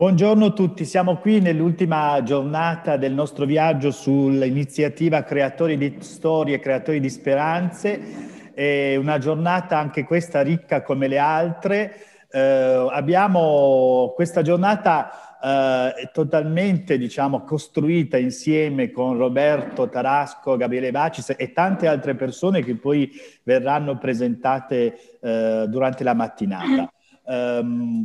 Buongiorno a tutti, siamo qui nell'ultima giornata del nostro viaggio sull'iniziativa Creatori di Storie, Creatori di Speranze, è una giornata anche questa ricca come le altre. Eh, abbiamo questa giornata eh, totalmente diciamo, costruita insieme con Roberto Tarasco, Gabriele Bacis e tante altre persone che poi verranno presentate eh, durante la mattinata. Um,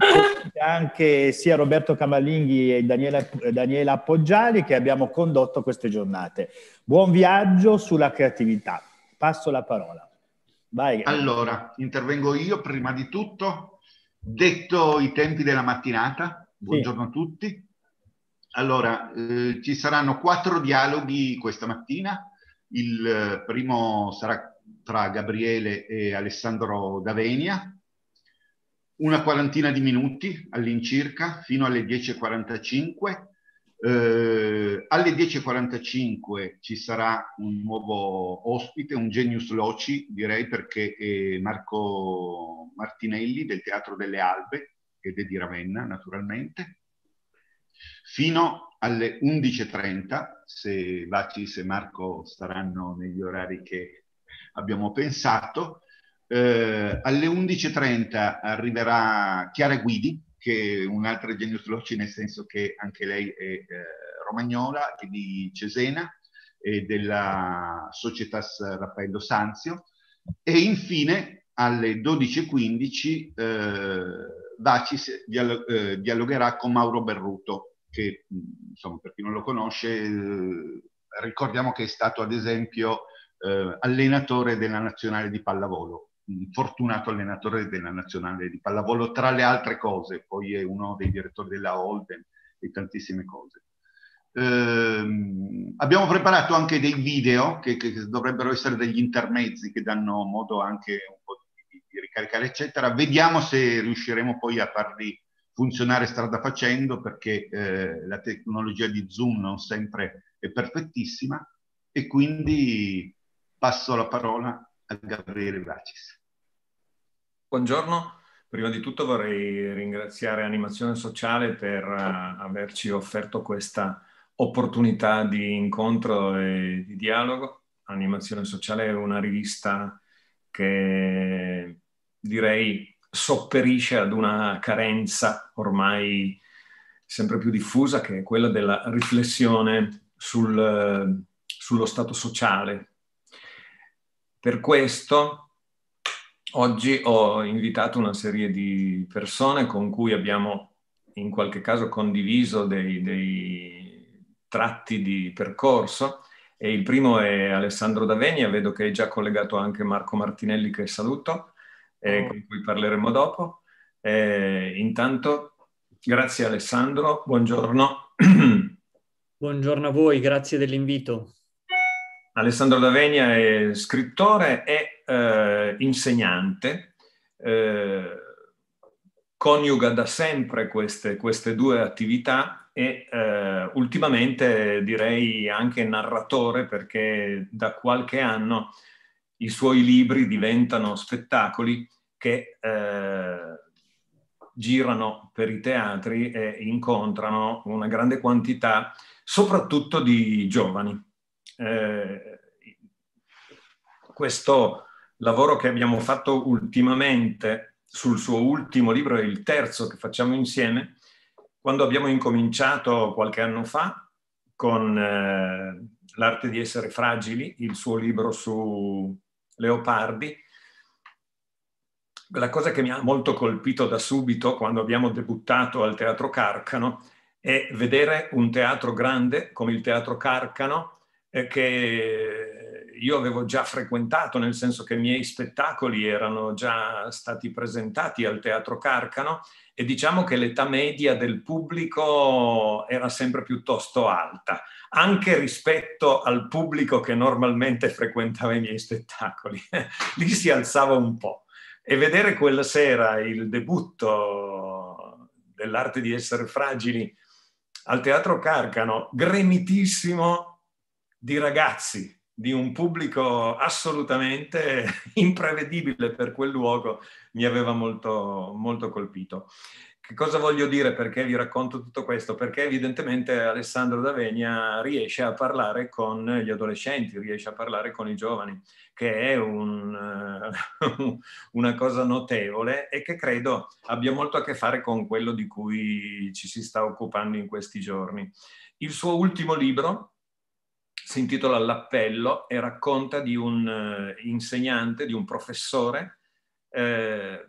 anche sia Roberto Camalinghi e Daniela, eh, Daniela Appoggiali che abbiamo condotto queste giornate. Buon viaggio sulla creatività. Passo la parola. Vai. Allora, intervengo io prima di tutto. Detto i tempi della mattinata, buongiorno sì. a tutti. Allora, eh, ci saranno quattro dialoghi questa mattina. Il eh, primo sarà tra Gabriele e Alessandro Davenia, una quarantina di minuti all'incirca fino alle 10.45. Eh, alle 10.45 ci sarà un nuovo ospite, un genius loci direi perché è Marco Martinelli del Teatro delle Albe ed è di Ravenna naturalmente. Fino alle 11.30, se Baci e Marco staranno negli orari che abbiamo pensato, eh, alle 11.30 arriverà Chiara Guidi, che è un'altra genius loci nel senso che anche lei è eh, romagnola e di Cesena e della Societas Raffaello Sanzio. E infine alle 12.15 eh, Vacis dialog eh, dialogherà con Mauro Berruto, che insomma, per chi non lo conosce, eh, ricordiamo che è stato ad esempio eh, allenatore della nazionale di pallavolo un fortunato allenatore della nazionale di pallavolo, tra le altre cose, poi è uno dei direttori della Holden e tantissime cose. Eh, abbiamo preparato anche dei video che, che, dovrebbero essere degli intermezzi che danno modo anche un po' di, di ricaricare, eccetera. Vediamo se riusciremo poi a farli funzionare strada facendo perché eh, la tecnologia di Zoom non sempre è perfettissima e quindi passo la parola a Gabriele Vacis. Buongiorno, prima di tutto vorrei ringraziare Animazione Sociale per eh, averci offerto questa opportunità di incontro e di dialogo. Animazione Sociale è una rivista che direi sopperisce ad una carenza ormai sempre più diffusa che è quella della riflessione sul, eh, sullo stato sociale. Per questo Oggi ho invitato una serie di persone con cui abbiamo in qualche caso condiviso dei, dei tratti di percorso e il primo è Alessandro Davenia, vedo che è già collegato anche Marco Martinelli che saluto, eh, con cui parleremo dopo. Eh, intanto grazie Alessandro, buongiorno. Buongiorno a voi, grazie dell'invito. Alessandro D'Avegna è scrittore e eh, insegnante, eh, coniuga da sempre queste, queste due attività e eh, ultimamente direi anche narratore perché da qualche anno i suoi libri diventano spettacoli che eh, girano per i teatri e incontrano una grande quantità soprattutto di giovani. Eh, questo lavoro che abbiamo fatto ultimamente sul suo ultimo libro, il terzo che facciamo insieme, quando abbiamo incominciato qualche anno fa con eh, L'arte di essere fragili, il suo libro su Leopardi, la cosa che mi ha molto colpito da subito quando abbiamo debuttato al Teatro Carcano è vedere un teatro grande come il Teatro Carcano che io avevo già frequentato, nel senso che i miei spettacoli erano già stati presentati al Teatro Carcano e diciamo che l'età media del pubblico era sempre piuttosto alta, anche rispetto al pubblico che normalmente frequentava i miei spettacoli. Lì si alzava un po'. E vedere quella sera il debutto dell'arte di essere fragili al Teatro Carcano, gremitissimo, di ragazzi, di un pubblico assolutamente imprevedibile per quel luogo, mi aveva molto, molto colpito. Che cosa voglio dire perché vi racconto tutto questo? Perché evidentemente Alessandro D'Avenia riesce a parlare con gli adolescenti, riesce a parlare con i giovani, che è un, eh, una cosa notevole e che credo abbia molto a che fare con quello di cui ci si sta occupando in questi giorni. Il suo ultimo libro, si intitola L'appello e racconta di un eh, insegnante, di un professore eh,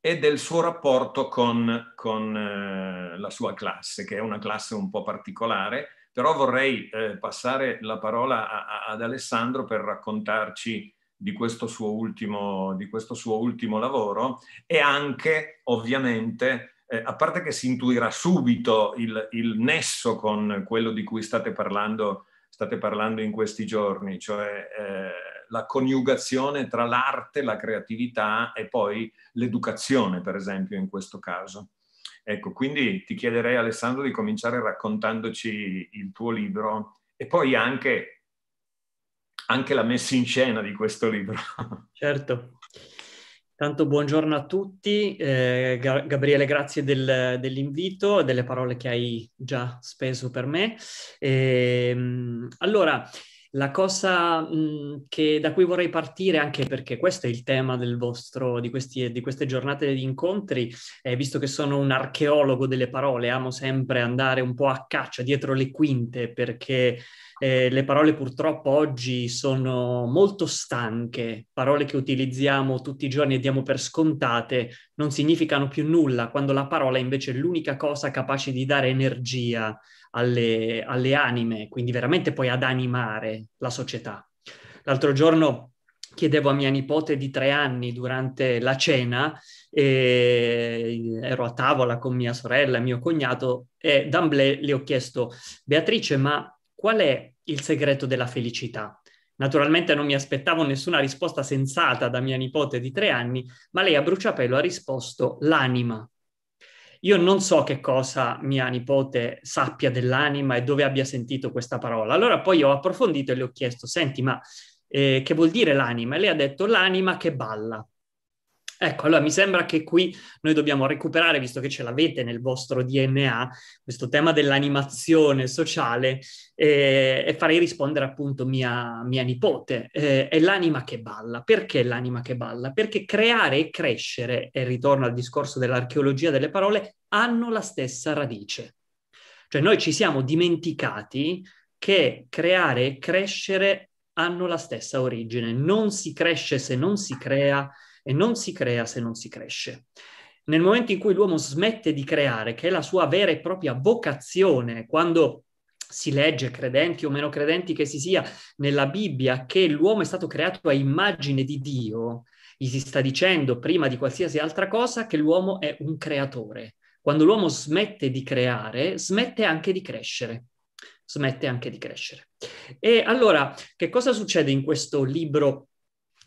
e del suo rapporto con, con eh, la sua classe, che è una classe un po' particolare, però vorrei eh, passare la parola a, a, ad Alessandro per raccontarci di questo, ultimo, di questo, suo ultimo, lavoro e anche, ovviamente, eh, a parte che si intuirà subito il, il nesso con quello di cui state parlando state parlando in questi giorni, cioè eh, la coniugazione tra l'arte, la creatività e poi l'educazione, per esempio, in questo caso. Ecco, quindi ti chiederei Alessandro di cominciare raccontandoci il tuo libro e poi anche, anche la messa in scena di questo libro. Certo. Tanto buongiorno a tutti. Eh, Gabriele, grazie del, dell'invito e delle parole che hai già speso per me. Eh, allora, la cosa mh, che, da cui vorrei partire, anche perché questo è il tema vostro, di, questi, di, queste giornate di incontri, eh, visto che sono un archeologo delle parole, amo sempre andare un po' a caccia dietro le quinte perché eh, le parole purtroppo oggi sono molto stanche, parole che utilizziamo tutti i giorni e diamo per scontate, non significano più nulla, quando la parola è invece è l'unica cosa capace di dare energia alle, alle anime, quindi veramente poi ad animare la società. L'altro giorno chiedevo a mia nipote di tre anni durante la cena, e ero a tavola con mia sorella e mio cognato e d'amblè le ho chiesto, Beatrice, ma qual è il segreto della felicità. Naturalmente non mi aspettavo nessuna risposta sensata da mia nipote di tre anni, ma lei a bruciapelo ha risposto l'anima. Io non so che cosa mia nipote sappia dell'anima e dove abbia sentito questa parola. Allora poi ho approfondito e le ho chiesto, senti, ma eh, che vuol dire l'anima? E lei ha detto l'anima che balla. Ecco, allora mi sembra che qui noi dobbiamo recuperare, visto che ce l'avete nel vostro DNA, questo tema dell'animazione sociale eh, e farei rispondere appunto mia, mia nipote. Eh, è l'anima che balla. Perché l'anima che balla? Perché creare e crescere, e ritorno al discorso dell'archeologia delle parole, hanno la stessa radice. Cioè noi ci siamo dimenticati che creare e crescere hanno la stessa origine. Non si cresce se non si crea e non si crea se non si cresce. Nel momento in cui l'uomo smette di creare, che è la sua vera e propria vocazione, quando si legge, credenti o meno credenti che si sia, nella Bibbia che l'uomo è stato creato a immagine di Dio, gli si sta dicendo prima di qualsiasi altra cosa che l'uomo è un creatore. Quando l'uomo smette di creare, smette anche di crescere. Smette anche di crescere. E allora, che cosa succede in questo libro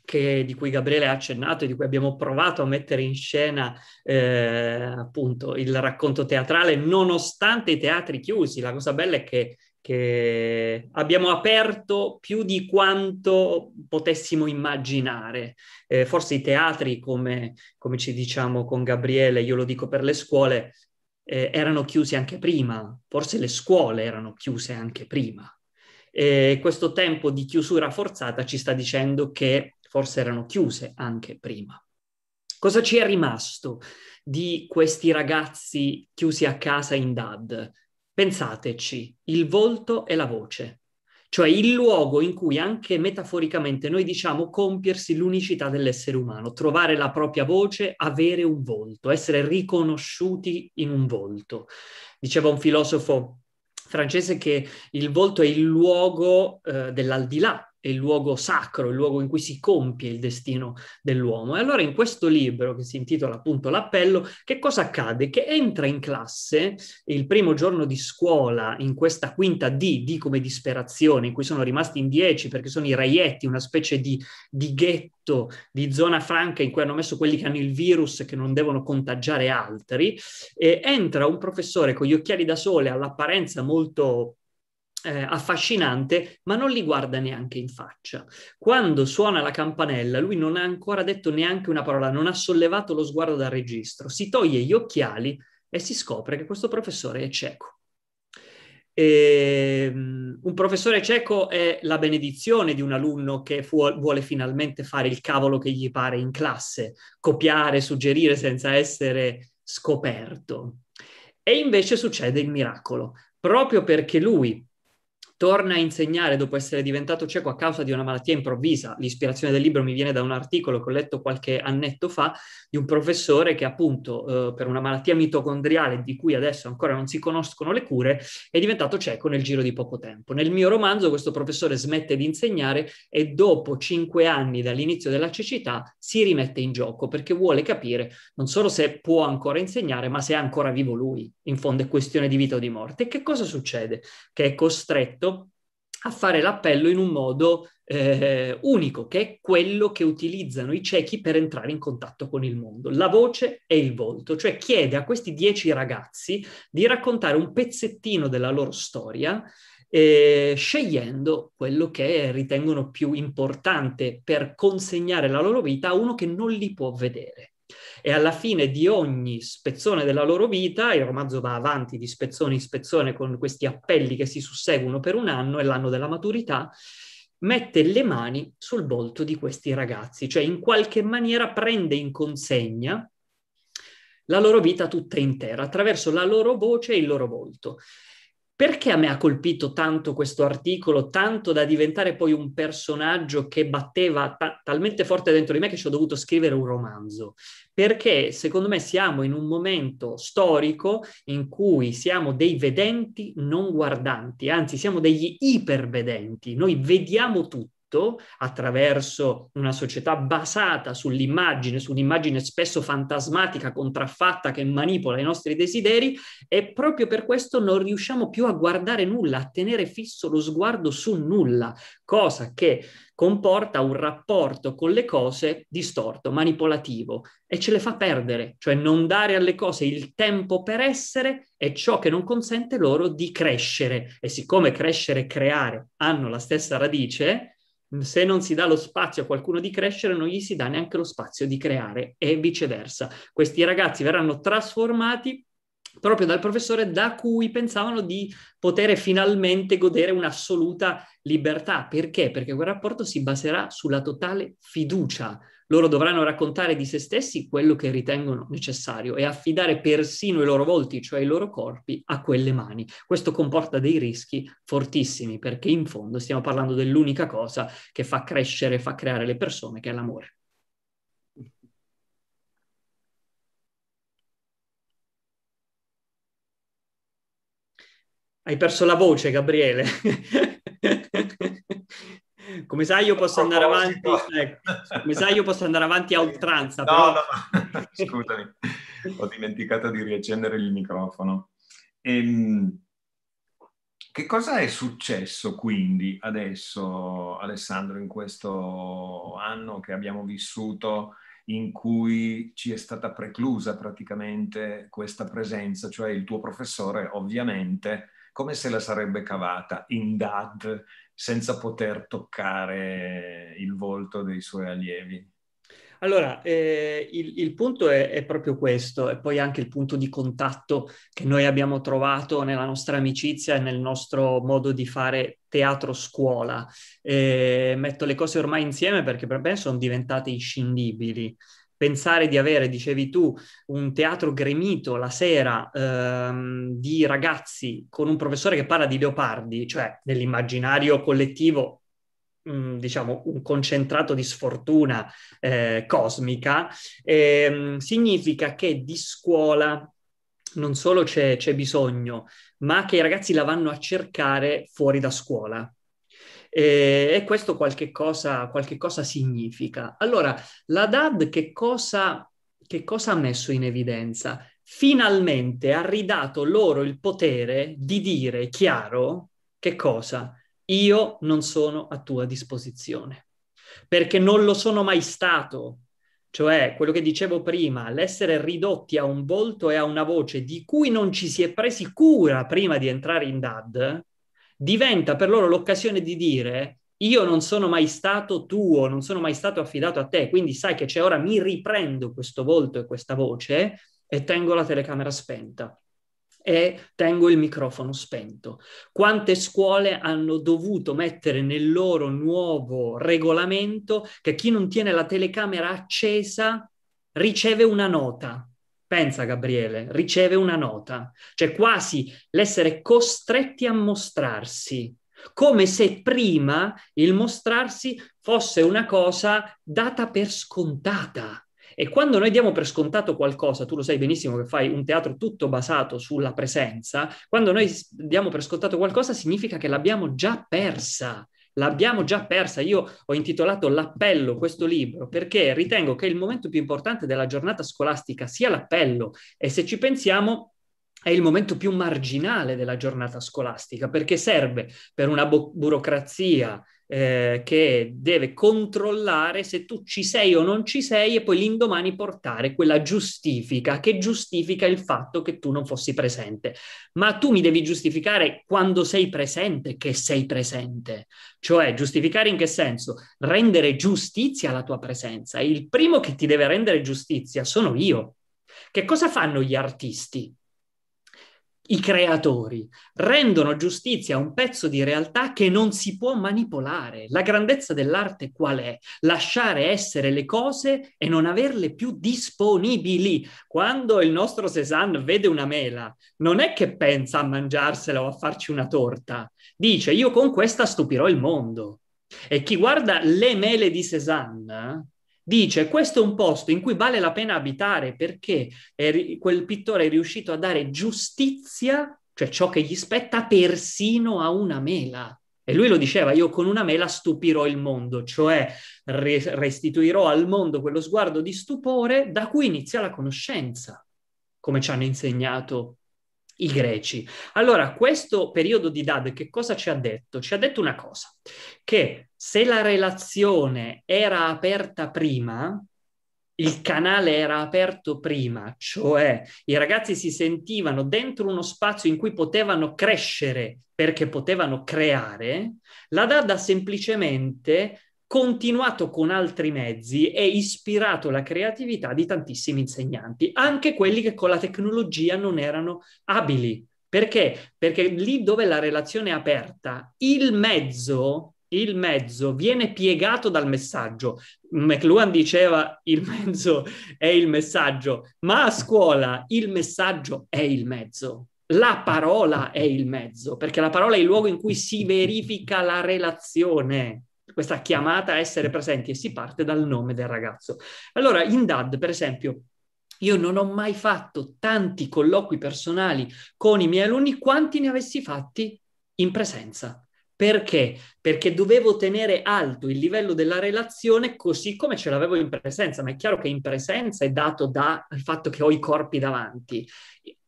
che, di cui Gabriele ha accennato e di cui abbiamo provato a mettere in scena eh, appunto il racconto teatrale nonostante i teatri chiusi. La cosa bella è che che abbiamo aperto più di quanto potessimo immaginare. Eh, forse i teatri, come, come, ci diciamo con Gabriele, io lo dico per le scuole, eh, erano chiusi anche prima, forse le scuole erano chiuse anche prima. E questo tempo di chiusura forzata ci sta dicendo che forse erano chiuse anche prima. Cosa ci è rimasto di questi ragazzi chiusi a casa in DAD? Pensateci, il volto e la voce, cioè il luogo in cui anche metaforicamente noi diciamo compiersi l'unicità dell'essere umano, trovare la propria voce, avere un volto, essere riconosciuti in un volto. Diceva un filosofo francese che il volto è il luogo eh, dell'aldilà, è il luogo sacro, il luogo in cui si compie il destino dell'uomo. E allora in questo libro, che si intitola appunto L'appello, che cosa accade? Che entra in classe il primo giorno di scuola, in questa quinta D, D come disperazione, in cui sono rimasti in dieci perché sono i raietti, una specie di, di ghetto di zona franca in cui hanno messo quelli che hanno il virus e che non devono contagiare altri, e entra un professore con gli occhiali da sole all'apparenza molto eh, affascinante, ma non li guarda neanche in faccia. Quando suona la campanella, lui non ha ancora detto neanche una parola, non ha sollevato lo sguardo dal registro, si toglie gli occhiali e si scopre che questo professore è cieco. E, ehm, un professore cieco è la benedizione di un alunno che fu- vuole finalmente fare il cavolo che gli pare in classe, copiare, suggerire senza essere scoperto. E invece succede il miracolo, proprio perché lui torna a insegnare dopo essere diventato cieco a causa di una malattia improvvisa. L'ispirazione del libro mi viene da un articolo che ho letto qualche annetto fa di un professore che appunto eh, per una malattia mitocondriale di cui adesso ancora non si conoscono le cure è diventato cieco nel giro di poco tempo. Nel mio romanzo questo professore smette di insegnare e dopo cinque anni dall'inizio della cecità si rimette in gioco perché vuole capire non solo se può ancora insegnare ma se è ancora vivo lui. In fondo è questione di vita o di morte. E che cosa succede? Che è costretto a fare l'appello in un modo eh, unico, che è quello che utilizzano i ciechi per entrare in contatto con il mondo, la voce e il volto, cioè chiede a questi dieci ragazzi di raccontare un pezzettino della loro storia, eh, scegliendo quello che ritengono più importante per consegnare la loro vita a uno che non li può vedere. E alla fine di ogni spezzone della loro vita, il romanzo va avanti di spezzone in spezzone con questi appelli che si susseguono per un anno, è l'anno della maturità, mette le mani sul volto di questi ragazzi, cioè in qualche maniera prende in consegna la loro vita tutta intera, attraverso la loro voce e il loro volto. Perché a me ha colpito tanto questo articolo, tanto da diventare poi un personaggio che batteva ta- talmente forte dentro di me che ci ho dovuto scrivere un romanzo? Perché secondo me siamo in un momento storico in cui siamo dei vedenti non guardanti, anzi siamo degli ipervedenti, noi vediamo tutto diritto attraverso una società basata sull'immagine, su un'immagine spesso fantasmatica, contraffatta che manipola i nostri desideri e proprio per questo non riusciamo più a guardare nulla, a tenere fisso lo sguardo su nulla, cosa che comporta un rapporto con le cose distorto, manipolativo e ce le fa perdere, cioè non dare alle cose il tempo per essere è ciò che non consente loro di crescere e siccome crescere e creare hanno la stessa radice, se non si dà lo spazio a qualcuno di crescere, non gli si dà neanche lo spazio di creare e viceversa. Questi ragazzi verranno trasformati proprio dal professore da cui pensavano di poter finalmente godere un'assoluta libertà. Perché? Perché quel rapporto si baserà sulla totale fiducia loro dovranno raccontare di se stessi quello che ritengono necessario e affidare persino i loro volti, cioè i loro corpi, a quelle mani. Questo comporta dei rischi fortissimi perché in fondo stiamo parlando dell'unica cosa che fa crescere, fa creare le persone, che è l'amore. Hai perso la voce, Gabriele. Come sai io posso andare avanti, eh, come sai io posso andare avanti a oltranza. No, però... no, scusami, ho dimenticato di riaccendere il microfono. Ehm, che cosa è successo quindi adesso, Alessandro, in questo anno che abbiamo vissuto in cui ci è stata preclusa praticamente questa presenza, cioè il tuo professore ovviamente come se la sarebbe cavata in DAD senza poter toccare il volto dei suoi allievi? Allora, eh, il, il, punto è, è, proprio questo, e poi anche il punto di contatto che noi abbiamo trovato nella nostra amicizia e nel nostro modo di fare teatro scuola. Eh, metto le cose ormai insieme perché per me sono diventate inscindibili pensare di avere, dicevi tu, un teatro gremito la sera ehm, di ragazzi con un professore che parla di leopardi, cioè nell'immaginario collettivo mm, diciamo, un concentrato di sfortuna eh, cosmica, ehm, significa che di scuola non solo c'è, c'è, bisogno, ma che i ragazzi la vanno a cercare fuori da scuola eh, e questo qualche cosa, qualche cosa significa. Allora, la DAD che cosa, che cosa ha messo in evidenza? Finalmente ha ridato loro il potere di dire chiaro che cosa? Io non sono a tua disposizione, perché non lo sono mai stato. Cioè, quello che dicevo prima, l'essere ridotti a un volto e a una voce di cui non ci si è presi cura prima di entrare in DAD, diventa per loro l'occasione di dire io non sono mai stato tuo, non sono mai stato affidato a te, quindi sai che c'è ora mi riprendo questo volto e questa voce e tengo la telecamera spenta e tengo il microfono spento. Quante scuole hanno dovuto mettere nel loro nuovo regolamento che chi non tiene la telecamera accesa riceve una nota Pensa Gabriele, riceve una nota, cioè quasi l'essere costretti a mostrarsi, come se prima il mostrarsi fosse una cosa data per scontata. E quando noi diamo per scontato qualcosa, tu lo sai benissimo che fai un teatro tutto basato sulla presenza, quando noi diamo per scontato qualcosa significa che l'abbiamo già persa l'abbiamo già persa. Io ho intitolato l'appello questo libro perché ritengo che il momento più importante della giornata scolastica sia l'appello e se ci pensiamo è il momento più marginale della giornata scolastica perché serve per una bu- burocrazia eh, che deve controllare se tu ci sei o non ci sei e poi l'indomani portare quella giustifica che giustifica il fatto che tu non fossi presente. Ma tu mi devi giustificare quando sei presente che sei presente. Cioè, giustificare in che senso? Rendere giustizia alla tua presenza. Il primo che ti deve rendere giustizia sono io. Che cosa fanno gli artisti? i creatori rendono giustizia a un pezzo di realtà che non si può manipolare. La grandezza dell'arte qual è? Lasciare essere le cose e non averle più disponibili. Quando il nostro Cézanne vede una mela, non è che pensa a mangiarsela o a farci una torta. Dice, io con questa stupirò il mondo. E chi guarda le mele di Cézanne dice questo è un posto in cui vale la pena abitare perché è, quel pittore è riuscito a dare giustizia, cioè ciò che gli spetta persino a una mela. E lui lo diceva, io con una mela stupirò il mondo, cioè re- restituirò al mondo quello sguardo di stupore da cui inizia la conoscenza, come ci hanno insegnato i greci. Allora, questo periodo di Dado che cosa ci ha detto? Ci ha detto una cosa, che se la relazione era aperta prima, il canale era aperto prima, cioè i ragazzi si sentivano dentro uno spazio in cui potevano crescere perché potevano creare, la Dada semplicemente continuato con altri mezzi e ispirato la creatività di tantissimi insegnanti, anche quelli che con la tecnologia non erano abili. Perché? Perché lì dove la relazione è aperta, il mezzo, il mezzo viene piegato dal messaggio. McLuhan diceva il mezzo è il messaggio, ma a scuola il messaggio è il mezzo. La parola è il mezzo, perché la parola è il luogo in cui si verifica la relazione questa chiamata a essere presenti e si parte dal nome del ragazzo. Allora, in DAD, per esempio, io non ho mai fatto tanti colloqui personali con i miei alunni quanti ne avessi fatti in presenza. Perché? Perché dovevo tenere alto il livello della relazione così come ce l'avevo in presenza, ma è chiaro che in presenza è dato dal fatto che ho i corpi davanti.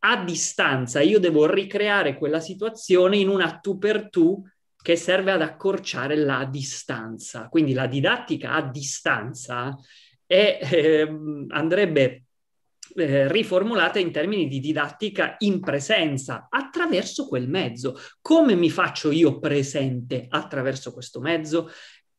A distanza io devo ricreare quella situazione in una tu per tu che serve ad accorciare la distanza. Quindi la didattica a distanza è, eh, andrebbe eh, riformulata in termini di didattica in presenza attraverso quel mezzo. Come mi faccio io presente attraverso questo mezzo?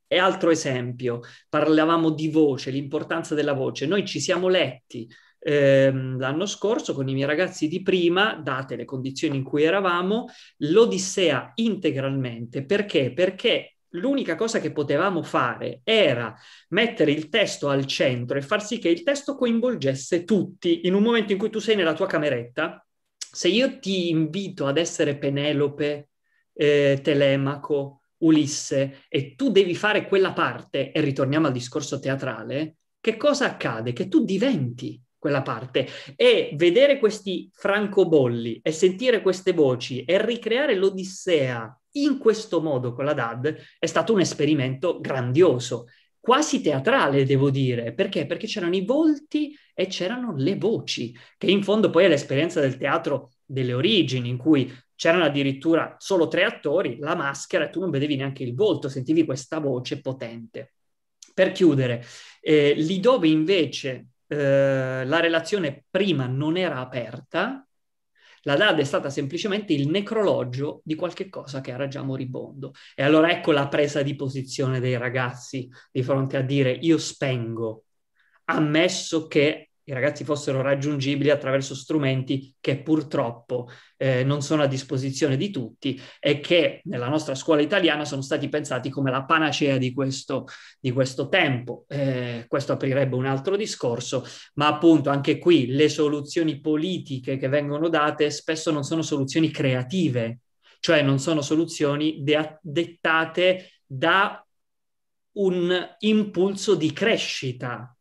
E altro esempio, parlavamo di voce, l'importanza della voce. Noi ci siamo letti ehm, l'anno scorso con i miei ragazzi di prima, date le condizioni in cui eravamo, l'Odissea integralmente. Perché? Perché l'unica cosa che potevamo fare era mettere il testo al centro e far sì che il testo coinvolgesse tutti. In un momento in cui tu sei nella tua cameretta, se io ti invito ad essere Penelope, eh, Telemaco, Ulisse, e tu devi fare quella parte, e ritorniamo al discorso teatrale, che cosa accade? Che tu diventi quella parte. E vedere questi francobolli e sentire queste voci e ricreare l'Odissea in questo modo con la DAD è stato un esperimento grandioso, quasi teatrale, devo dire. Perché? Perché c'erano i volti e c'erano le voci, che in fondo poi è l'esperienza del teatro delle origini, in cui c'erano addirittura solo tre attori, la maschera e tu non vedevi neanche il volto, sentivi questa voce potente. Per chiudere, eh, lì dove invece eh, la relazione prima non era aperta, la DAD è stata semplicemente il necrologio di qualche cosa che era già moribondo. E allora ecco la presa di posizione dei ragazzi di fronte a dire io spengo, ammesso che i ragazzi fossero raggiungibili attraverso strumenti che purtroppo eh, non sono a disposizione di tutti e che nella nostra scuola italiana sono stati pensati come la panacea di questo, di questo tempo. Eh, questo aprirebbe un altro discorso, ma appunto anche qui le soluzioni politiche che vengono date spesso non sono soluzioni creative, cioè non sono soluzioni de- dettate da un impulso di crescita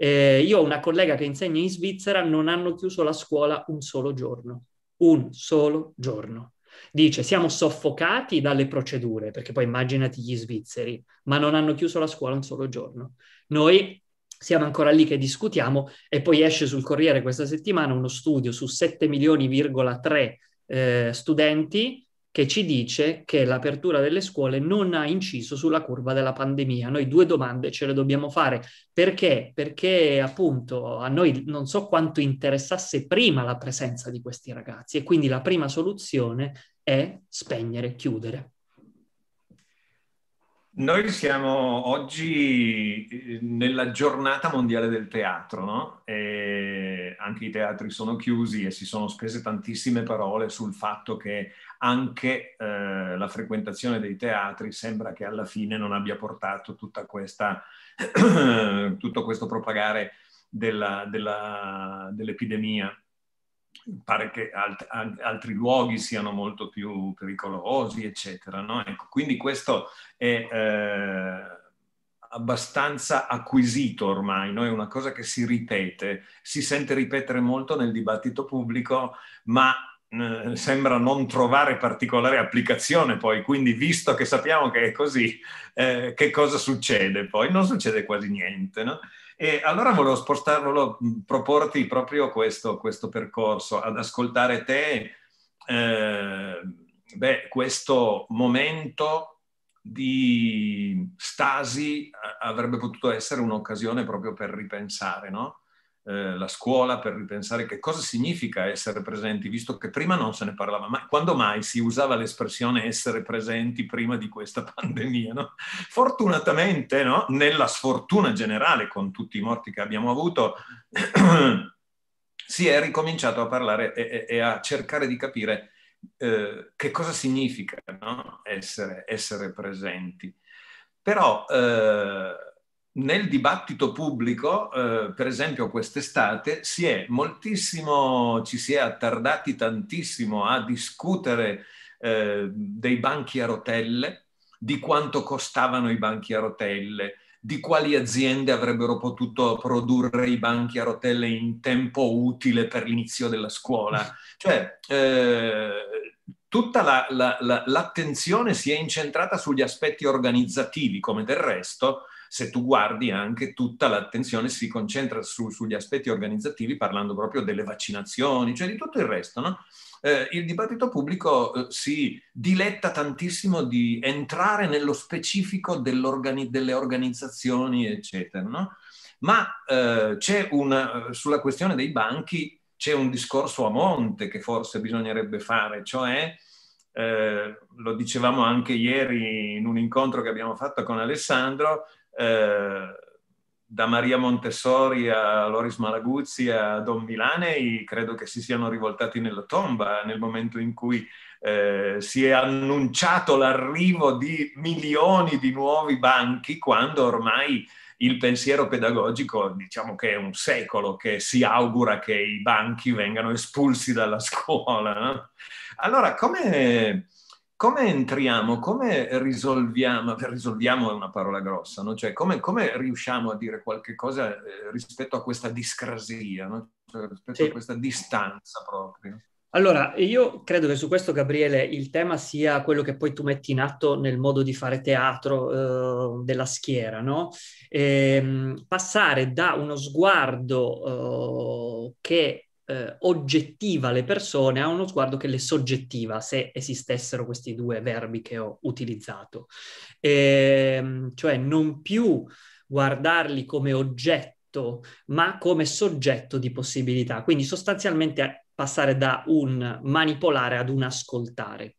eh, io ho una collega che insegna in Svizzera, non hanno chiuso la scuola un solo giorno, un solo giorno. Dice, siamo soffocati dalle procedure, perché poi immaginati gli svizzeri, ma non hanno chiuso la scuola un solo giorno. Noi siamo ancora lì che discutiamo e poi esce sul Corriere questa settimana uno studio su 7 milioni,3 eh, studenti che ci dice che l'apertura delle scuole non ha inciso sulla curva della pandemia. Noi due domande ce le dobbiamo fare. Perché? Perché appunto a noi non so quanto interessasse prima la presenza di questi ragazzi e quindi la prima soluzione è spegnere, chiudere. Noi siamo oggi eh, nella giornata mondiale del teatro, no? anche i teatri sono chiusi e si sono spese tantissime parole sul fatto che anche eh, la frequentazione dei teatri sembra che alla fine non abbia portato questa, tutto questo propagare della, della, dell'epidemia pare che alt- altri luoghi siano molto più pericolosi, eccetera. No? Ecco, quindi questo è eh, abbastanza acquisito ormai, no? è una cosa che si ripete, si sente ripetere molto nel dibattito pubblico, ma eh, sembra non trovare particolare applicazione poi, quindi visto che sappiamo che è così, eh, che cosa succede poi? Non succede quasi niente. No? E allora volevo spostare, volevo proporti proprio questo, questo percorso, ad ascoltare te, eh, beh, questo momento di stasi eh, avrebbe potuto essere un'occasione proprio per ripensare, no? Eh, la scuola per ripensare che cosa significa essere presenti, visto che prima non se ne parlava mai. Quando mai si usava l'espressione essere presenti prima di questa pandemia? No? Fortunatamente, no? nella sfortuna generale con tutti i morti che abbiamo avuto, si è ricominciato a parlare e, e, e a cercare di capire eh, che cosa significa no? essere, essere, presenti. Però eh, nel dibattito pubblico, eh, per esempio quest'estate, si è moltissimo, ci si è attardati tantissimo a discutere eh, dei banchi a rotelle, di quanto costavano i banchi a rotelle, di quali aziende avrebbero potuto produrre i banchi a rotelle in tempo utile per l'inizio della scuola. Cioè, eh, tutta la, la, la, l'attenzione si è incentrata sugli aspetti organizzativi, come del resto se tu guardi anche tutta l'attenzione si concentra su, sugli aspetti organizzativi parlando proprio delle vaccinazioni, cioè di tutto il resto, no? Eh, il dibattito pubblico eh, si diletta tantissimo di entrare nello specifico delle organizzazioni, eccetera. No? Ma eh, c'è una, sulla questione dei banchi c'è un discorso a monte che forse bisognerebbe fare, cioè eh, lo dicevamo anche ieri in un incontro che abbiamo fatto con Alessandro, eh, da Maria Montessori a Loris Malaguzzi a Don Milanei, credo che si siano rivoltati nella tomba nel momento in cui eh, si è annunciato l'arrivo di milioni di nuovi banchi, quando ormai il pensiero pedagogico, diciamo che è un secolo che si augura che i banchi vengano espulsi dalla scuola. No? Allora, come come entriamo, come risolviamo, risolviamo è una parola grossa, no? cioè, come, come, riusciamo a dire qualche cosa eh, rispetto a questa discrasia, no? cioè, rispetto sì. a questa distanza proprio? Allora, io credo che su questo, Gabriele, il tema sia quello che poi tu metti in atto nel modo di fare teatro eh, della schiera, no? E, ehm, passare da uno sguardo eh, che eh, oggettiva le persone a uno sguardo che le soggettiva, se esistessero questi due verbi che ho utilizzato. E, ehm, cioè non più guardarli come oggetto, ma come soggetto di possibilità. Quindi sostanzialmente passare da un manipolare ad un ascoltare.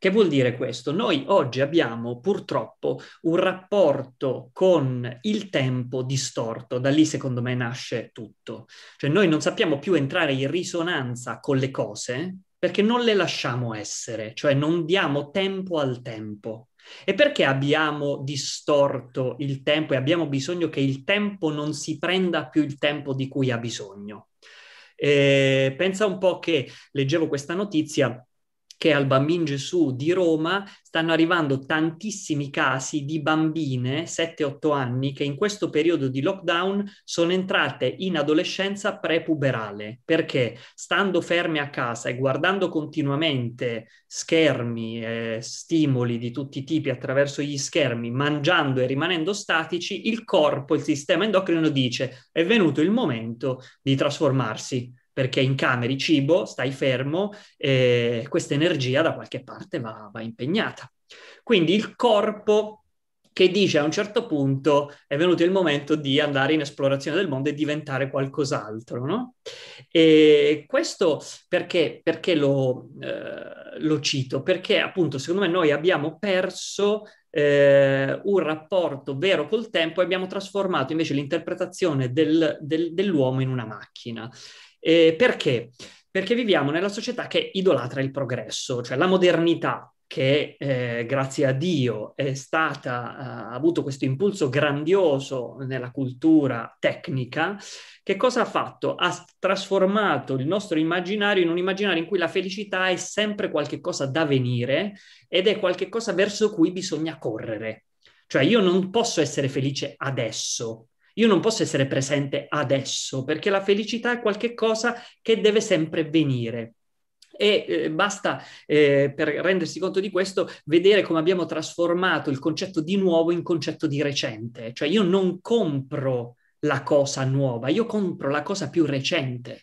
Che vuol dire questo? Noi oggi abbiamo purtroppo un rapporto con il tempo distorto, da lì secondo me nasce tutto. Cioè noi non sappiamo più entrare in risonanza con le cose perché non le lasciamo essere, cioè non diamo tempo al tempo. E perché abbiamo distorto il tempo e abbiamo bisogno che il tempo non si prenda più il tempo di cui ha bisogno? E eh, pensa un po' che leggevo questa notizia che al Bambin Gesù di Roma stanno arrivando tantissimi casi di bambine 7-8 anni che in questo periodo di lockdown sono entrate in adolescenza prepuberale perché stando ferme a casa e guardando continuamente schermi, e stimoli di tutti i tipi attraverso gli schermi, mangiando e rimanendo statici, il corpo, il sistema endocrino dice è venuto il momento di trasformarsi perché incameri cibo, stai fermo e questa energia da qualche parte va, va impegnata. Quindi il corpo che dice a un certo punto è venuto il momento di andare in esplorazione del mondo e diventare qualcos'altro, no? E questo perché, perché lo, eh, lo, cito? Perché appunto secondo me noi abbiamo perso eh, un rapporto vero col tempo e abbiamo trasformato invece l'interpretazione del, del, dell'uomo in una macchina. Eh, perché? Perché viviamo nella società che idolatra il progresso, cioè la modernità che eh, grazie a Dio è stata, eh, ha avuto questo impulso grandioso nella cultura tecnica, che cosa ha fatto? Ha trasformato il nostro immaginario in un immaginario in cui la felicità è sempre qualcosa da venire ed è qualcosa verso cui bisogna correre. Cioè io non posso essere felice adesso, io non posso essere presente adesso perché la felicità è qualcosa che deve sempre venire. E eh, basta, eh, per rendersi conto di questo, vedere come abbiamo trasformato il concetto di nuovo in concetto di recente. Cioè io non compro la cosa nuova, io compro la cosa più recente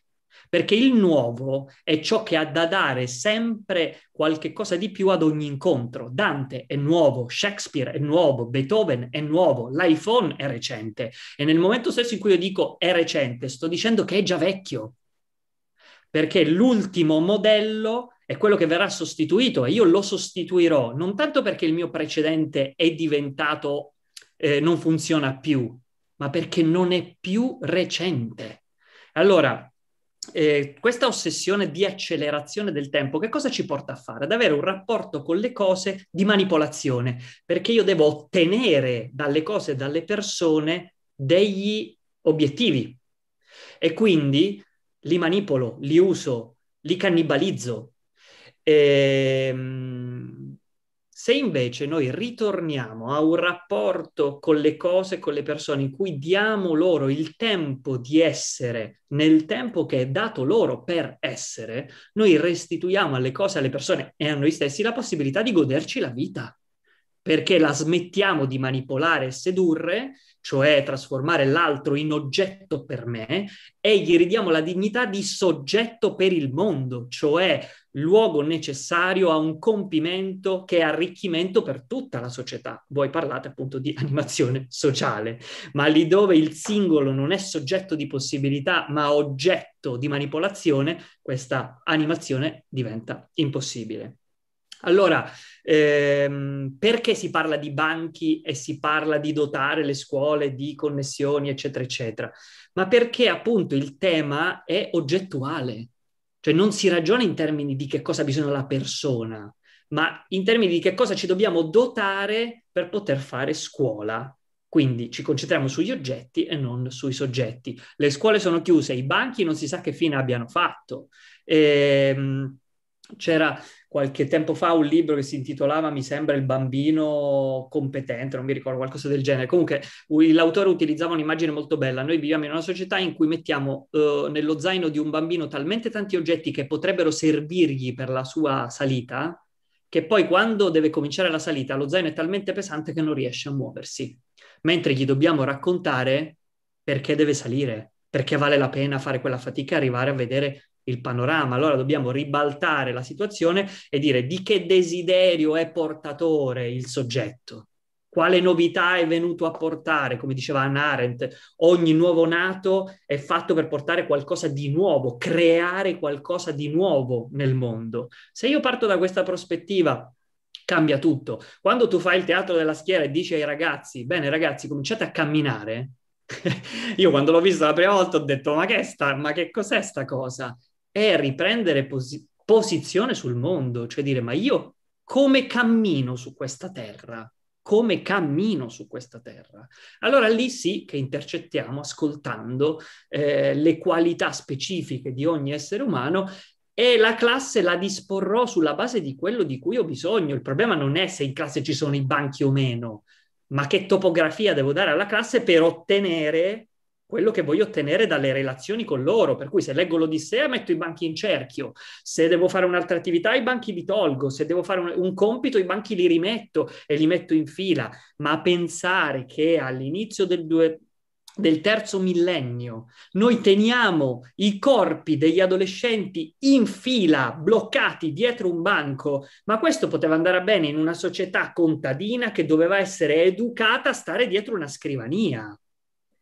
perché il nuovo è ciò che ha da dare sempre qualche cosa di più ad ogni incontro. Dante è nuovo, Shakespeare è nuovo, Beethoven è nuovo, l'iPhone è recente. E nel momento stesso in cui io dico è recente, sto dicendo che è già vecchio, perché l'ultimo modello è quello che verrà sostituito e io lo sostituirò non tanto perché il mio precedente è diventato, eh, non funziona più, ma perché non è più recente. Allora, eh, questa ossessione di accelerazione del tempo, che cosa ci porta a fare? Ad avere un rapporto con le cose di manipolazione, perché io devo ottenere dalle cose, dalle persone, degli obiettivi. E quindi li manipolo, li uso, li cannibalizzo. Ehm se invece noi ritorniamo a un rapporto con le cose, con le persone, in cui diamo loro il tempo di essere nel tempo che è dato loro per essere, noi restituiamo alle cose, alle persone e a noi stessi la possibilità di goderci la vita perché la smettiamo di manipolare e sedurre, cioè trasformare l'altro in oggetto per me, e gli ridiamo la dignità di soggetto per il mondo, cioè luogo necessario a un compimento che è arricchimento per tutta la società. Voi parlate appunto di animazione sociale, ma lì dove il singolo non è soggetto di possibilità, ma oggetto di manipolazione, questa animazione diventa impossibile. Allora, ehm, perché si parla di banchi e si parla di dotare le scuole di connessioni, eccetera, eccetera? Ma perché appunto il tema è oggettuale, cioè non si ragiona in termini di che cosa ha bisogno la persona, ma in termini di che cosa ci dobbiamo dotare per poter fare scuola. Quindi ci concentriamo sugli oggetti e non sui soggetti. Le scuole sono chiuse, i banchi non si sa che fine abbiano fatto. Ehm, c'era qualche tempo fa un libro che si intitolava Mi sembra il bambino competente, non mi ricordo, qualcosa del genere. Comunque l'autore utilizzava un'immagine molto bella. Noi viviamo in una società in cui mettiamo eh, nello zaino di un bambino talmente tanti oggetti che potrebbero servirgli per la sua salita, che poi quando deve cominciare la salita lo zaino è talmente pesante che non riesce a muoversi. Mentre gli dobbiamo raccontare perché deve salire, perché vale la pena fare quella fatica, e arrivare a vedere il panorama, allora dobbiamo ribaltare la situazione e dire di che desiderio è portatore il soggetto, quale novità è venuto a portare, come diceva Anna Arendt, ogni nuovo nato è fatto per portare qualcosa di nuovo, creare qualcosa di nuovo nel mondo. Se io parto da questa prospettiva, cambia tutto. Quando tu fai il teatro della schiera e dici ai ragazzi, bene ragazzi, cominciate a camminare, io quando l'ho visto la prima volta ho detto, ma che, sta, ma che cos'è sta cosa? è riprendere posi- posizione sul mondo, cioè dire ma io come cammino su questa terra? Come cammino su questa terra? Allora lì sì che intercettiamo ascoltando eh, le qualità specifiche di ogni essere umano e la classe la disporrò sulla base di quello di cui ho bisogno. Il problema non è se in classe ci sono i banchi o meno, ma che topografia devo dare alla classe per ottenere quello che voglio ottenere dalle relazioni con loro. Per cui se leggo l'Odissea metto i banchi in cerchio, se devo fare un'altra attività i banchi li tolgo, se devo fare un, un compito i banchi li rimetto e li metto in fila. Ma pensare che all'inizio del, due, del terzo millennio noi teniamo i corpi degli adolescenti in fila, bloccati dietro un banco, ma questo poteva andare bene in una società contadina che doveva essere educata a stare dietro una scrivania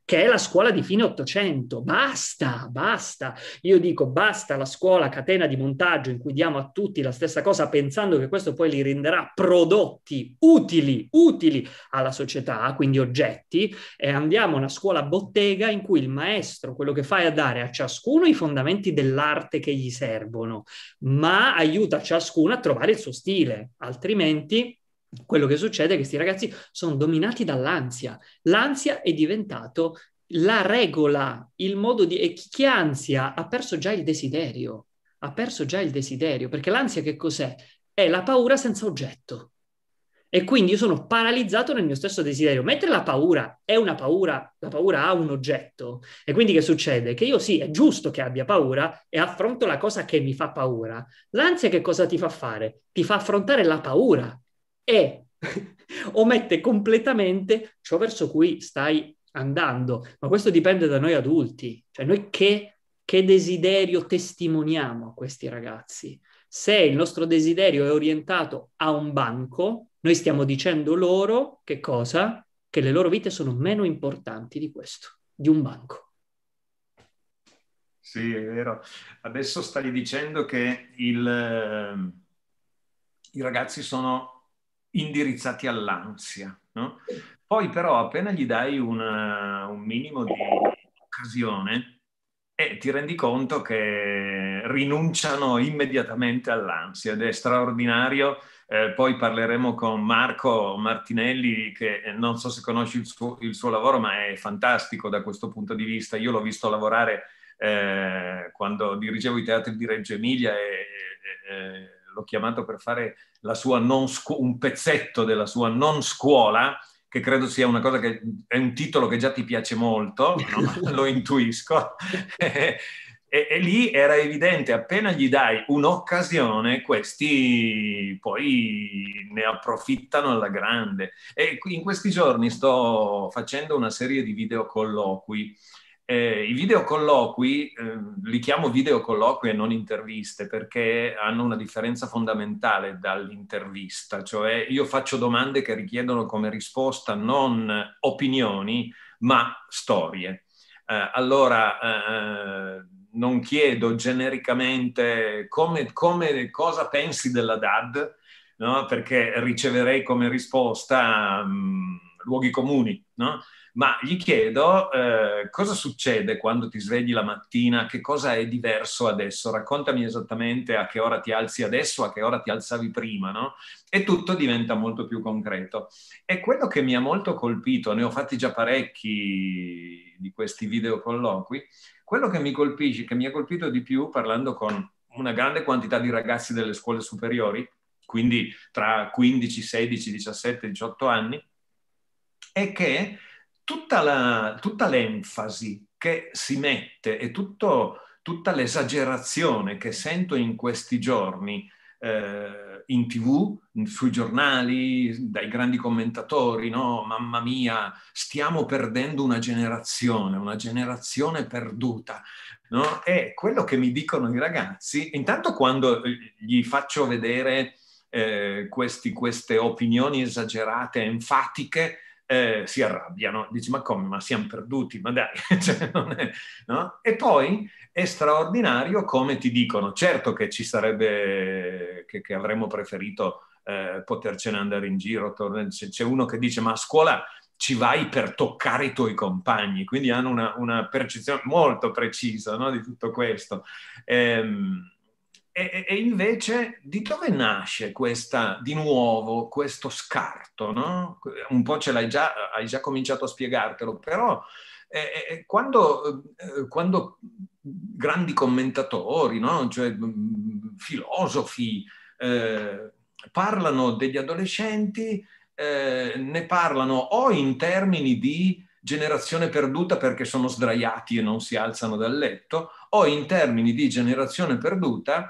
che è la scuola di fine 800. Basta, basta. Io dico basta la scuola catena di montaggio in cui diamo a tutti la stessa cosa pensando che questo poi li renderà prodotti utili, utili alla società, quindi oggetti, e andiamo a una scuola bottega in cui il maestro quello che fa è dare a ciascuno i fondamenti dell'arte che gli servono, ma aiuta ciascuno a trovare il suo stile, altrimenti quello che succede è che questi ragazzi sono dominati dall'ansia. L'ansia è diventato la regola, il modo di... E chi ansia ha perso già il desiderio, ha perso già il desiderio, perché l'ansia che cos'è? È la paura senza oggetto. E quindi io sono paralizzato nel mio stesso desiderio. Mentre la paura è una paura, la paura ha un oggetto. E quindi che succede? Che io sì, è giusto che abbia paura e affronto la cosa che mi fa paura. L'ansia che cosa ti fa fare? Ti fa affrontare la paura e omette completamente ciò verso cui stai andando. Ma questo dipende da noi adulti, cioè noi che, che desiderio testimoniamo a questi ragazzi. Se il nostro desiderio è orientato a un banco, noi stiamo dicendo loro che cosa? Che le loro vite sono meno importanti di questo, di un banco. Sì, è vero. Adesso stavi dicendo che il, eh, i ragazzi sono indirizzati all'ansia. No? Poi però appena gli dai una, un minimo di occasione, eh, ti rendi conto che rinunciano immediatamente all'ansia ed è straordinario. Eh, poi parleremo con Marco Martinelli, che non so se conosci il suo, il suo lavoro, ma è fantastico da questo punto di vista. Io l'ho visto lavorare eh, quando dirigevo i teatri di Reggio Emilia e, e, l'ho chiamato per fare scu- un pezzetto della sua non scuola, che credo sia una cosa che è un titolo che già ti piace molto, no? lo intuisco. e, e, lì era evidente, appena gli dai un'occasione, questi poi ne approfittano alla grande. E in questi giorni sto facendo una serie di videocolloqui. colloqui eh, I videocolloqui, eh, li chiamo videocolloqui e non interviste perché hanno una differenza fondamentale dall'intervista, cioè io faccio domande che richiedono come risposta non opinioni ma storie. Eh, allora eh, non chiedo genericamente come, come, cosa pensi della DAD, no? perché riceverei come risposta... Mh, mm, luoghi comuni, no? ma gli chiedo eh, cosa succede quando ti svegli la mattina, che cosa è diverso adesso, raccontami esattamente a che ora ti alzi adesso, a che ora ti alzavi prima, no? E tutto diventa molto più concreto. E quello che mi ha molto colpito, ne ho fatti già parecchi di questi videocolloqui, quello che mi colpisce, che mi ha colpito di più parlando con una grande quantità di ragazzi delle scuole superiori, quindi tra 15, 16, 17, 18 anni, è che tutta, la, tutta l'enfasi che si mette e tutto, tutta l'esagerazione che sento in questi giorni eh, in tv, sui giornali, dai grandi commentatori, no? Mamma mia, stiamo perdendo una generazione, una generazione perduta. No? È quello che mi dicono i ragazzi, intanto quando eh, gli faccio vedere eh, questi, queste opinioni esagerate, enfatiche, eh, si arrabbiano, dici ma come, ma siamo perduti, ma dai, cioè, è, no? E poi è straordinario come ti dicono, certo che ci sarebbe, che, che avremmo preferito eh, potercene andare in giro, tornare, c'è uno che dice ma a scuola ci vai per toccare i tuoi compagni, quindi hanno una, una percezione molto precisa no, di tutto questo. Ehm, e, e, invece di dove nasce questa, di nuovo questo scarto? No? Un po' ce l'hai già, hai già cominciato a spiegartelo, però eh, eh, eh quando, eh, quando, grandi commentatori, no? cioè, mm, filosofi, eh, parlano degli adolescenti, eh, ne parlano o in termini di generazione perduta perché sono sdraiati e non si alzano dal letto, o in termini di generazione perduta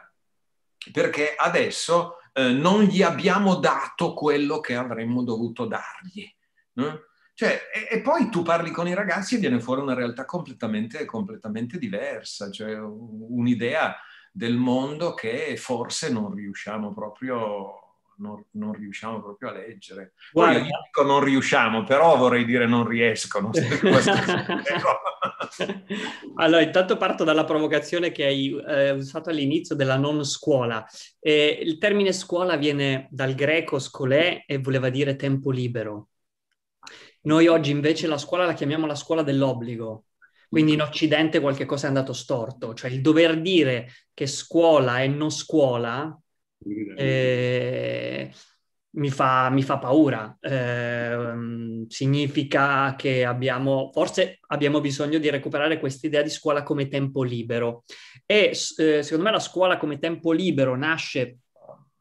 perché adesso eh, non gli abbiamo dato quello che avremmo dovuto dargli. No? Cioè, e, e, poi tu parli con i ragazzi e viene fuori una realtà completamente, completamente diversa, cioè un'idea del mondo che forse non riusciamo proprio non, non riusciamo proprio a leggere. Guarda, io dico non riusciamo, però vorrei dire non riescono. allora, intanto parto dalla provocazione che hai eh, usato all'inizio della non scuola. Eh, il termine scuola viene dal greco scolè e voleva dire tempo libero. Noi oggi invece la scuola la chiamiamo la scuola dell'obbligo. Quindi in Occidente qualche cosa è andato storto, cioè il dover dire che scuola e non scuola eh, mi, fa, mi, fa, paura. Eh, significa che abbiamo, forse abbiamo bisogno di recuperare questa idea di scuola come tempo libero. E eh, secondo me la scuola come tempo libero nasce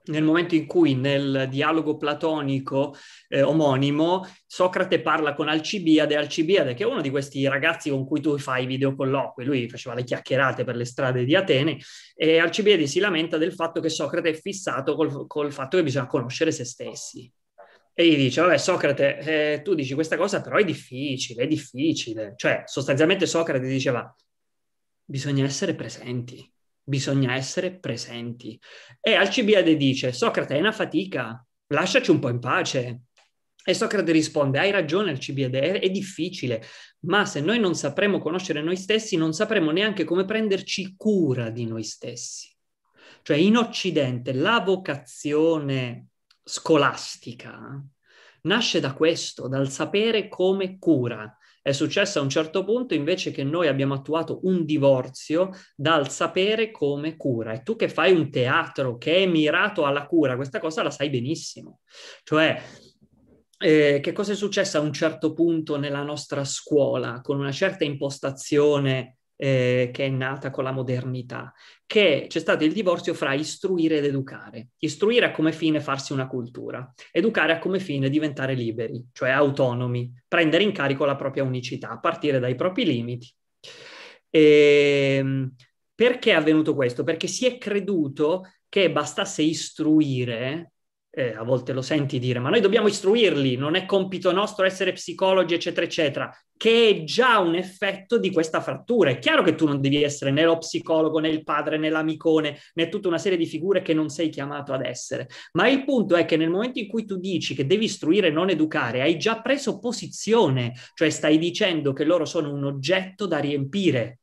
nel momento in cui nel dialogo platonico eh, omonimo Socrate parla con Alcibiade, Alcibiade che è uno di questi ragazzi con cui tu fai videocolloqui, lui faceva le chiacchierate per le strade di Atene e Alcibiade si lamenta del fatto che Socrate è fissato col, col fatto che bisogna conoscere se stessi. E gli dice, vabbè Socrate, eh, tu dici questa cosa però è difficile, è difficile. Cioè sostanzialmente Socrate diceva, bisogna essere presenti bisogna essere presenti. E Alcibiade dice, Socrate è una fatica, lasciaci un po' in pace. E Socrate risponde, hai ragione Alcibiade, è, è difficile, ma se noi non sapremo conoscere noi stessi, non sapremo neanche come prenderci cura di noi stessi. Cioè in Occidente la vocazione scolastica nasce da questo, dal sapere come cura, è successo a un certo punto invece che noi abbiamo attuato un divorzio dal sapere come cura. E tu che fai un teatro che è mirato alla cura, questa cosa la sai benissimo. Cioè, eh, che cosa è successo a un certo punto nella nostra scuola con una certa impostazione eh, che è nata con la modernità, che c'è stato il divorzio fra istruire ed educare. Istruire ha come fine farsi una cultura, educare ha come fine diventare liberi, cioè autonomi, prendere in carico la propria unicità, partire dai propri limiti. E, ehm, perché è avvenuto questo? Perché si è creduto che bastasse istruire eh, a volte lo senti dire, ma noi dobbiamo istruirli, non è compito nostro essere psicologi, eccetera, eccetera, che è già un effetto di questa frattura. È chiaro che tu non devi essere né lo psicologo, né il padre, né l'amicone, né tutta una serie di figure che non sei chiamato ad essere. Ma il punto è che nel momento in cui tu dici che devi istruire e non educare, hai già preso posizione, cioè stai dicendo che loro sono un oggetto da riempire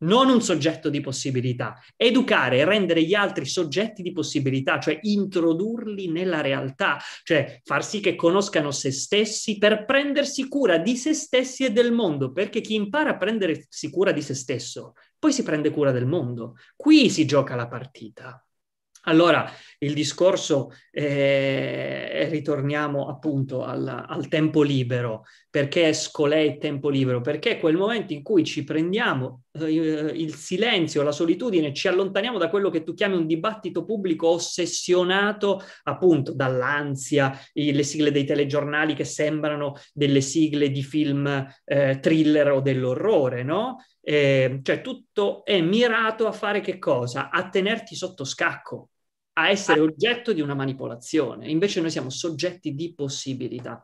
non un soggetto di possibilità. Educare e rendere gli altri soggetti di possibilità, cioè introdurli nella realtà, cioè far sì che conoscano se stessi per prendersi cura di se stessi e del mondo, perché chi impara a prendersi cura di se stesso, poi si prende cura del mondo. Qui si gioca la partita. Allora, il discorso, eh, ritorniamo appunto al, al, tempo libero, perché scolè il tempo libero? Perché è quel momento in cui ci prendiamo il silenzio, la solitudine, ci allontaniamo da quello che tu chiami un dibattito pubblico ossessionato appunto dall'ansia, le sigle dei telegiornali che sembrano delle sigle di film eh, thriller o dell'orrore, no? Eh, cioè tutto è mirato a fare che cosa? A tenerti sotto scacco, a essere oggetto di una manipolazione. Invece noi siamo soggetti di possibilità.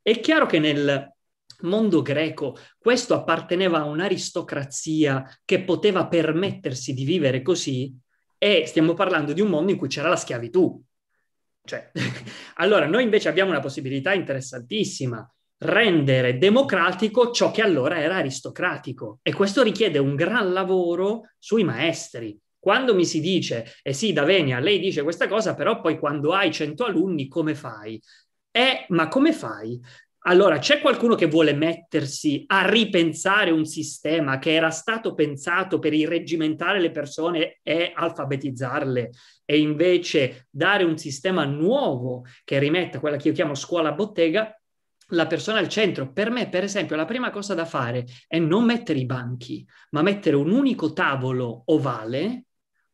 È chiaro che nel mondo greco, questo apparteneva a un'aristocrazia che poteva permettersi di vivere così e stiamo parlando di un mondo in cui c'era la schiavitù. Cioè, allora noi invece abbiamo una possibilità interessantissima, rendere democratico ciò che allora era aristocratico e questo richiede un gran lavoro sui maestri, quando mi si dice, eh sì, Davenia, lei dice questa cosa, però poi quando hai 100 alunni, come fai? Eh, ma come fai? Allora, c'è qualcuno che vuole mettersi a ripensare un sistema che era stato pensato per irreggimentare le persone e alfabetizzarle e invece dare un sistema nuovo che rimetta quella che io chiamo scuola bottega, la persona al centro. Per me, per esempio, la prima cosa da fare è non mettere i banchi, ma mettere un unico tavolo ovale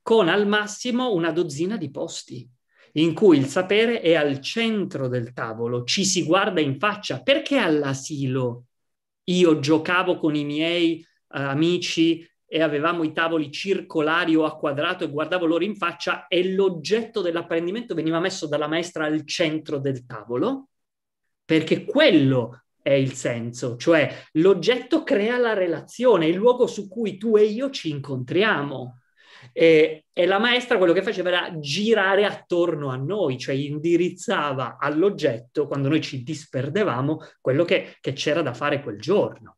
con al massimo una dozzina di posti in cui il sapere è al centro del tavolo, ci si guarda in faccia. Perché all'asilo io giocavo con i miei eh, amici e avevamo i tavoli circolari o a quadrato e guardavo loro in faccia e l'oggetto dell'apprendimento veniva messo dalla maestra al centro del tavolo? Perché quello è il senso, cioè l'oggetto crea la relazione, il luogo su cui tu e io ci incontriamo. E, e, la maestra quello che faceva era girare attorno a noi, cioè indirizzava all'oggetto, quando noi ci disperdevamo, quello che, che c'era da fare quel giorno.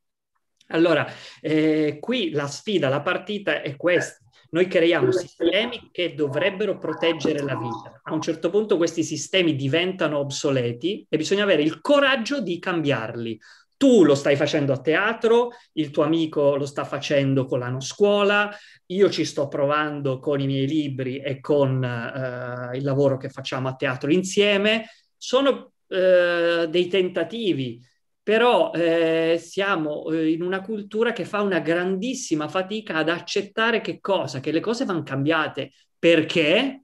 Allora, eh, qui la sfida, la partita è questa. Noi creiamo sistemi che dovrebbero proteggere la vita. A un certo punto questi sistemi diventano obsoleti e bisogna avere il coraggio di cambiarli. Tu lo stai facendo a teatro, il tuo amico lo sta facendo con l'anno scuola, io ci sto provando con i miei libri e con eh, il lavoro che facciamo a teatro insieme. Sono eh, dei tentativi, però eh, siamo eh, in una cultura che fa una grandissima fatica ad accettare che cosa, che le cose vanno cambiate perché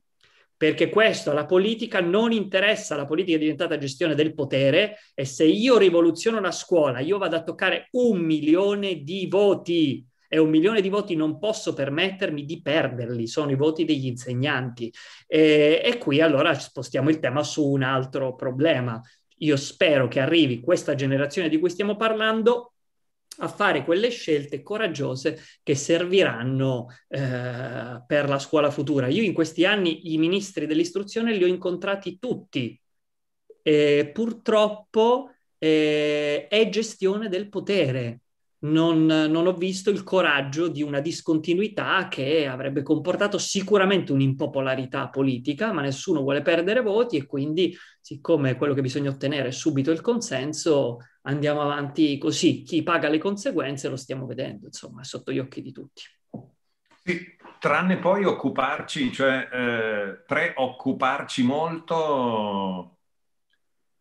perché questo alla politica non interessa, la politica è diventata gestione del potere e se io rivoluziono la scuola, io vado a toccare un milione di voti e un milione di voti non posso permettermi di perderli, sono i voti degli insegnanti. E, e qui allora spostiamo il tema su un altro problema. Io spero che arrivi questa generazione di cui stiamo parlando a fare quelle scelte coraggiose che serviranno eh, per la scuola futura. Io in questi anni i ministri dell'istruzione li ho incontrati tutti. E purtroppo eh, è gestione del potere. Non, non, ho visto il coraggio di una discontinuità che avrebbe comportato sicuramente un'impopolarità politica, ma nessuno vuole perdere voti e quindi, siccome quello che bisogna ottenere è subito il consenso, andiamo avanti così, chi paga le conseguenze lo stiamo vedendo, insomma, sotto gli occhi di tutti. Sì, tranne poi occuparci, cioè eh, preoccuparci molto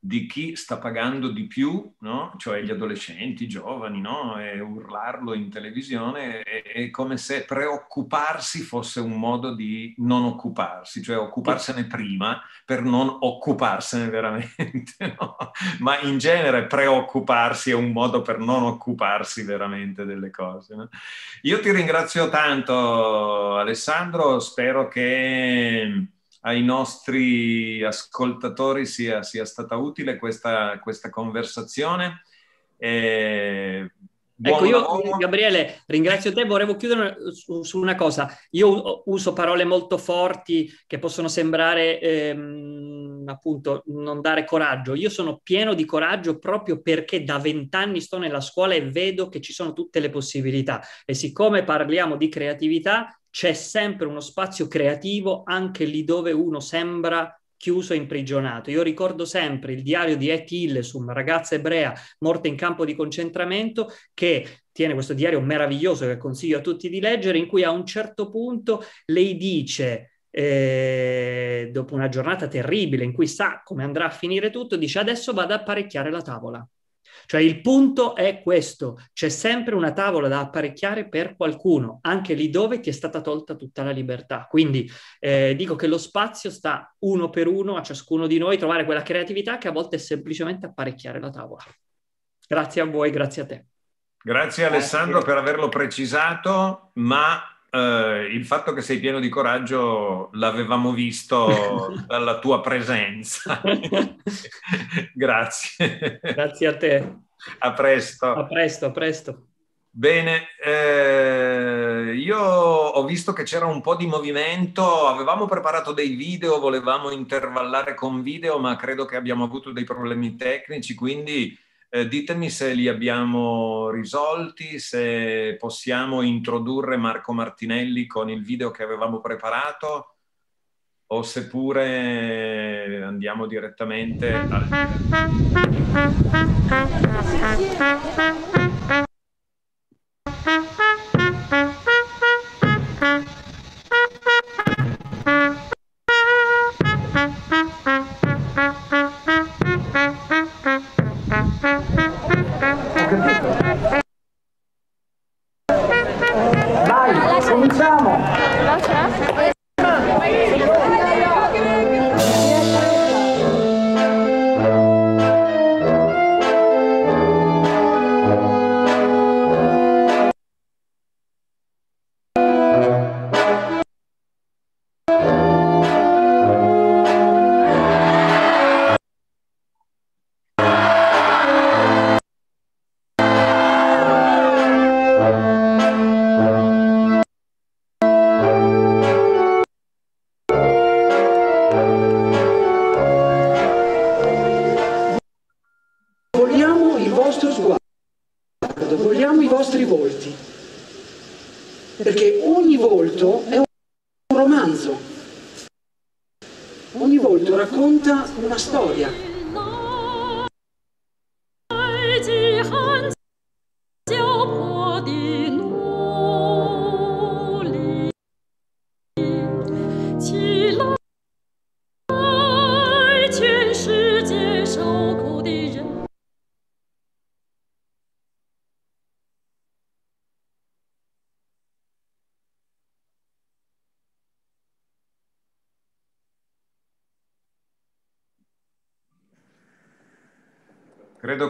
di chi sta pagando di più, no? cioè gli adolescenti, i giovani, no? e urlarlo in televisione è, è, come se preoccuparsi fosse un modo di non occuparsi, cioè occuparsene prima per non occuparsene veramente. No? Ma in genere preoccuparsi è un modo per non occuparsi veramente delle cose. Io ti ringrazio tanto Alessandro, spero che ai nostri ascoltatori sia, sia stata utile questa, questa conversazione. Eh, ecco, io Gabriele ringrazio te, vorrei chiudere su, su, una cosa. Io uso parole molto forti che possono sembrare ehm, appunto non dare coraggio. Io sono pieno di coraggio proprio perché da vent'anni sto nella scuola e vedo che ci sono tutte le possibilità. E siccome parliamo di creatività, c'è sempre uno spazio creativo anche lì dove uno sembra chiuso e imprigionato. Io ricordo sempre il diario di Etty Hillesum, ragazza ebrea morta in campo di concentramento, che tiene questo diario meraviglioso che consiglio a tutti di leggere, in cui a un certo punto lei dice... Eh, dopo una giornata terribile in cui sa come andrà a finire tutto, dice adesso vado ad apparecchiare la tavola. Cioè il punto è questo, c'è sempre una tavola da apparecchiare per qualcuno, anche lì dove ti è stata tolta tutta la libertà. Quindi eh, dico che lo spazio sta uno per uno a ciascuno di noi, trovare quella creatività che a volte è semplicemente apparecchiare la tavola. Grazie a voi, grazie a te. Grazie, grazie. Alessandro per averlo precisato, ma eh, il fatto che sei pieno di coraggio l'avevamo visto dalla tua presenza. Grazie. Grazie a te. A presto. A presto, a presto. Bene, eh, io ho visto che c'era un po' di movimento, avevamo preparato dei video, volevamo intervallare con video, ma credo che abbiamo avuto dei problemi tecnici, quindi eh, ditemi se li abbiamo risolti, se possiamo introdurre Marco Martinelli con il video che avevamo preparato o seppure andiamo direttamente al...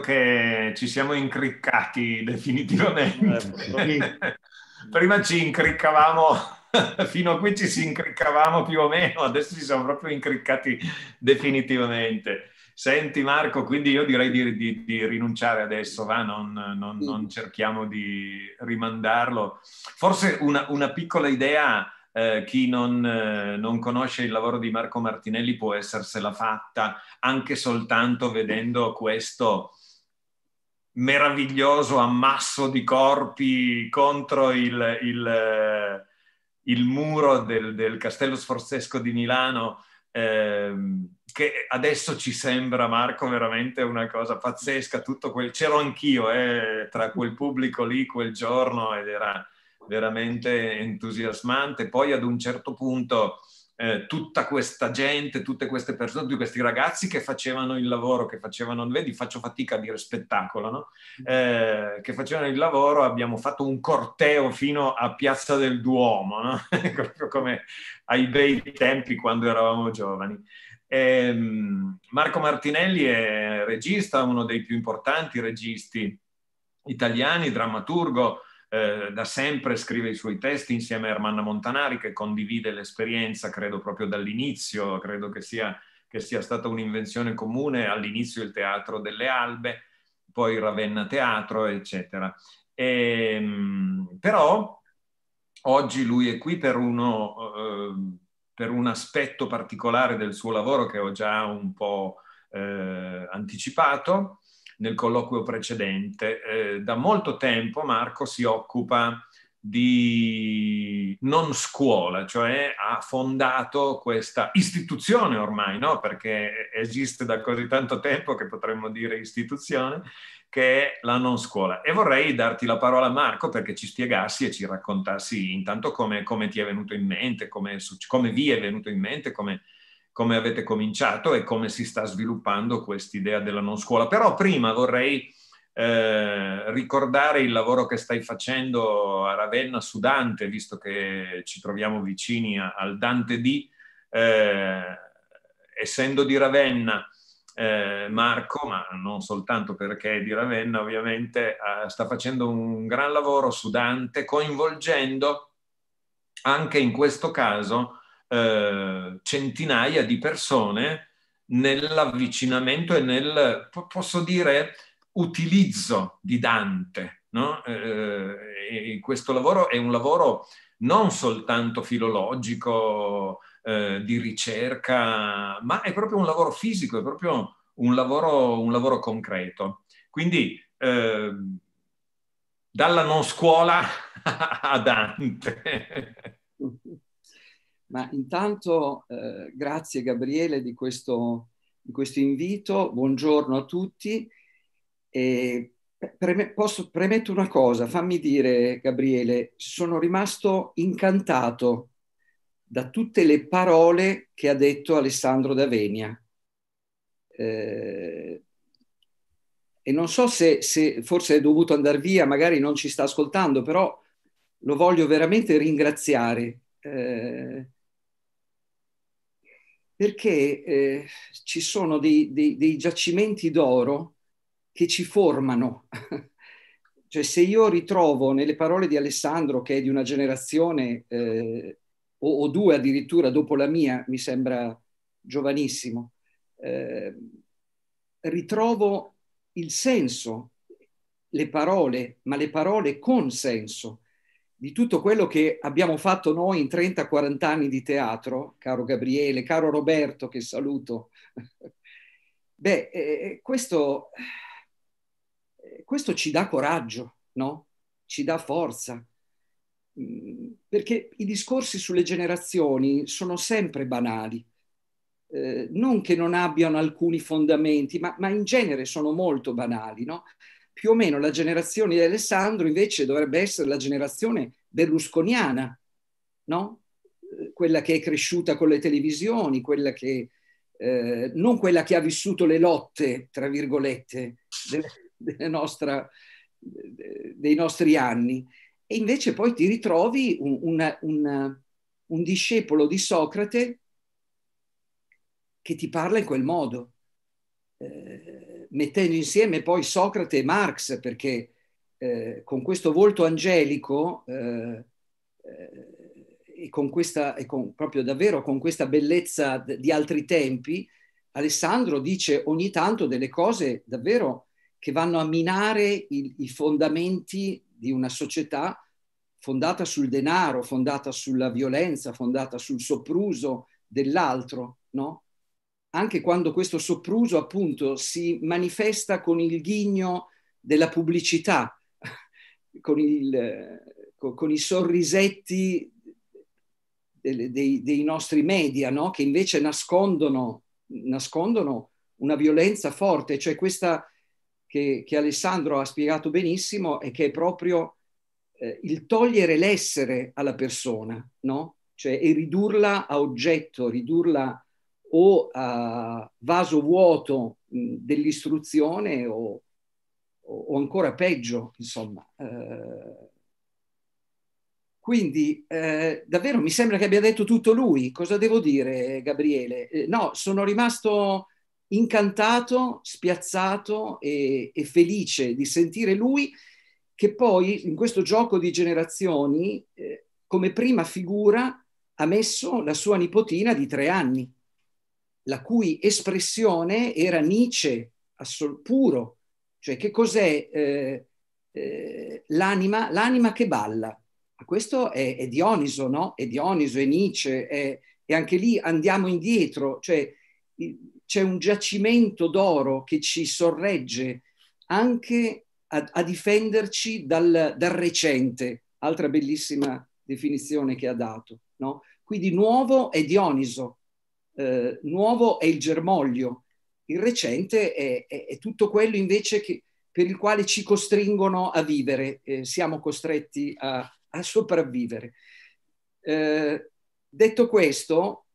credo che ci siamo incriccati eh, definitivamente. Prima ci incriccavamo, fino a qui ci si incriccavamo più o meno, adesso ci siamo proprio incriccati definitivamente. Senti Marco, quindi io direi di, di, di rinunciare adesso, va? Non, non, non, cerchiamo di rimandarlo. Forse una, una piccola idea, eh, chi non, eh, non, conosce il lavoro di Marco Martinelli può essersela fatta anche soltanto vedendo questo meraviglioso ammasso di corpi contro il, il, eh, il muro del, del, Castello Sforzesco di Milano, ehm, che adesso ci sembra, Marco, veramente una cosa pazzesca, tutto quel... C'ero anch'io eh, tra quel pubblico lì quel giorno ed era veramente entusiasmante. Poi ad un certo punto eh, tutta questa gente, tutte queste persone, tutti questi ragazzi che facevano il lavoro, che facevano, vedi, faccio fatica a dire spettacolo, no? Mm. eh, che facevano il lavoro, abbiamo fatto un corteo fino a Piazza del Duomo, no? Ecco, proprio come ai bei tempi quando eravamo giovani. E, ehm, Marco Martinelli è regista, uno dei più importanti registi italiani, drammaturgo, eh, da sempre scrive i suoi testi insieme a Ermanna Montanari che condivide l'esperienza, credo proprio dall'inizio, credo che sia, che sia stata un'invenzione comune, all'inizio il Teatro delle Albe, poi Ravenna Teatro, eccetera. E, ehm, però oggi lui è qui per, uno, eh, per un aspetto particolare del suo lavoro che ho già un po' eh, anticipato, nel colloquio precedente. Eh, da molto tempo Marco si occupa di non scuola, cioè ha fondato questa istituzione ormai, no? perché esiste da così tanto tempo che potremmo dire istituzione, che è la non scuola. E vorrei darti la parola Marco perché ci spiegassi e ci raccontassi intanto come, come ti è venuto in mente, come, come vi è venuto in mente, come come avete cominciato e come si sta sviluppando quest'idea della non scuola. Però prima vorrei eh, ricordare il lavoro che stai facendo a Ravenna su Dante, visto che ci troviamo vicini a, al Dante D. Eh, essendo di Ravenna, eh, Marco, ma non soltanto perché è di Ravenna ovviamente, sta facendo un gran lavoro su Dante, coinvolgendo anche in questo caso eh, centinaia di persone nell'avvicinamento e nel, posso dire, utilizzo di Dante. No? Eh, eh questo lavoro è un lavoro non soltanto filologico, eh, di ricerca, ma è proprio un lavoro fisico, è proprio un lavoro, un lavoro concreto. Quindi eh, dalla non scuola a Dante. Ma intanto eh, grazie Gabriele di questo, di questo, invito, buongiorno a tutti. E preme, posso, premetto una cosa, fammi dire Gabriele, sono rimasto incantato da tutte le parole che ha detto Alessandro D'Avenia. Eh, e non so se, se, forse è dovuto andare via, magari non ci sta ascoltando, però lo voglio veramente ringraziare. Eh, perché eh, ci sono dei, dei, dei giacimenti d'oro che ci formano. cioè se io ritrovo nelle parole di Alessandro, che è di una generazione eh, o, o, due addirittura dopo la mia, mi sembra giovanissimo, eh, ritrovo il senso, le parole, ma le parole con senso di tutto quello che abbiamo fatto noi in 30-40 anni di teatro, caro Gabriele, caro Roberto che saluto. Beh, eh, eh questo, eh, questo, ci dà coraggio, no? Ci dà forza, mm, perché i discorsi sulle generazioni sono sempre banali. Eh, non che non abbiano alcuni fondamenti, ma, ma in genere sono molto banali, no? più o meno la generazione di Alessandro invece dovrebbe essere la generazione berlusconiana, no? Eh, quella che è cresciuta con le televisioni, quella che, eh, non quella che ha vissuto le lotte, tra virgolette, delle, delle nostra, dei nostri anni. E invece poi ti ritrovi un, una, una, un discepolo di Socrate che ti parla in quel modo. Eh, mettendo insieme poi Socrate e Marx, perché eh, con questo volto angelico eh, eh e con questa, e con, proprio davvero con questa bellezza di altri tempi, Alessandro dice ogni tanto delle cose davvero che vanno a minare il, i fondamenti di una società fondata sul denaro, fondata sulla violenza, fondata sul sopruso dell'altro, no? anche quando questo sopruso appunto si manifesta con il ghigno della pubblicità, con, il, con i sorrisetti dei, dei, dei nostri media, no? che invece nascondono, nascondono, una violenza forte, cioè questa che, che, Alessandro ha spiegato benissimo e che è proprio eh, il togliere l'essere alla persona, no? cioè, e ridurla a oggetto, ridurla a o a eh, vaso vuoto dell'istruzione o, o ancora peggio, insomma. Eh, quindi eh, davvero mi sembra che abbia detto tutto lui. Cosa devo dire, Gabriele? Eh, no, sono rimasto incantato, spiazzato e, e, felice di sentire lui che poi in questo gioco di generazioni eh, come prima figura ha messo la sua nipotina di tre anni la cui espressione era Nietzsche assol- puro, cioè che cos'è eh, eh, l'anima? L'anima che balla. Questo è, è, Dioniso, no? È Dioniso, è Nietzsche, è, e anche lì andiamo indietro, cioè c'è un giacimento d'oro che ci sorregge anche a, a difenderci dal, dal, recente, altra bellissima definizione che ha dato. No? Qui di nuovo è Dioniso eh, nuovo è il germoglio, il recente è, è, è tutto quello invece che, per il quale ci costringono a vivere, eh, siamo costretti a, a sopravvivere. Eh, detto questo,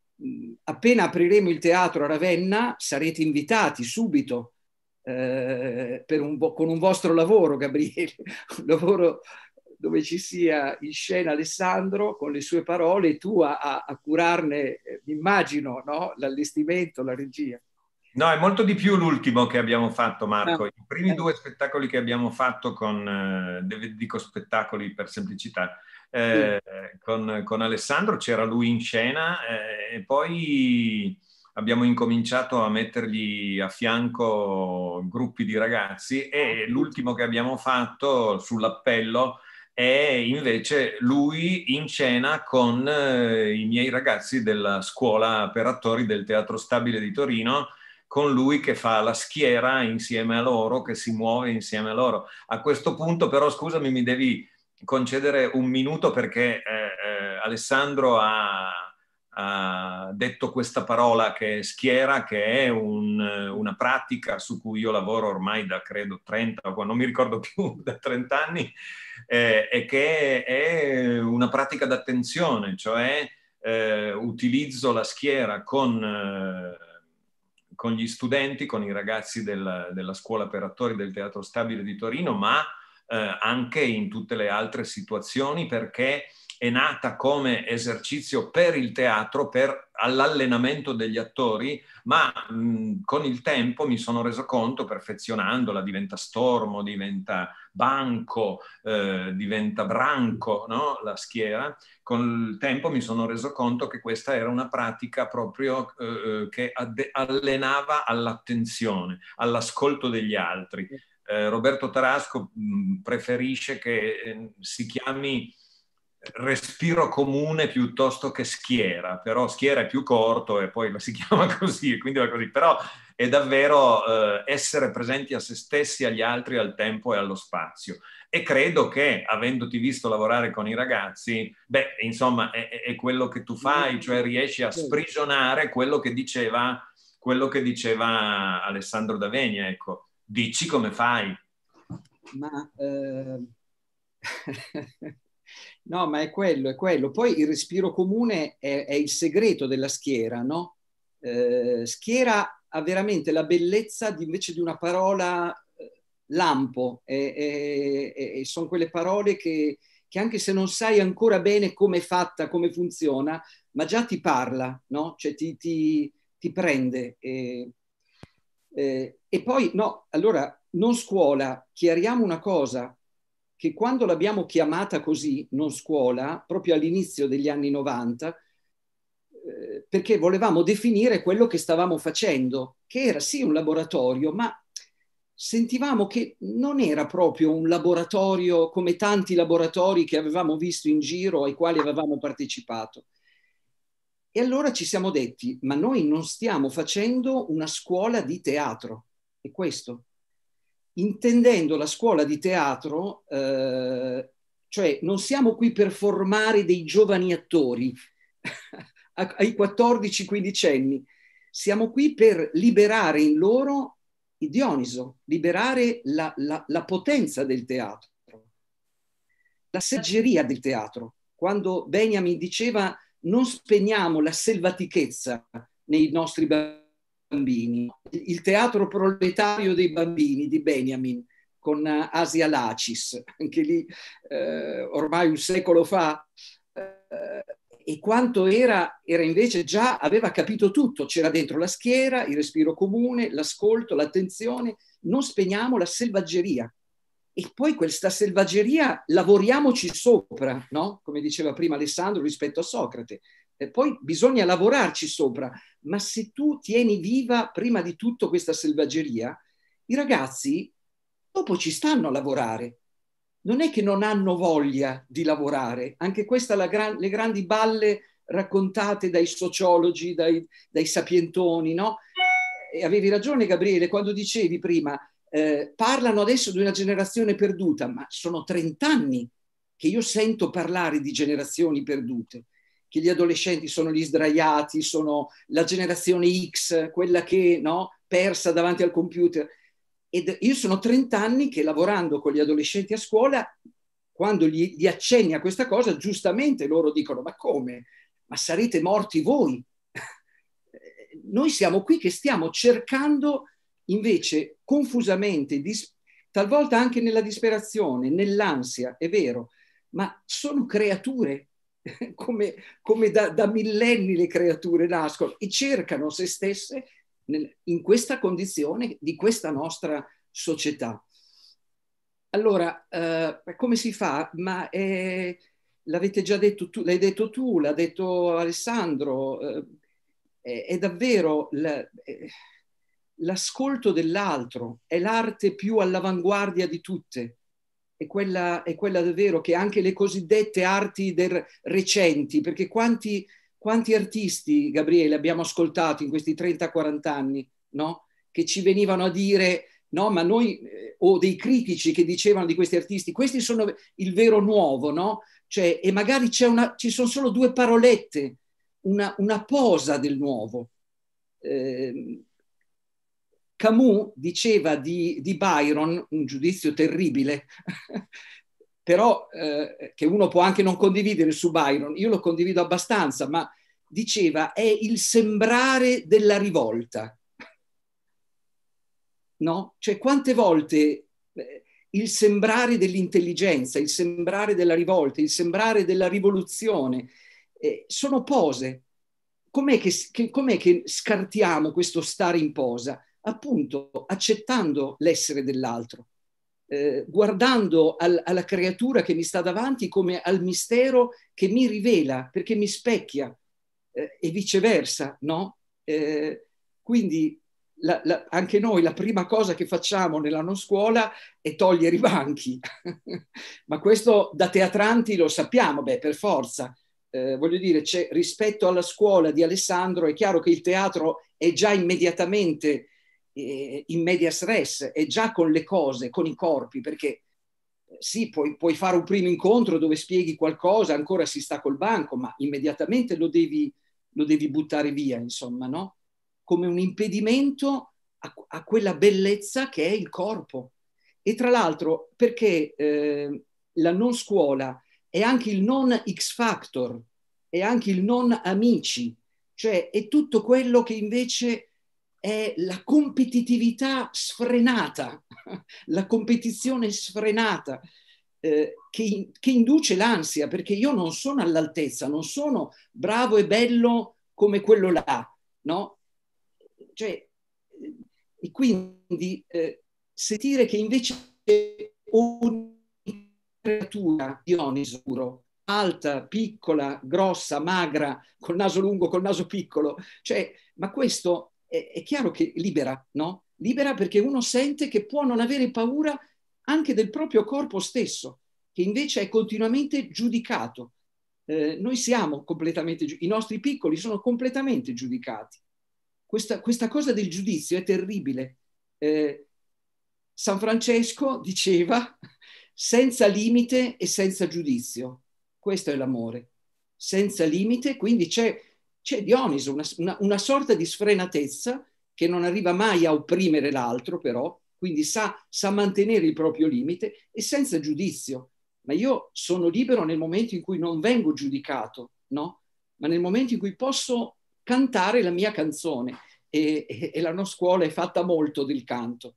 appena apriremo il teatro a Ravenna sarete invitati subito eh, un, con un vostro lavoro, Gabriele, un lavoro dove ci sia in scena Alessandro con le sue parole e tu a, a, a curarne, eh, immagino, no? l'allestimento, la regia. No, è molto di più l'ultimo che abbiamo fatto, Marco. Ah. I primi due spettacoli che abbiamo fatto con, eh, dico spettacoli per semplicità, eh, sì. con, con, Alessandro c'era lui in scena eh, e poi abbiamo incominciato a mettergli a fianco gruppi di ragazzi e l'ultimo che abbiamo fatto sull'appello è invece lui in cena con eh, i miei ragazzi della scuola per attori del Teatro Stabile di Torino, con lui che fa la schiera insieme a loro, che si muove insieme a loro. A questo punto però scusami mi devi concedere un minuto perché eh, eh, Alessandro ha ha detto questa parola che è schiera, che è un, una pratica su cui io lavoro ormai da credo 30, non mi ricordo più, da 30 anni, eh, e che è una pratica d'attenzione, cioè eh, utilizzo la schiera con, eh, con, gli studenti, con i ragazzi della, della scuola per attori del Teatro Stabile di Torino, ma eh, anche in tutte le altre situazioni perché è nata come esercizio per il teatro, per all'allenamento degli attori, ma mh, con il tempo mi sono reso conto, perfezionandola, diventa stormo, diventa banco, eh, diventa branco no? la schiera, con il tempo mi sono reso conto che questa era una pratica proprio eh, eh che adde- allenava all'attenzione, all'ascolto degli altri. Eh, Roberto Tarasco mh, preferisce che eh, si chiami respiro comune piuttosto che schiera, però schiera è più corto e poi la si chiama così, quindi va così, però è davvero eh, essere presenti a se stessi, agli altri, al tempo e allo spazio. E credo che, avendoti visto lavorare con i ragazzi, beh, insomma, è, è quello che tu fai, cioè riesci a sprigionare quello che diceva, quello che diceva Alessandro Davegna, ecco, dici come fai. Ma... Eh... No, ma è quello, è quello. Poi il respiro comune è, è il segreto della schiera, no? Eh, schiera ha veramente la bellezza di, invece di una parola eh, lampo e, e, e sono quelle parole che, che, anche se non sai ancora bene come è fatta, come funziona, ma già ti parla, no? Cioè ti, ti, ti prende. E, eh, e, poi, no, allora, non scuola, chiariamo una cosa, che quando l'abbiamo chiamata così, non scuola, proprio all'inizio degli anni 90, eh, perché volevamo definire quello che stavamo facendo, che era sì un laboratorio, ma sentivamo che non era proprio un laboratorio come tanti laboratori che avevamo visto in giro, ai quali avevamo partecipato. E allora ci siamo detti, ma noi non stiamo facendo una scuola di teatro, è questo intendendo la scuola di teatro, eh, cioè non siamo qui per formare dei giovani attori ai 14-15 anni, siamo qui per liberare in loro Dioniso, liberare la, la, la potenza del teatro, la saggeria del teatro. Quando Benjamin diceva non spegniamo la selvatichezza nei nostri bambini, bambini, il teatro proletario dei bambini di Benjamin con eh, Asia Lacis, anche lì eh, ormai un secolo fa, eh, e quanto era, era invece già, aveva capito tutto, c'era dentro la schiera, il respiro comune, l'ascolto, l'attenzione, non spegniamo la selvaggeria. E poi questa selvaggeria lavoriamoci sopra, no? come diceva prima Alessandro rispetto a Socrate, eh, poi bisogna lavorarci sopra, ma se tu tieni viva prima di tutto questa selvaggeria, i ragazzi dopo ci stanno a lavorare. Non è che non hanno voglia di lavorare, anche questa gran, le grandi balle raccontate dai sociologi, dai, dai sapientoni, no? E avevi ragione Gabriele quando dicevi prima, eh, parlano adesso di una generazione perduta, ma sono 30 anni che io sento parlare di generazioni perdute che gli adolescenti sono gli sdraiati, sono la generazione X, quella che no, persa davanti al computer. Ed io sono 30 anni che lavorando con gli adolescenti a scuola, quando gli, gli accenni a questa cosa, giustamente loro dicono: Ma come? Ma sarete morti voi? Noi siamo qui che stiamo cercando invece confusamente, dis- talvolta anche nella disperazione, nell'ansia, è vero, ma sono creature come, come da, da, millenni le creature nascono e cercano se stesse nel, in questa condizione di questa nostra società. Allora, eh, come si fa? Ma è, eh, l'avete già detto tu, l'hai detto tu, l'ha detto Alessandro, eh, è, è, davvero la, eh, l'ascolto dell'altro, è l'arte più all'avanguardia di tutte è quella, è quella davvero che anche le cosiddette arti del recenti, perché quanti, quanti artisti, Gabriele, abbiamo ascoltato in questi 30-40 anni, no? che ci venivano a dire, no, ma noi, eh, o dei critici che dicevano di questi artisti, questi sono il vero nuovo, no? Cioè, e magari c'è una, ci sono solo due parolette, una, una posa del nuovo. Eh, Camus diceva di, di Byron, un giudizio terribile, però eh, che uno può anche non condividere su Byron, io lo condivido abbastanza, ma diceva è il sembrare della rivolta. No? Cioè quante volte eh, il sembrare dell'intelligenza, il sembrare della rivolta, il sembrare della rivoluzione, eh, sono pose. Com'è che, che, com'è che scartiamo questo stare in posa? appunto accettando l'essere dell'altro, eh, guardando al, alla creatura che mi sta davanti come al mistero che mi rivela, perché mi specchia eh, e viceversa, no? Eh, quindi la, la, anche noi la prima cosa che facciamo nella non scuola è togliere i banchi, ma questo da teatranti lo sappiamo, beh, per forza. Eh, voglio dire, c'è, rispetto alla scuola di Alessandro, è chiaro che il teatro è già immediatamente eh, in media stress e già con le cose, con i corpi, perché eh, sì, puoi, puoi, fare un primo incontro dove spieghi qualcosa, ancora si sta col banco, ma immediatamente lo devi, lo devi buttare via, insomma, no? Come un impedimento a, a, quella bellezza che è il corpo. E tra l'altro, perché eh, la non scuola è anche il non X factor, è anche il non amici, cioè è tutto quello che invece è la competitività sfrenata, la competizione sfrenata eh, che, che induce l'ansia, perché io non sono all'altezza, non sono bravo e bello come quello là, no? Cioè, e quindi eh, sentire che invece ogni creatura Dioniso puro, alta, piccola, grossa, magra, col naso lungo, col naso piccolo, cioè, ma questo è, è chiaro che libera, no? Libera perché uno sente che può non avere paura anche del proprio corpo stesso, che invece è continuamente giudicato. Eh, noi siamo completamente i nostri piccoli sono completamente giudicati. Questa, questa cosa del giudizio è terribile. Eh, San Francesco diceva senza limite e senza giudizio. Questo è l'amore. Senza limite, quindi c'è c'è Dioniso, una, una, una sorta di sfrenatezza che non arriva mai a opprimere l'altro, però, quindi sa, sa, mantenere il proprio limite e senza giudizio. Ma io sono libero nel momento in cui non vengo giudicato, no? Ma nel momento in cui posso cantare la mia canzone. E, e, e la nostra scuola è fatta molto del canto.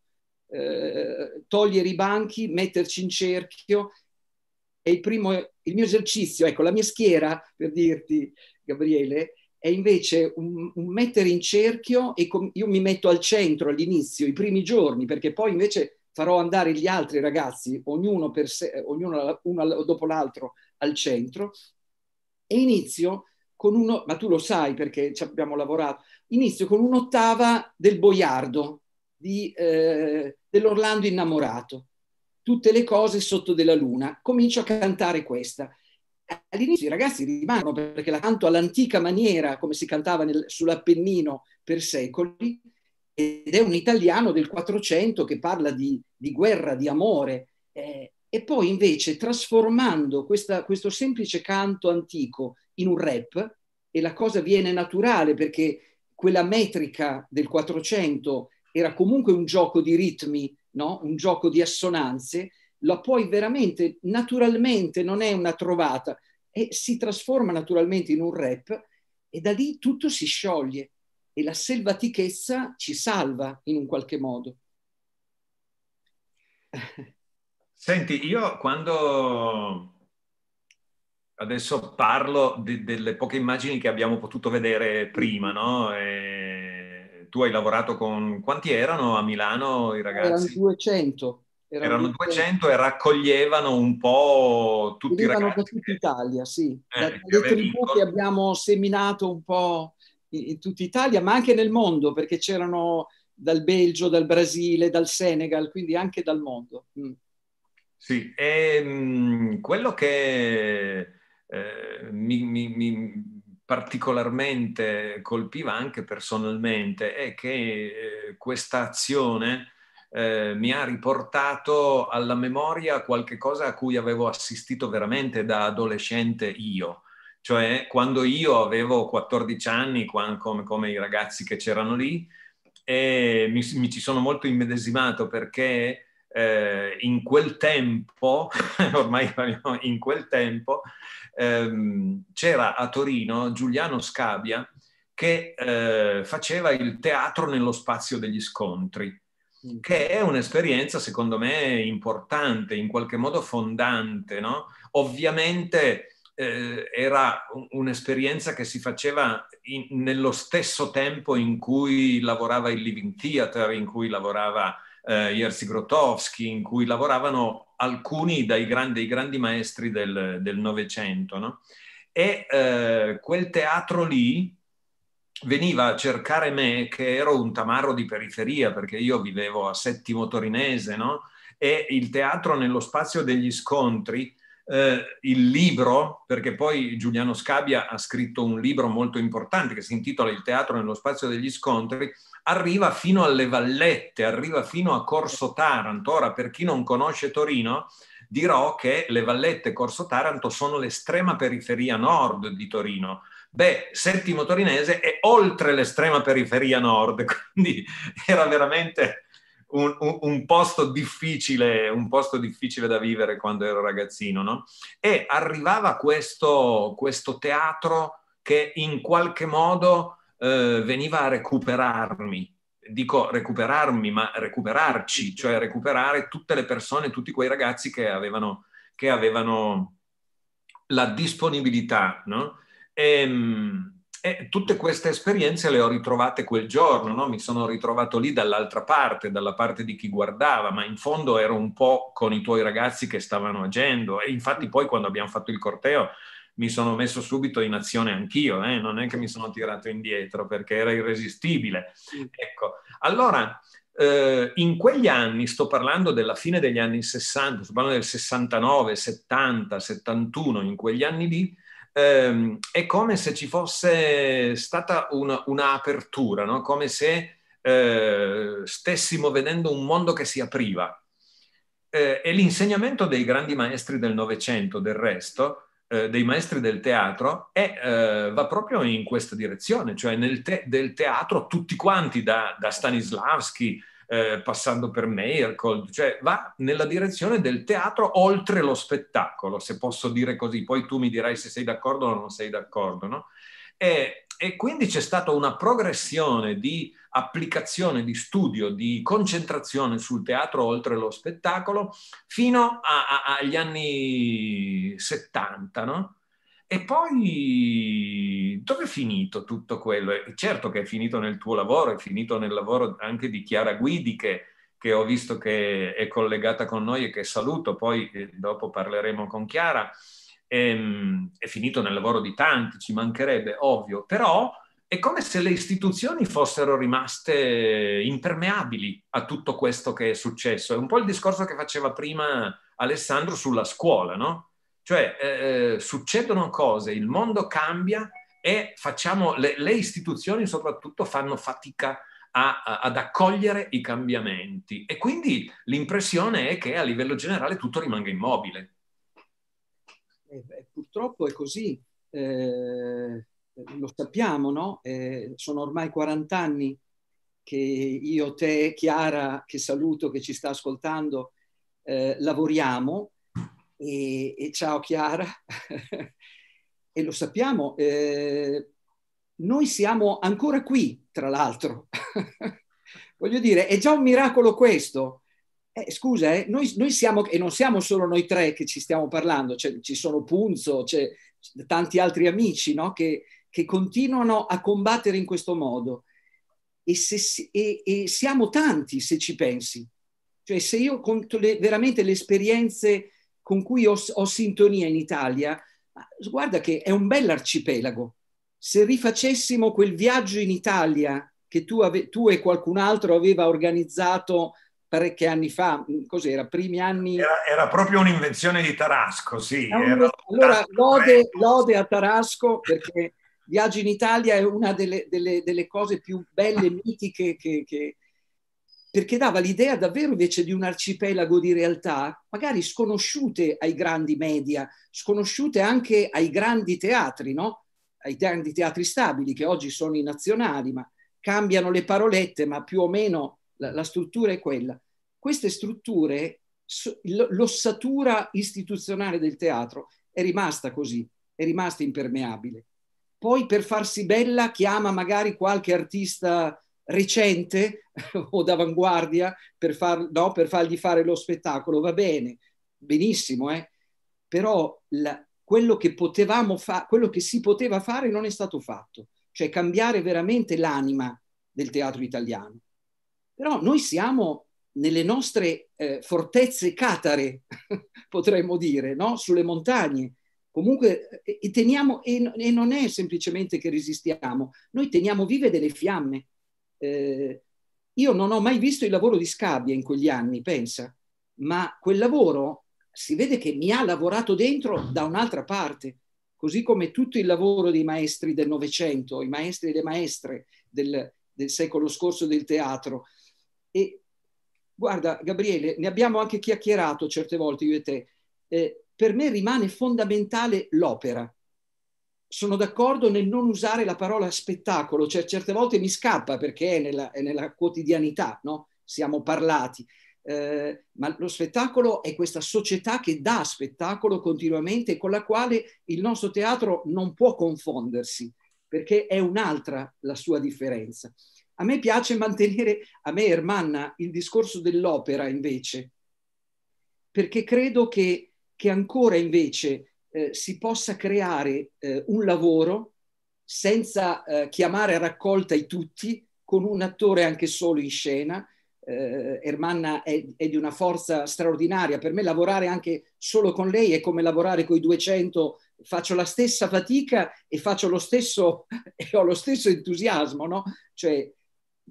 Eh, togliere i banchi, metterci in cerchio, è il, primo, il mio esercizio, ecco, la mia schiera, per dirti, Gabriele, è invece un, un mettere in cerchio e com- io mi metto al centro all'inizio, i primi giorni, perché poi invece farò andare gli altri ragazzi, ognuno, per sé, ognuno uno dopo l'altro al centro, e inizio con uno, ma tu lo sai perché ci abbiamo lavorato, inizio con un'ottava del boiardo, di, eh, dell'Orlando innamorato, tutte le cose sotto della luna, comincio a cantare questa all'inizio i ragazzi rimangono perché la canto all'antica maniera, come si cantava nel, sull'Appennino per secoli, ed è un italiano del 400 che parla di, di guerra, di amore, eh, e poi invece trasformando questa, questo semplice canto antico in un rap, e la cosa viene naturale perché quella metrica del 400 era comunque un gioco di ritmi, no? un gioco di assonanze, la puoi veramente, naturalmente, non è una trovata, e si trasforma naturalmente in un rap e da lì tutto si scioglie e la selvatichezza ci salva in un qualche modo. Senti, io quando adesso parlo di, delle poche immagini che abbiamo potuto vedere prima, no? tu hai lavorato con quanti erano a Milano i ragazzi? Erano 200. Erano, erano 200 e raccoglievano un po' tutti i ragazzi. da tutta Italia, sì. Eh, da, le abbiamo seminato un po' in, in tutta Italia, ma anche nel mondo, perché c'erano dal Belgio, dal Brasile, dal Senegal, quindi anche dal mondo. Mm. Sì, e ehm, quello che eh, mi, mi, mi particolarmente colpiva anche personalmente è che eh, questa azione eh, mi ha riportato alla memoria qualche cosa a cui avevo assistito veramente da adolescente io. Cioè, quando io avevo 14 anni, come, come i ragazzi che c'erano lì, e mi, mi ci sono molto immedesimato perché eh, in quel tempo, ormai in quel tempo, ehm, c'era a Torino Giuliano Scabia che eh, faceva il teatro nello spazio degli scontri Mm. che è un'esperienza secondo me importante, in qualche modo fondante. No? Ovviamente eh, era un'esperienza che si faceva in, nello stesso tempo in cui lavorava il Living Theater, in cui lavorava eh, Jerzy Grotowski, in cui lavoravano alcuni dei grandi, grandi maestri del Novecento. E eh, quel teatro lì, veniva a cercare me che ero un tamarro di periferia perché io vivevo a Settimo Torinese, no? E il teatro nello spazio degli scontri, eh, il libro, perché poi Giuliano Scabia ha scritto un libro molto importante che si intitola Il teatro nello spazio degli scontri, arriva fino alle Vallette, arriva fino a Corso Taranto. Ora, per chi non conosce Torino, dirò che le Vallette e Corso Taranto sono l'estrema periferia nord di Torino Beh, Settimo Torinese è oltre l'estrema periferia nord, quindi era veramente un, un, un, posto, difficile, un posto difficile, da vivere quando ero ragazzino, no? E arrivava questo, questo teatro che in qualche modo eh, veniva a recuperarmi, dico recuperarmi, ma recuperarci, cioè recuperare tutte le persone, tutti quei ragazzi che avevano, che avevano la disponibilità no? E, ehm, e tutte queste esperienze le ho ritrovate quel giorno, no? mi sono ritrovato lì dall'altra parte, dalla parte di chi guardava, ma in fondo ero un po' con i tuoi ragazzi che stavano agendo e infatti poi quando abbiamo fatto il corteo mi sono messo subito in azione anch'io, eh? non è che mi sono tirato indietro perché era irresistibile. Ecco, allora eh, in quegli anni, sto parlando della fine degli anni 60, sto parlando del 69, 70, 71, in quegli anni lì, ehm, è come se ci fosse stata un'apertura, no? come se eh, stessimo vedendo un mondo che si apriva. Eh, e l'insegnamento dei grandi maestri del Novecento, del resto, eh, dei maestri del teatro, è, eh, va proprio in questa direzione, cioè nel te- del teatro tutti quanti, da, da Stanislavski, eh, passando per Meyerhold, cioè va nella direzione del teatro oltre lo spettacolo, se posso dire così. Poi tu mi dirai se sei d'accordo o non sei d'accordo, no? E, e quindi c'è stata una progressione di applicazione, di studio, di concentrazione sul teatro oltre lo spettacolo fino a, a, agli anni 70, no? E poi dove è finito tutto quello? Certo che è finito nel tuo lavoro, è finito nel lavoro anche di Chiara Guidi che, che ho visto che è collegata con noi e che saluto, poi eh, dopo parleremo con Chiara. È, ehm, è finito nel lavoro di tanti, ci mancherebbe, ovvio, però è come se le istituzioni fossero rimaste impermeabili a tutto questo che è successo. È un po' il discorso che faceva prima Alessandro sulla scuola, no? Cioè eh, eh, succedono cose, il mondo cambia e facciamo, le, le istituzioni soprattutto fanno fatica a, a, ad accogliere i cambiamenti e quindi l'impressione è che a livello generale tutto rimanga immobile. Eh, purtroppo è così, eh, lo sappiamo, no? Eh, sono ormai 40 anni che io, te, Chiara, che saluto, che ci sta ascoltando, eh, lavoriamo e, e ciao Chiara, e lo sappiamo, eh, noi siamo ancora qui, tra l'altro. Voglio dire, è già un miracolo questo. Eh, scusa, eh, noi, noi, siamo, e non siamo solo noi tre che ci stiamo parlando, cioè, ci sono Punzo, c'è cioè, tanti altri amici no? che, che, continuano a combattere in questo modo. E, se, e, e siamo tanti, se ci pensi. Cioè, se io conto le, veramente le esperienze con cui ho, ho sintonia in Italia, guarda che è un bell'arcipelago. Se rifacessimo quel viaggio in Italia che tu, ave, tu e qualcun altro aveva organizzato parecchi anni fa, mm, cos'era, primi anni... Era, era proprio un'invenzione di Tarasco, sì. Un... Allora, lode, lode, a Tarasco perché Viaggio in Italia è una delle, delle, delle cose più belle, mitiche che, che, perché dava l'idea davvero invece di un arcipelago di realtà, magari sconosciute ai grandi media, sconosciute anche ai grandi teatri, no? ai grandi teatri stabili che oggi sono i nazionali, ma cambiano le parolette, ma più o meno la, la struttura è quella. Queste strutture, l'ossatura istituzionale del teatro è rimasta così, è rimasta impermeabile. Poi per farsi bella chiama magari qualche artista recente o d'avanguardia per, far, no, per fargli fare lo spettacolo, va bene, benissimo, eh? però la, quello, che potevamo fa- quello che si poteva fare non è stato fatto, cioè cambiare veramente l'anima del teatro italiano. Però noi siamo nelle nostre eh, fortezze catare, potremmo dire, no? sulle montagne. Comunque eh, e teniamo, e, e non è semplicemente che resistiamo, noi teniamo vive delle fiamme, eh, io non ho mai visto il lavoro di Scabbia in quegli anni, pensa, ma quel lavoro si vede che mi ha lavorato dentro da un'altra parte, così come tutto il lavoro dei maestri del Novecento, i maestri e le maestre del, del secolo scorso del teatro. E guarda, Gabriele, ne abbiamo anche chiacchierato certe volte io e te. Eh, per me rimane fondamentale l'opera, sono d'accordo nel non usare la parola spettacolo, cioè certe volte mi scappa perché è nella, è nella quotidianità, no? siamo parlati, eh, ma lo spettacolo è questa società che dà spettacolo continuamente con la quale il nostro teatro non può confondersi, perché è un'altra la sua differenza. A me piace mantenere, a me Ermanna, il discorso dell'opera invece, perché credo che, che ancora invece eh, si possa creare eh, un lavoro senza eh, chiamare a raccolta i tutti, con un attore anche solo in scena. Eh, Ermanna è, è, di una forza straordinaria. Per me lavorare anche solo con lei è come lavorare con i 200. Faccio la stessa fatica e faccio lo stesso e ho lo stesso entusiasmo, no? Cioè,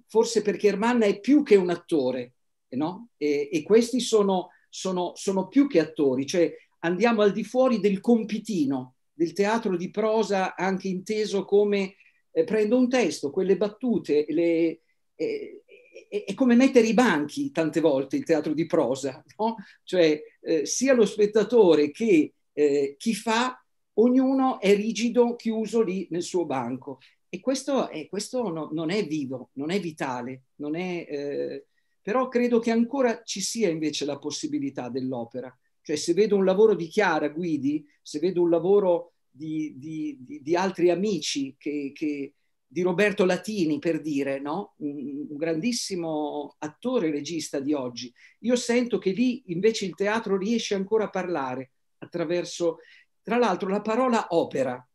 forse perché Ermanna è più che un attore, no? E, e questi sono, sono, sono più che attori, cioè andiamo al di fuori del compitino, del teatro di prosa anche inteso come eh, prendo un testo, quelle battute, le, eh, è come mettere i banchi tante volte il teatro di prosa, no? cioè eh, sia lo spettatore che eh, chi fa, ognuno è rigido, chiuso lì nel suo banco. E questo, è, questo no, non è vivo, non è vitale, non è, eh, però credo che ancora ci sia invece la possibilità dell'opera, cioè se vedo un lavoro di Chiara Guidi, se vedo un lavoro di, di, di, di altri amici, che, che, di Roberto Latini per dire, no? un, un grandissimo attore e regista di oggi, io sento che lì invece il teatro riesce ancora a parlare attraverso, tra l'altro la parola opera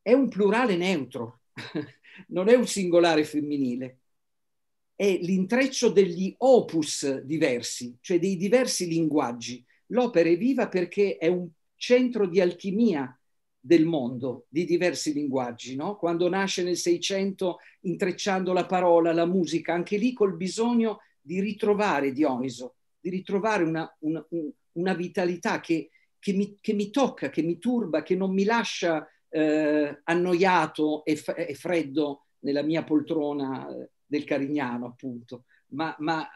è un plurale neutro, non è un singolare femminile è l'intreccio degli opus diversi, cioè dei diversi linguaggi. L'opera è viva perché è un centro di alchimia del mondo, di diversi linguaggi, no? Quando nasce nel Seicento, intrecciando la parola, la musica, anche lì col bisogno di ritrovare Dioniso, di ritrovare una, una, una vitalità che, che, mi, che, mi, tocca, che mi turba, che non mi lascia eh, annoiato e, f- e, freddo nella mia poltrona eh, del Carignano, appunto, ma, ma,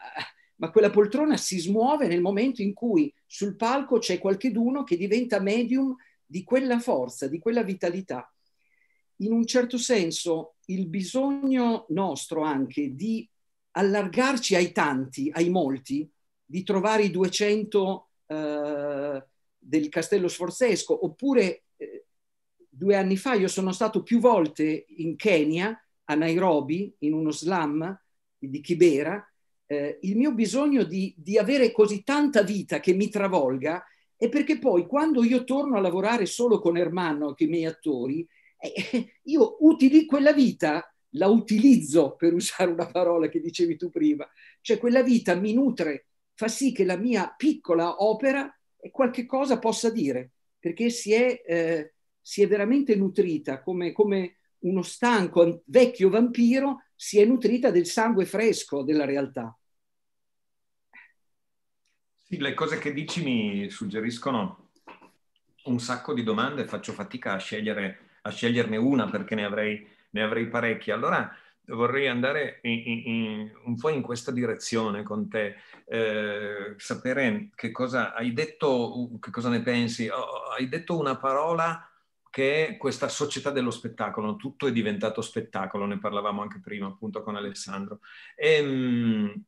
ma quella poltrona si smuove nel momento in cui sul palco c'è qualcheduno che diventa medium di quella forza, di quella vitalità. In un certo senso il bisogno nostro anche di allargarci ai tanti, ai molti, di trovare i 200 eh, del Castello Sforzesco, oppure eh, due anni fa io sono stato più volte in Kenya a Nairobi, in uno slam di Kibera, eh, il mio bisogno di, di avere così tanta vita che mi travolga è perché poi quando io torno a lavorare solo con Ermanno, che i miei attori, eh, io utilizzo quella vita, la utilizzo per usare una parola che dicevi tu prima, cioè quella vita mi nutre, fa sì che la mia piccola opera qualche cosa possa dire, perché si è, eh, si è veramente nutrita come, come uno stanco vecchio vampiro si è nutrita del sangue fresco della realtà. Sì, le cose che dici mi suggeriscono un sacco di domande faccio fatica a, scegliere, a sceglierne una perché ne avrei, ne avrei parecchie. Allora vorrei andare in, in, in, un po' in questa direzione con te, eh, sapere che cosa hai detto, che cosa ne pensi. Oh, hai detto una parola che è questa società dello spettacolo, tutto è diventato spettacolo, ne parlavamo anche prima appunto con Alessandro. E, ehm,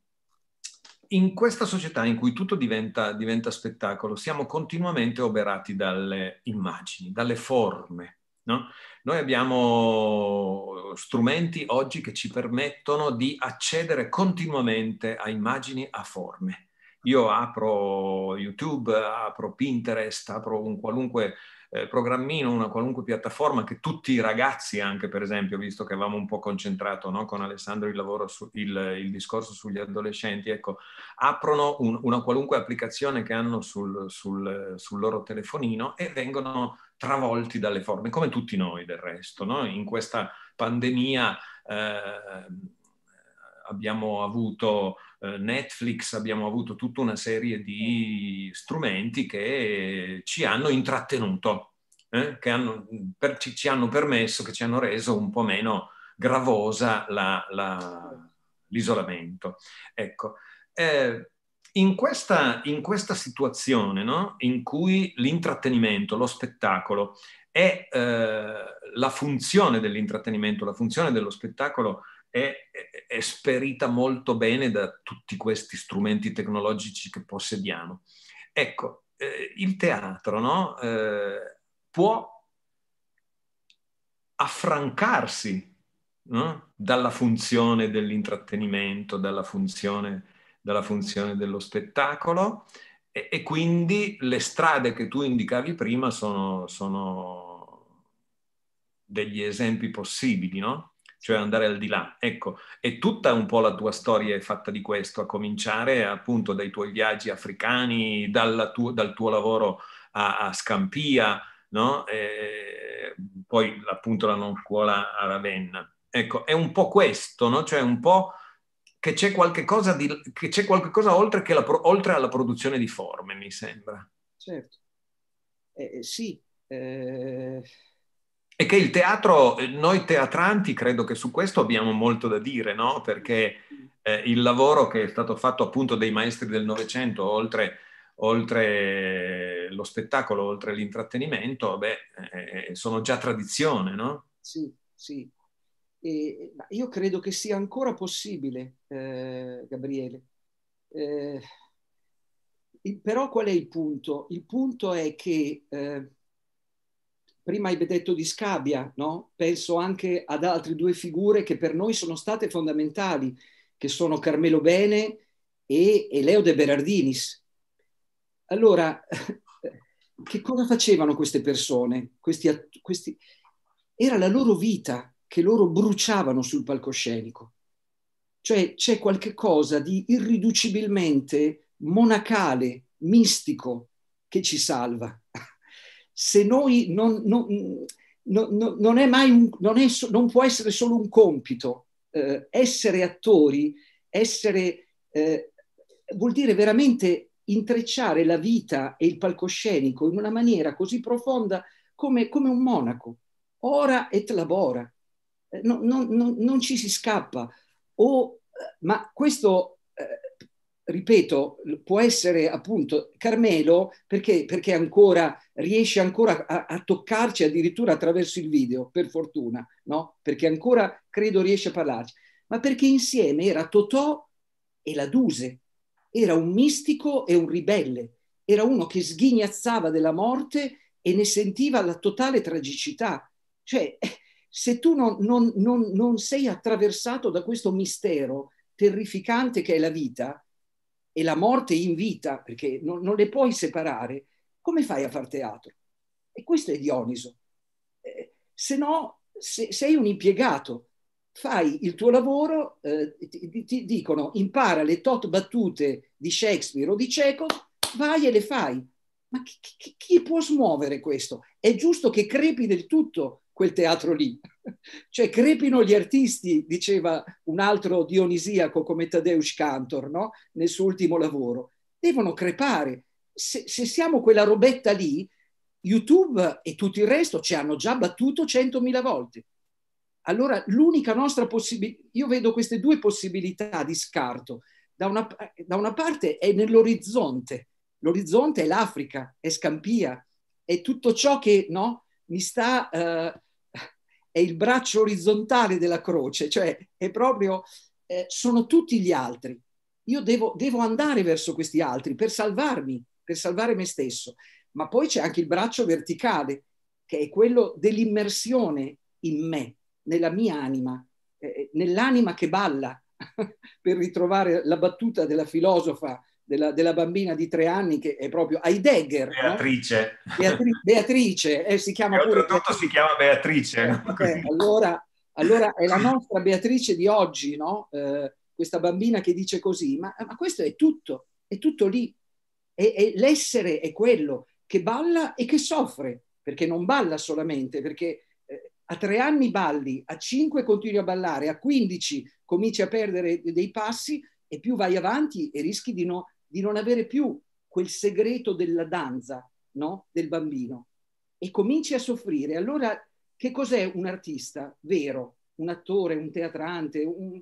in questa società in cui tutto diventa, diventa, spettacolo, siamo continuamente oberati dalle immagini, dalle forme. No? Noi abbiamo strumenti oggi che ci permettono di accedere continuamente a immagini, a forme. Io apro YouTube, apro Pinterest, apro un qualunque eh, programmino, una qualunque piattaforma che tutti i ragazzi anche per esempio, visto che avevamo un po' concentrato no, con Alessandro il, lavoro su, il, il discorso sugli adolescenti, ecco, aprono un, una qualunque applicazione che hanno sul, sul, sul loro telefonino e vengono travolti dalle forme, come tutti noi del resto, no? in questa pandemia eh, abbiamo avuto eh, Netflix, abbiamo avuto tutta una serie di strumenti che ci hanno intrattenuto, eh? che hanno, per, ci, ci, hanno permesso, che ci hanno reso un po' meno gravosa la, la, l'isolamento. Ecco. Eh, in questa, in questa, situazione no? in cui l'intrattenimento, lo spettacolo è eh, la funzione dell'intrattenimento, la funzione dello spettacolo è, è sperita molto bene da tutti questi strumenti tecnologici che possediamo. Ecco, eh, il teatro no? eh, può affrancarsi no? dalla funzione dell'intrattenimento, dalla funzione, dalla funzione dello spettacolo e, e, quindi le strade che tu indicavi prima sono, sono degli esempi possibili, no? cioè andare al di là. Ecco, è tutta un po' la tua storia è fatta di questo, a cominciare appunto dai tuoi viaggi africani, tu- dal tuo lavoro a, a Scampia, no? e poi appunto la non scuola a Ravenna. Ecco, è un po' questo, no? cioè un po' che c'è qualcosa, oltre, pro- oltre, alla produzione di forme, mi sembra. Certo, eh, eh sì. Eh e che il teatro, noi teatranti credo che su questo abbiamo molto da dire, no? Perché eh, il lavoro che è stato fatto appunto dai maestri del Novecento, oltre, oltre, lo spettacolo, oltre l'intrattenimento, beh, eh, sono già tradizione, no? Sì, sì. E, io credo che sia ancora possibile, eh, Gabriele. Eh, però qual è il punto? Il punto è che eh, prima hai detto di Scabbia, no? penso anche ad altre due figure che per noi sono state fondamentali, che sono Carmelo Bene e, e Leo De Berardinis. Allora, che cosa facevano queste persone? Questi, questi... Era la loro vita che loro bruciavano sul palcoscenico. Cioè c'è qualcosa di irriducibilmente monacale, mistico, che ci salva se noi non, non, non, non è mai un, non, è, non, può essere solo un compito. Eh, essere attori, essere, eh, vuol dire veramente intrecciare la vita e il palcoscenico in una maniera così profonda come, come un monaco. Ora et labora. non, eh, non, non, non ci si scappa. O, eh, ma questo eh, ripeto, può essere appunto Carmelo perché, perché ancora riesce ancora a, a, toccarci addirittura attraverso il video, per fortuna, no? Perché ancora credo riesce a parlarci, ma perché insieme era Totò e la Duse, era un mistico e un ribelle, era uno che sghignazzava della morte e ne sentiva la totale tragicità. Cioè, se tu non, non, non, non sei attraversato da questo mistero terrificante che è la vita, e la morte in vita, perché non, non, le puoi separare, come fai a far teatro? E questo è Dioniso. Eh, se no, se, sei un impiegato, fai il tuo lavoro, eh, ti, ti, dicono impara le tot battute di Shakespeare o di Cieco, vai e le fai. Ma chi, chi, chi può smuovere questo? È giusto che crepi del tutto quel teatro lì. Cioè crepino gli artisti, diceva un altro dionisiaco come Tadeusz Cantor no? nel suo ultimo lavoro. Devono crepare. Se, se siamo quella robetta lì, YouTube e tutto il resto ci hanno già battuto centomila volte. Allora l'unica nostra possibilità, io vedo queste due possibilità di scarto. Da una, da una parte è nell'orizzonte, l'orizzonte è l'Africa, è Scampia, è tutto ciò che no, mi sta eh, è il braccio orizzontale della croce, cioè è proprio, eh, sono tutti gli altri. Io devo, devo andare verso questi altri per salvarmi, per salvare me stesso. Ma poi c'è anche il braccio verticale, che è quello dell'immersione in me, nella mia anima, eh, nell'anima che balla, per ritrovare la battuta della filosofa della, della, bambina di tre anni che è proprio Heidegger. Beatrice. No? Beatrice, Beatrice eh, si chiama... E oltretutto si chiama Beatrice. okay, eh, eh, allora, allora, è la nostra Beatrice di oggi, no? Eh, questa bambina che dice così, ma, ma, questo è tutto, è tutto lì. È, è l'essere è quello che balla e che soffre, perché non balla solamente, perché eh, a tre anni balli, a cinque continui a ballare, a quindici cominci a perdere dei passi e più vai avanti e rischi di, no, di non avere più quel segreto della danza no? del bambino e cominci a soffrire. Allora, che cos'è un artista vero, un attore, un teatrante, un,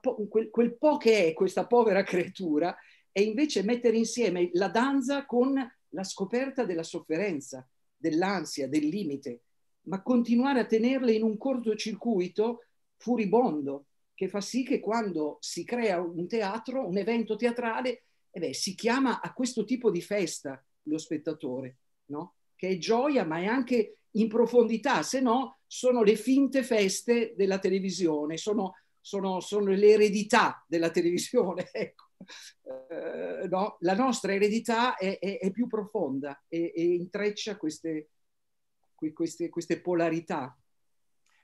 po- quel, quel po' che è questa povera creatura è invece mettere insieme la danza con la scoperta della sofferenza, dell'ansia, del limite, ma continuare a tenerle in un cortocircuito furibondo che fa sì che quando si crea un teatro, un evento teatrale, eh beh, si chiama a questo tipo di festa lo spettatore, no? che è gioia ma è anche in profondità, se no sono le finte feste della televisione, sono, sono, sono l'eredità della televisione. Ecco. Eh, no? La nostra eredità è, è, è più profonda e, e intreccia queste, queste, queste polarità.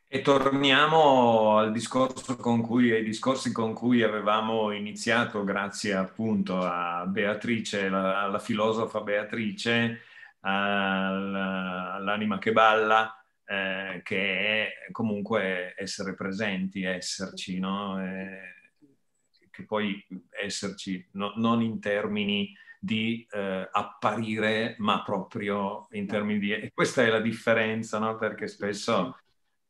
E torniamo al discorso con cui, ai discorsi con cui avevamo iniziato, grazie appunto a Beatrice, la, alla filosofa Beatrice, all'anima che balla, eh, che è comunque essere presenti, esserci, no? eh, che poi esserci no, non in termini di eh, apparire, ma proprio in termini di... E questa è la differenza, no? perché spesso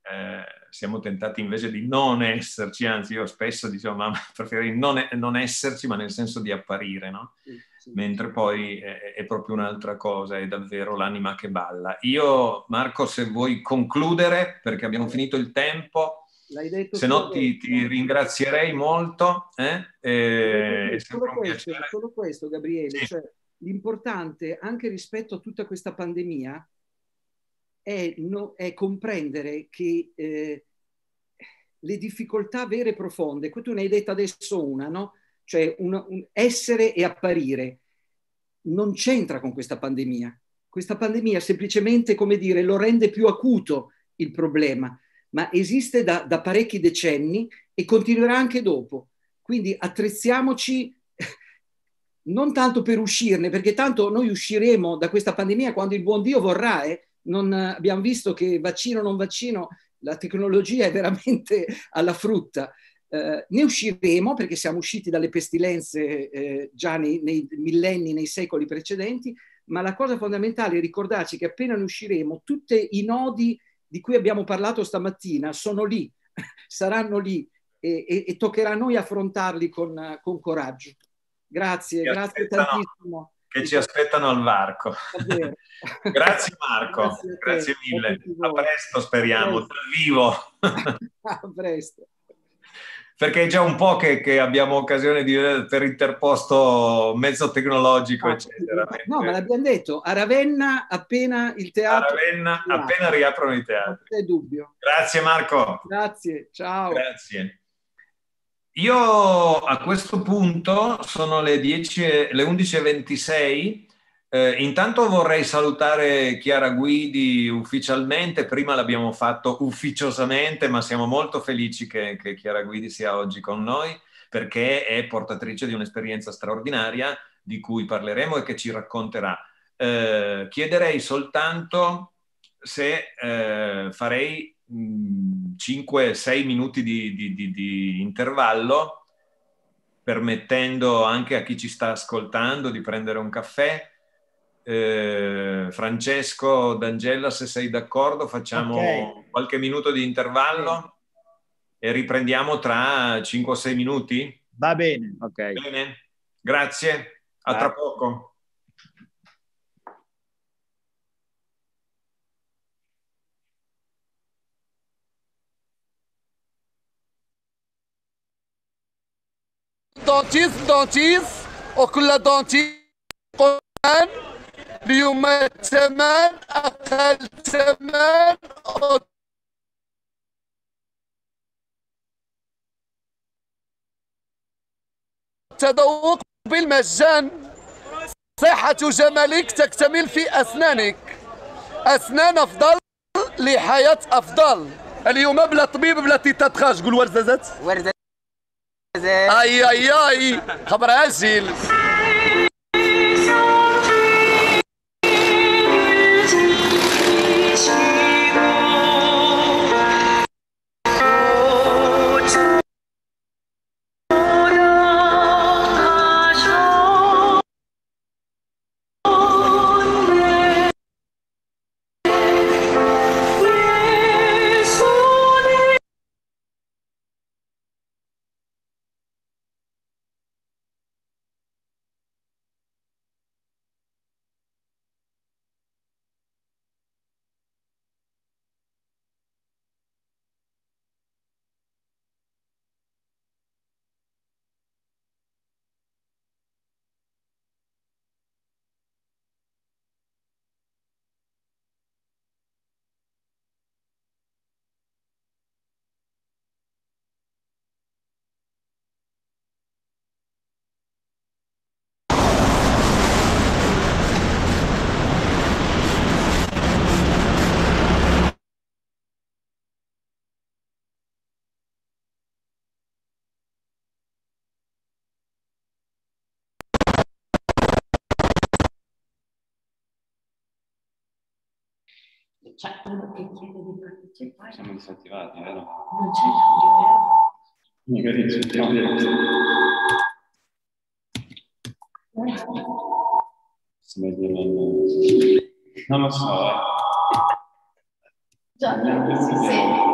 eh, siamo tentati invece di non esserci, anzi io spesso dicevo ma preferirei non, non, esserci ma nel senso di apparire, no? Sì, sì. Mentre poi è, è, proprio un'altra cosa, è davvero l'anima che balla. Io Marco se vuoi concludere perché abbiamo finito il tempo. L'hai detto se no ti, ti, ringrazierei molto. Eh? E, solo, questo, solo, questo, Gabriele, sì. cioè, l'importante anche rispetto a tutta questa pandemia è, no, è comprendere che eh, le difficoltà vere e profonde, tu ne hai detta adesso una, no? cioè un, un essere e apparire, non c'entra con questa pandemia. Questa pandemia semplicemente, come dire, lo rende più acuto il problema, ma esiste da, da parecchi decenni e continuerà anche dopo. Quindi attrezziamoci non tanto per uscirne, perché tanto noi usciremo da questa pandemia quando il buon Dio vorrà, eh? non, eh, abbiamo visto che vaccino o non vaccino, la tecnologia è veramente alla frutta. Eh, ne usciremo perché siamo usciti dalle pestilenze eh, già nei, nei, millenni, nei secoli precedenti, ma la cosa fondamentale è ricordarci che appena ne usciremo, tutti i nodi di cui abbiamo parlato stamattina sono lì, saranno lì e, e, e toccherà a noi affrontarli con, eh, con coraggio. Grazie, grazie tantissimo che ci aspettano al varco. Grazie Marco, grazie, grazie mille. A presto speriamo, dal vivo. A presto. Perché è già un po' che, che abbiamo occasione di vedere eh, per interposto mezzo tecnologico, ah, eccetera. No, ma l'abbiamo detto, a Ravenna appena il teatro... A Ravenna appena riaprono i teatri. Non c'è dubbio. Grazie Marco. Grazie, ciao. Grazie. Io a questo punto sono le, 10, le 11.26. Eh, intanto vorrei salutare Chiara Guidi ufficialmente, prima l'abbiamo fatto ufficiosamente, ma siamo molto felici che, che Chiara Guidi sia oggi con noi perché è portatrice di un'esperienza straordinaria di cui parleremo e che ci racconterà. Eh, chiederei soltanto se eh, farei 5-6 minuti di, di, di, di, intervallo, permettendo anche a chi ci sta ascoltando di prendere un caffè. Eh, Francesco, D'Angela, se sei d'accordo, facciamo okay. qualche minuto di intervallo okay. e riprendiamo tra 5-6 minuti. Va bene, ok. Bene. Grazie, a Va. tra poco. دونتيز دونتيز وكل دونتيز قرآن اليوم الثمن أقل ثمن تذوق بالمجان صحة جمالك تكتمل في أسنانك أسنان أفضل لحياة أفضل اليوم بلا طبيب بلا تيتاتخاج قول ورزازات ورزازات É aí, aí, aí, Brasil! c'è cioè, uno che chiede di partecipare. Siamo disattivati, vero? Non c'è l'audio, vero? Magari ci siamo Se meglio non... Non lo so, eh. Già, non si sente.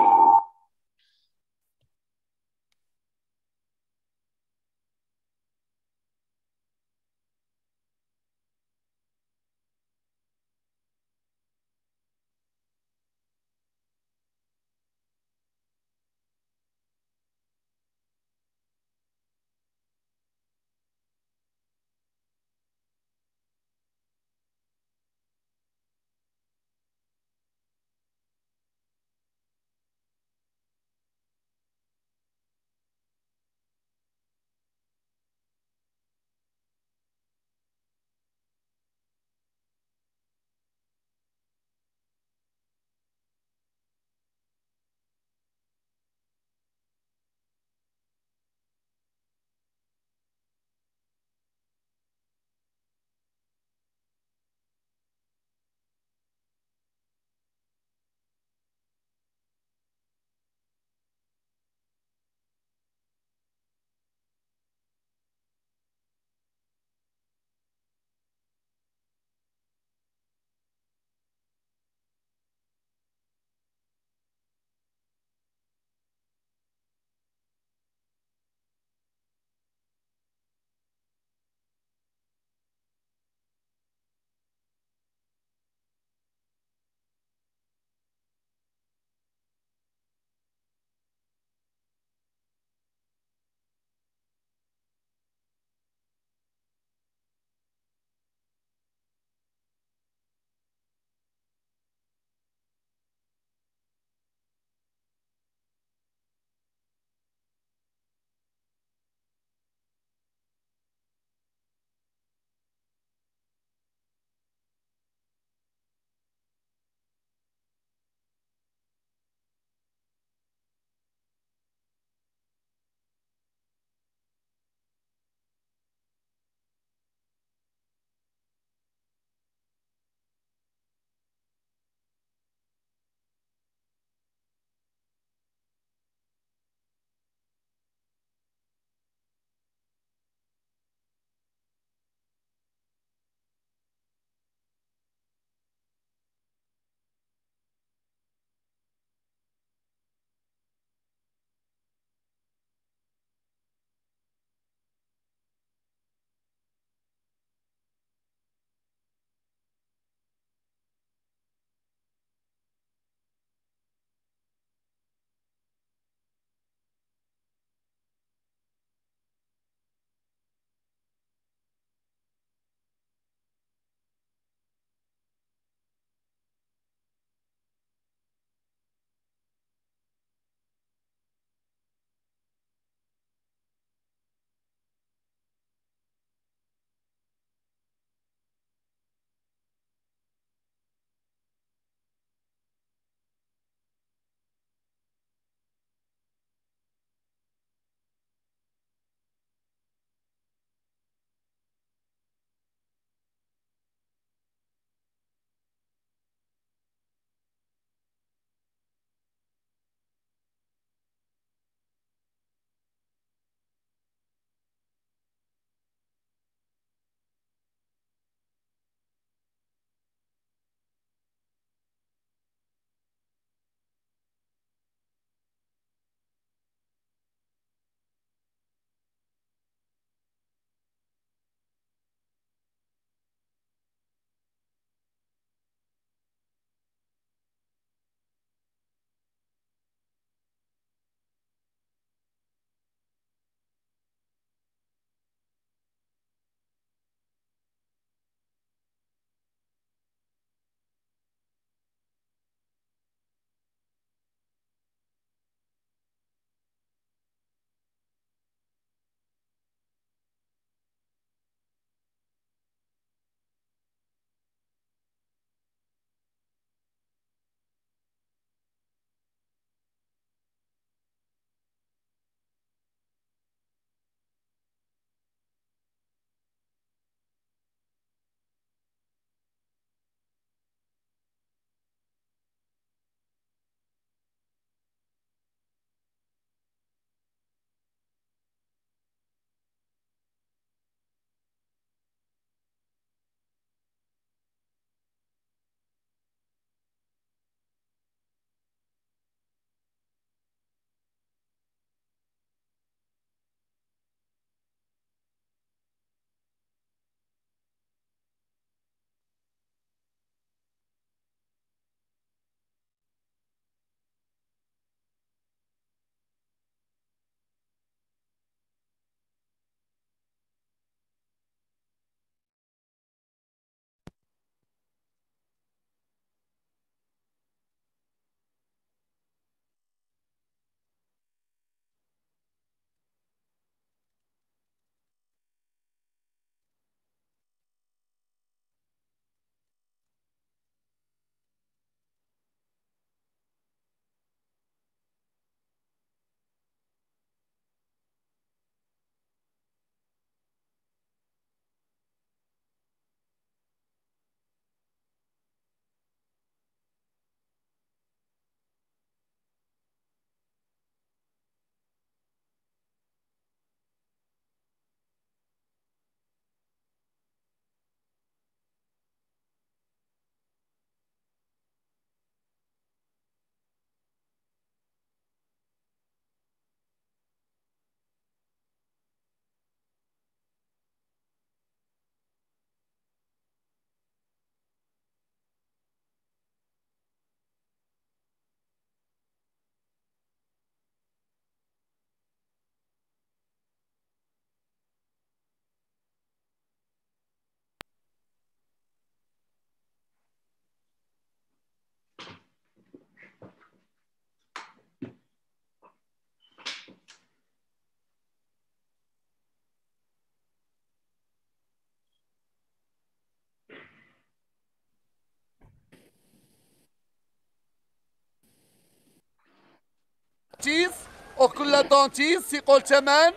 دونتيس وكل دونتيس يقول ثمن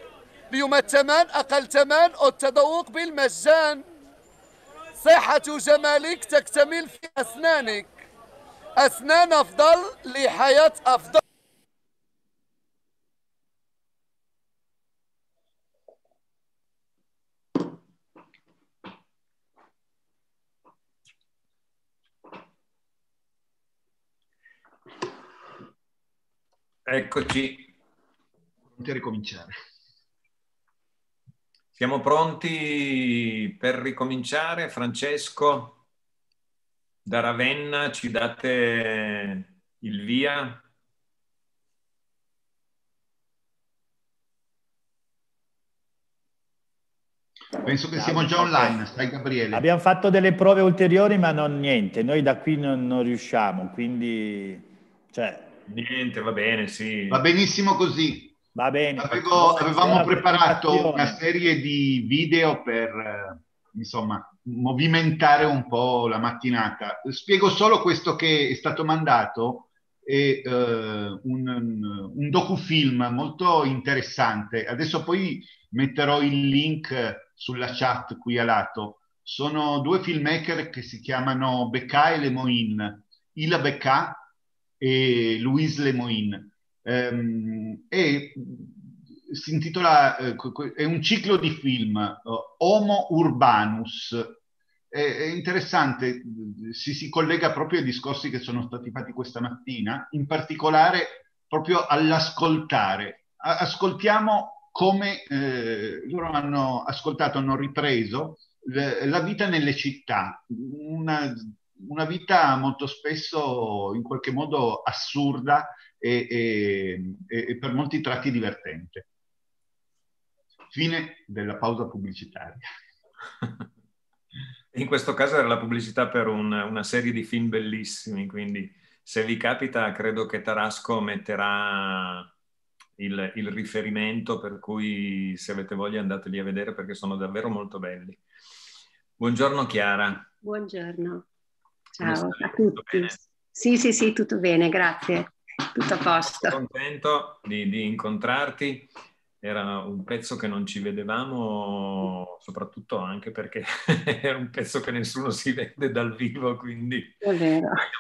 اليوم الثمن أقل ثمن والتذوق بالمجان صحة جمالك تكتمل في أسنانك أسنان أفضل لحياة أفضل Eccoci. Pronti a ricominciare. Siamo pronti per ricominciare. Francesco, da Ravenna ci date il via? Penso che siamo già online, stai Gabriele. Abbiamo fatto delle prove ulteriori ma non niente, noi da qui non, non riusciamo, quindi cioè, Niente, va bene, sì. Va benissimo così. Va bene. Avevo, avevamo preparato una serie di video per, eh, insomma, movimentare un po' la mattinata. Spiego solo questo che è stato mandato, è uh, eh, un, un docufilm molto interessante. Adesso poi metterò il link sulla chat qui a lato. Sono due filmmaker che si chiamano Becca e Lemoin. Il Becca e Louise Lemoyne. Ehm, e si intitola, eh, è un ciclo di film, eh, Homo Urbanus, è, interessante, si, si, collega proprio ai discorsi che sono stati fatti questa mattina, in particolare proprio all'ascoltare. Ascoltiamo come eh, loro hanno ascoltato, hanno ripreso eh, la vita nelle città, una una vita molto spesso in qualche modo assurda e, e, e per molti tratti divertente. Fine della pausa pubblicitaria. In questo caso era la pubblicità per un, una serie di film bellissimi, quindi se vi capita credo che Tarasco metterà il, il, riferimento, per cui se avete voglia andateli a vedere perché sono davvero molto belli. Buongiorno Chiara. Buongiorno. Ciao a tutti. Sì, sì, sì, tutto bene, grazie. Tutto a posto. Sono contento di, di incontrarti era un pezzo che non ci vedevamo, soprattutto anche perché era un pezzo che nessuno si vede dal vivo, quindi siamo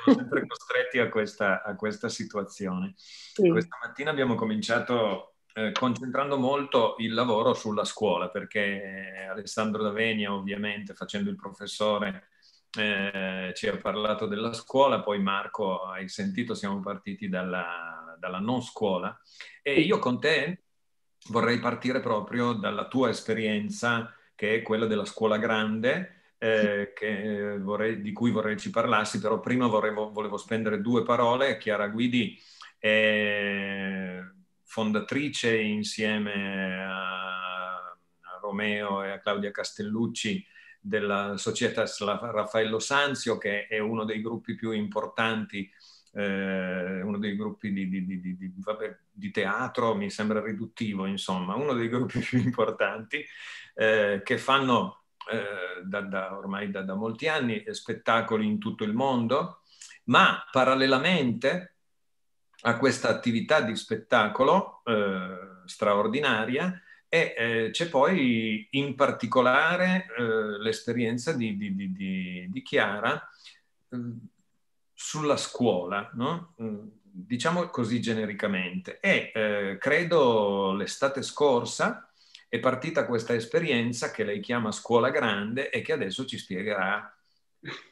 sempre costretti a questa, a questa situazione. Sì. Questa mattina abbiamo cominciato eh, concentrando molto il lavoro sulla scuola, perché eh, Alessandro Davenia, ovviamente, facendo il professore, eh, ci ha parlato della scuola, poi Marco, hai sentito, siamo partiti dalla, dalla non scuola e io con te vorrei partire proprio dalla tua esperienza che è quella della scuola grande, eh, che eh, vorrei, di cui vorrei ci parlassi, però prima volevo, volevo spendere due parole. Chiara Guidi è fondatrice insieme a Romeo e a Claudia Castellucci della società Raffaello Sanzio, che è uno dei gruppi più importanti, eh, uno dei gruppi di, di, di, vabbè, di, teatro, mi sembra riduttivo, insomma, uno dei gruppi più importanti eh, che fanno eh, da, da, ormai da, da molti anni spettacoli in tutto il mondo, ma parallelamente a questa attività di spettacolo eh, straordinaria e eh, c'è poi in particolare eh, l'esperienza di, di, di, di Chiara mm, sulla scuola, no? Mm, diciamo così genericamente. E eh, credo l'estate scorsa è partita questa esperienza che lei chiama scuola grande e che adesso ci spiegherà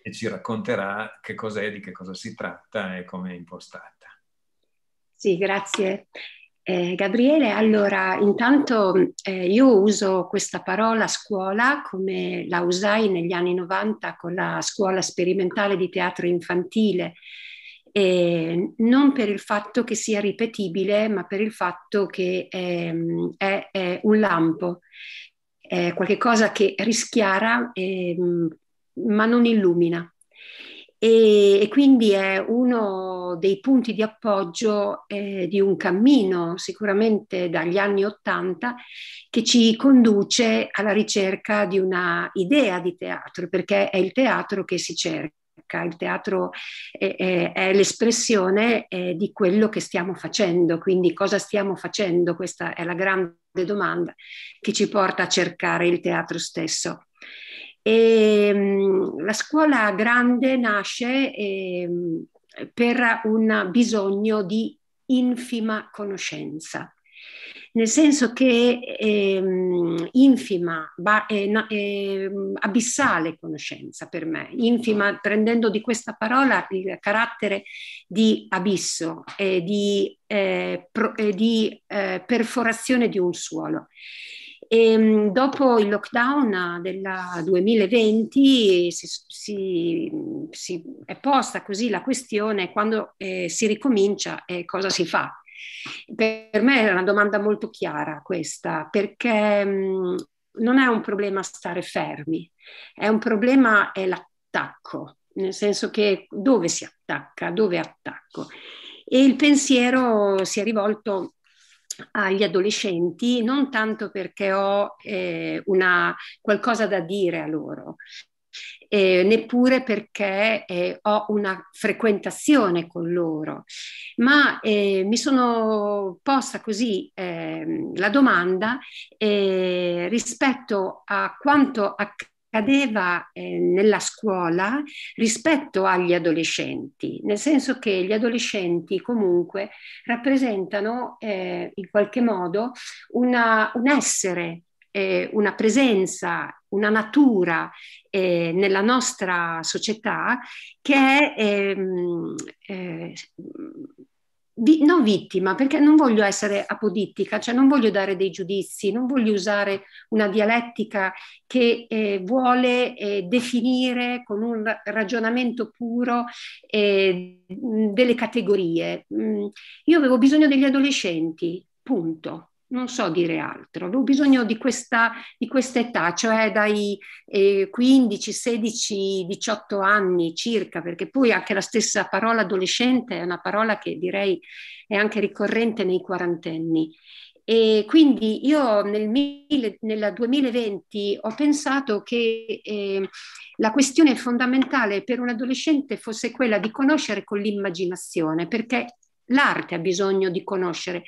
e ci racconterà che cos'è, di che cosa si tratta e come è impostata. Sì, grazie. Eh, Gabriele, allora intanto eh, io uso questa parola scuola come la usai negli anni 90 con la scuola sperimentale di teatro infantile, eh, non per il fatto che sia ripetibile, ma per il fatto che ehm, è, è, un lampo, è qualcosa che rischiara ehm, ma non illumina e, e quindi è uno dei punti di appoggio eh, di un cammino sicuramente dagli anni Ottanta che ci conduce alla ricerca di una idea di teatro, perché è il teatro che si cerca. Il teatro è, è, è l'espressione è, eh, di quello che stiamo facendo, quindi cosa stiamo facendo? Questa è la grande domanda che ci porta a cercare il teatro stesso. E, ehm, la scuola grande nasce eh, per un bisogno di infima conoscenza, nel senso che eh, infima, ba, eh, abissale conoscenza per me, infima prendendo di questa parola il carattere di abisso, di, eh, pro, di eh, perforazione di un suolo. E ehm, dopo il lockdown del 2020 si, si, si, è posta così la questione quando eh, si ricomincia e eh, cosa si fa. Per me è una domanda molto chiara questa, perché mh, mm, non è un problema stare fermi, è un problema è l'attacco, nel senso che dove si attacca, dove attacco. E il pensiero si è rivolto agli adolescenti, non tanto perché ho eh, una, qualcosa da dire a loro, eh, neppure perché eh, ho una frequentazione con loro, ma eh, mi sono posta così ehm, la domanda eh, rispetto a quanto accade accadeva eh, nella scuola rispetto agli adolescenti, nel senso che gli adolescenti comunque rappresentano eh, in qualche modo una, un essere, eh, una presenza, una natura eh, nella nostra società che è ehm, eh, vi, non vittima, perché non voglio essere apodittica, cioè non voglio dare dei giudizi, non voglio usare una dialettica che eh, vuole eh, definire con un ragionamento puro eh, delle categorie. Mm, io avevo bisogno degli adolescenti, punto non so dire altro, avevo bisogno di questa, di questa età, cioè dai eh, 15, 16, 18 anni circa, perché poi anche la stessa parola adolescente è una parola che direi è anche ricorrente nei quarantenni. E quindi io nel, mille, nel 2020 ho pensato che eh, la questione fondamentale per un adolescente fosse quella di conoscere con l'immaginazione, perché l'arte ha bisogno di conoscere,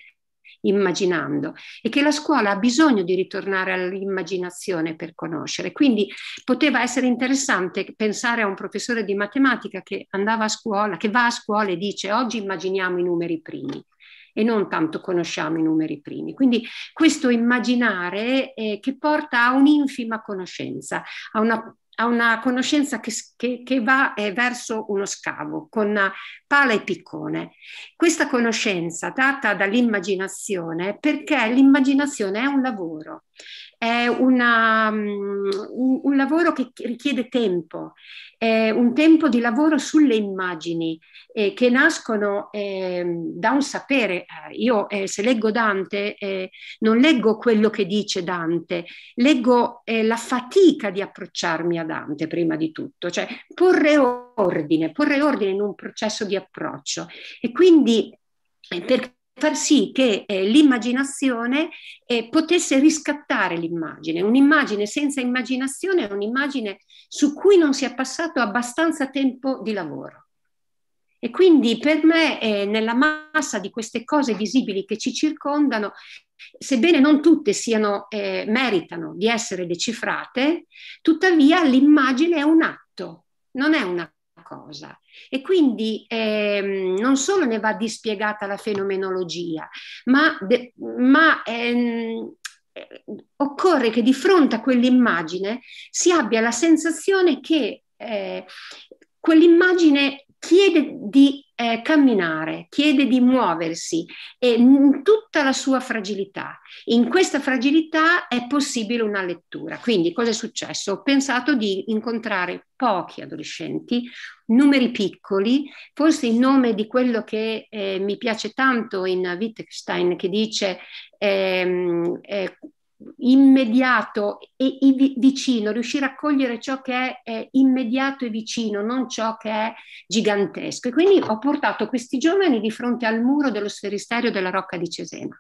immaginando e che la scuola ha bisogno di ritornare all'immaginazione per conoscere. Quindi poteva essere interessante pensare a un professore di matematica che andava a scuola, che va a scuola e dice oggi immaginiamo i numeri primi e non tanto conosciamo i numeri primi. Quindi questo immaginare eh, che porta a un'infima conoscenza, a una ha una conoscenza che, che, che va eh, verso uno scavo con pala e piccone. Questa conoscenza data dall'immaginazione perché l'immaginazione è un lavoro è una, mm, un, un, lavoro che richiede tempo, è un tempo di lavoro sulle immagini eh, che nascono eh, da un sapere. Eh, io eh, se leggo Dante eh, non leggo quello che dice Dante, leggo eh, la fatica di approcciarmi a Dante prima di tutto, cioè porre ordine, porre ordine in un processo di approccio. E quindi perché far sì che eh, l'immaginazione eh, potesse riscattare l'immagine. Un'immagine senza immaginazione è un'immagine su cui non si è passato abbastanza tempo di lavoro. E quindi per me eh, nella massa di queste cose visibili che ci circondano, sebbene non tutte siano, eh, meritano di essere decifrate, tuttavia l'immagine è un atto, non è una cosa. E quindi ehm, non solo ne va dispiegata la fenomenologia, ma, de, ma ehm, eh, occorre che di fronte a quell'immagine si abbia la sensazione che eh, quell'immagine chiede di eh, camminare, chiede di muoversi e in tutta la sua fragilità. In questa fragilità è possibile una lettura. Quindi cosa è successo? Ho pensato di incontrare pochi adolescenti, numeri piccoli, forse in nome di quello che eh, mi piace tanto in Wittgenstein che dice ehm, eh, immediato e, vicino, riuscire a cogliere ciò che è, immediato e vicino, non ciò che è gigantesco. E quindi ho portato questi giovani di fronte al muro dello sferisterio della Rocca di Cesena.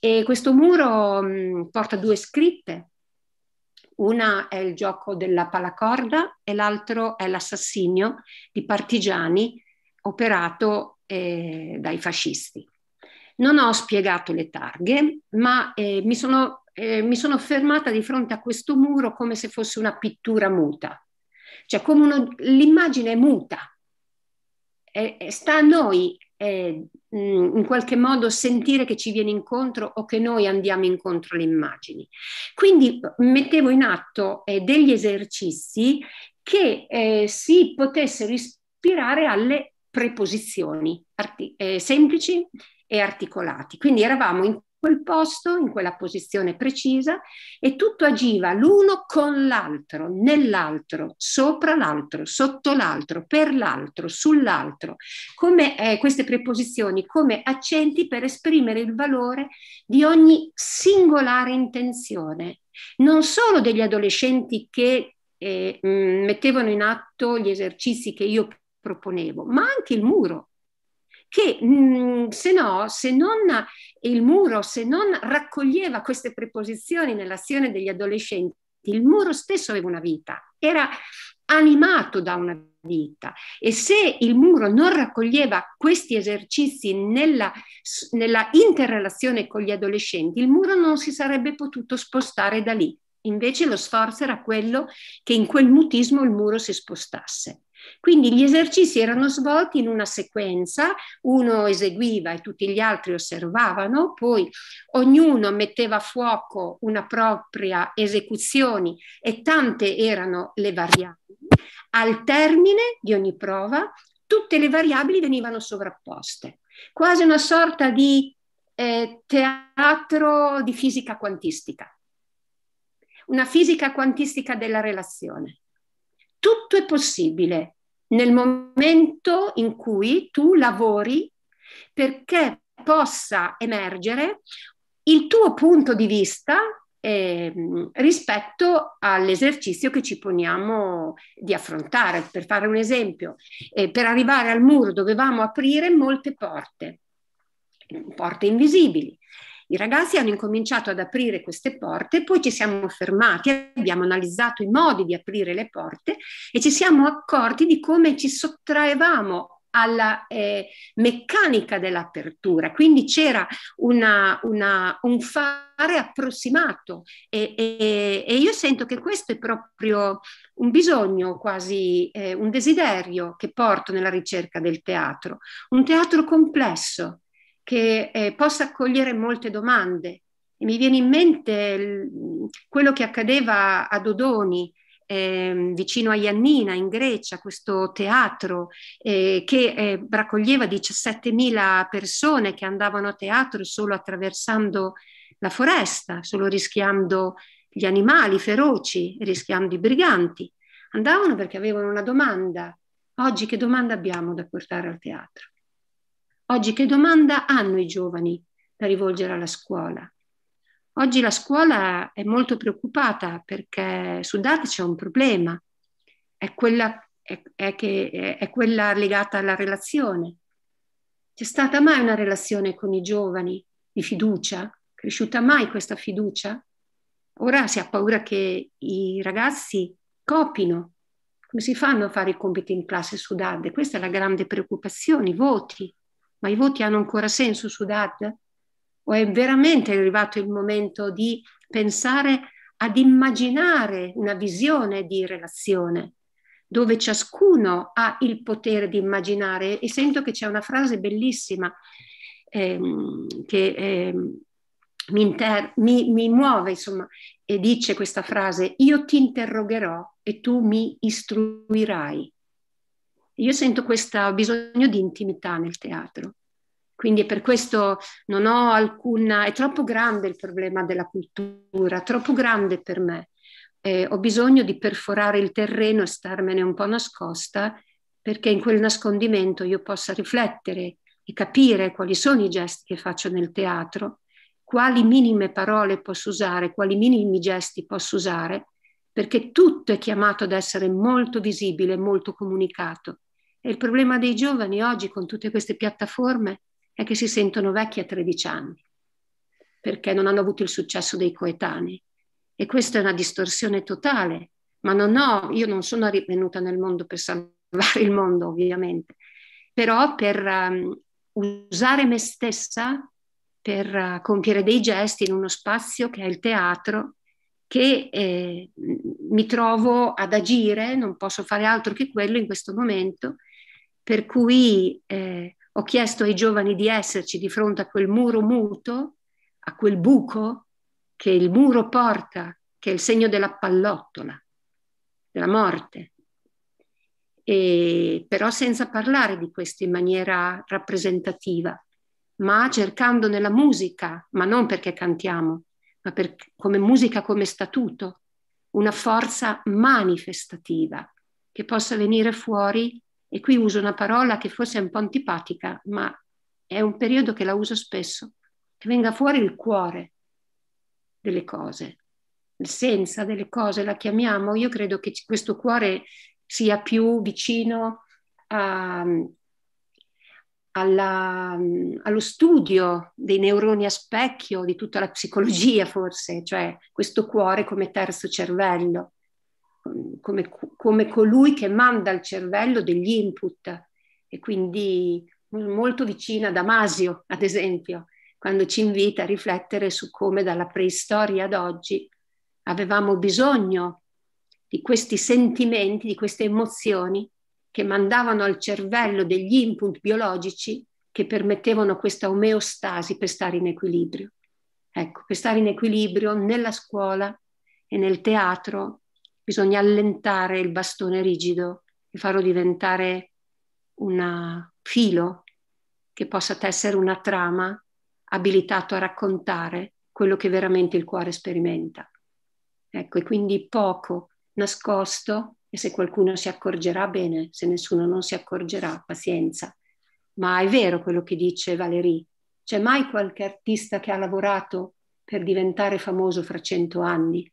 E questo muro porta due scritte. Una è il gioco della palacorda e l'altro è l'assassinio di partigiani operato eh, dai fascisti. Non ho spiegato le targhe, ma eh, mi, sono, eh, mi sono fermata di fronte a questo muro come se fosse una pittura muta, cioè come uno, l'immagine è muta. Eh, sta a noi eh, in qualche modo sentire che ci viene incontro o che noi andiamo incontro alle immagini. Quindi eh, mettevo in atto eh, degli esercizi che eh, si potessero ispirare alle preposizioni arti- eh, semplici e articolati. Quindi eravamo in quel posto, in quella posizione precisa e tutto agiva l'uno con l'altro, nell'altro, sopra l'altro, sotto l'altro, per l'altro, sull'altro, come eh, queste preposizioni come accenti per esprimere il valore di ogni singolare intenzione, non solo degli adolescenti che eh, mettevano in atto gli esercizi che io proponevo, ma anche il muro, che mm, se no, se non il muro, se non raccoglieva queste preposizioni nell'azione degli adolescenti, il muro stesso aveva una vita, era animato da una vita e se il muro non raccoglieva questi esercizi nella, nella interrelazione con gli adolescenti, il muro non si sarebbe potuto spostare da lì. Invece lo sforzo era quello che in quel mutismo il muro si spostasse. Quindi gli esercizi erano svolti in una sequenza, uno eseguiva e tutti gli altri osservavano, poi ognuno metteva a fuoco una propria esecuzione e tante erano le variabili. Al termine di ogni prova tutte le variabili venivano sovrapposte, quasi una sorta di eh, teatro di fisica quantistica, una fisica quantistica della relazione tutto è possibile nel momento in cui tu lavori perché possa emergere il tuo punto di vista eh, rispetto all'esercizio che ci poniamo di affrontare. Per fare un esempio, eh, per arrivare al muro dovevamo aprire molte porte, porte invisibili. I ragazzi hanno incominciato ad aprire queste porte, poi ci siamo fermati, abbiamo analizzato i modi di aprire le porte e ci siamo accorti di come ci sottraevamo alla eh, meccanica dell'apertura, quindi c'era una, una, un fare approssimato e, e, e, io sento che questo è proprio un bisogno, quasi eh, un desiderio che porto nella ricerca del teatro, un teatro complesso, che eh, possa accogliere molte domande. E mi viene in mente il, quello che accadeva ad Odoni, eh, vicino a Iannina in Grecia, questo teatro eh, che eh, raccoglieva 17.000 persone che andavano a teatro solo attraversando la foresta, solo rischiando gli animali feroci, rischiando i briganti. Andavano perché avevano una domanda. Oggi che domanda abbiamo da portare al teatro? Oggi che domanda hanno i giovani da rivolgere alla scuola? Oggi la scuola è molto preoccupata perché su dati c'è un problema, è quella, è, è che, è quella legata alla relazione. C'è stata mai una relazione con i giovani di fiducia? Cresciuta mai questa fiducia? Ora si ha paura che i ragazzi copino. Come si fanno a fare i compiti in classe su DAD? Questa è la grande preoccupazione, i voti ma i voti hanno ancora senso su Sudad? O è veramente arrivato il momento di pensare ad immaginare una visione di relazione dove ciascuno ha il potere di immaginare e sento che c'è una frase bellissima ehm, che ehm, mi, inter- mi, mi, muove, insomma, e dice questa frase, io ti interrogherò e tu mi istruirai. Io sento questo bisogno di intimità nel teatro. Quindi per questo non ho alcuna, è troppo grande il problema della cultura, troppo grande per me. Eh, ho bisogno di perforare il terreno e starmene un po' nascosta perché in quel nascondimento io possa riflettere e capire quali sono i gesti che faccio nel teatro, quali minime parole posso usare, quali minimi gesti posso usare, perché tutto è chiamato ad essere molto visibile, molto comunicato. E il problema dei giovani oggi con tutte queste piattaforme è che si sentono vecchi a 13 anni, perché non hanno avuto il successo dei coetanei. E questa è una distorsione totale, ma non ho, io non sono venuta nel mondo per salvare il mondo, ovviamente, però per um, usare me stessa per uh, compiere dei gesti in uno spazio che è il teatro, che eh, mi trovo ad agire, non posso fare altro che quello in questo momento, per cui eh, ho chiesto ai giovani di esserci di fronte a quel muro muto, a quel buco che il muro porta, che è il segno della pallottola, della morte. E, però senza parlare di questo in maniera rappresentativa, ma cercando nella musica, ma non perché cantiamo, ma per, come musica, come statuto, una forza manifestativa che possa venire fuori e qui uso una parola che forse è un po' antipatica, ma è un periodo che la uso spesso, che venga fuori il cuore delle cose, l'essenza delle cose, la chiamiamo. Io credo che questo cuore sia più vicino a, alla, allo studio dei neuroni a specchio, di tutta la psicologia forse, cioè questo cuore come terzo cervello come, come colui che manda al cervello degli input e quindi molto vicina a Damasio, ad esempio, quando ci invita a riflettere su come dalla preistoria ad oggi avevamo bisogno di questi sentimenti, di queste emozioni che mandavano al cervello degli input biologici che permettevano questa omeostasi per stare in equilibrio. Ecco, per stare in equilibrio nella scuola e nel teatro bisogna allentare il bastone rigido e farlo diventare un filo che possa tessere una trama abilitato a raccontare quello che veramente il cuore sperimenta. Ecco, e quindi poco nascosto, e se qualcuno si accorgerà bene, se nessuno non si accorgerà, pazienza. Ma è vero quello che dice Valérie, c'è mai qualche artista che ha lavorato per diventare famoso fra cento anni?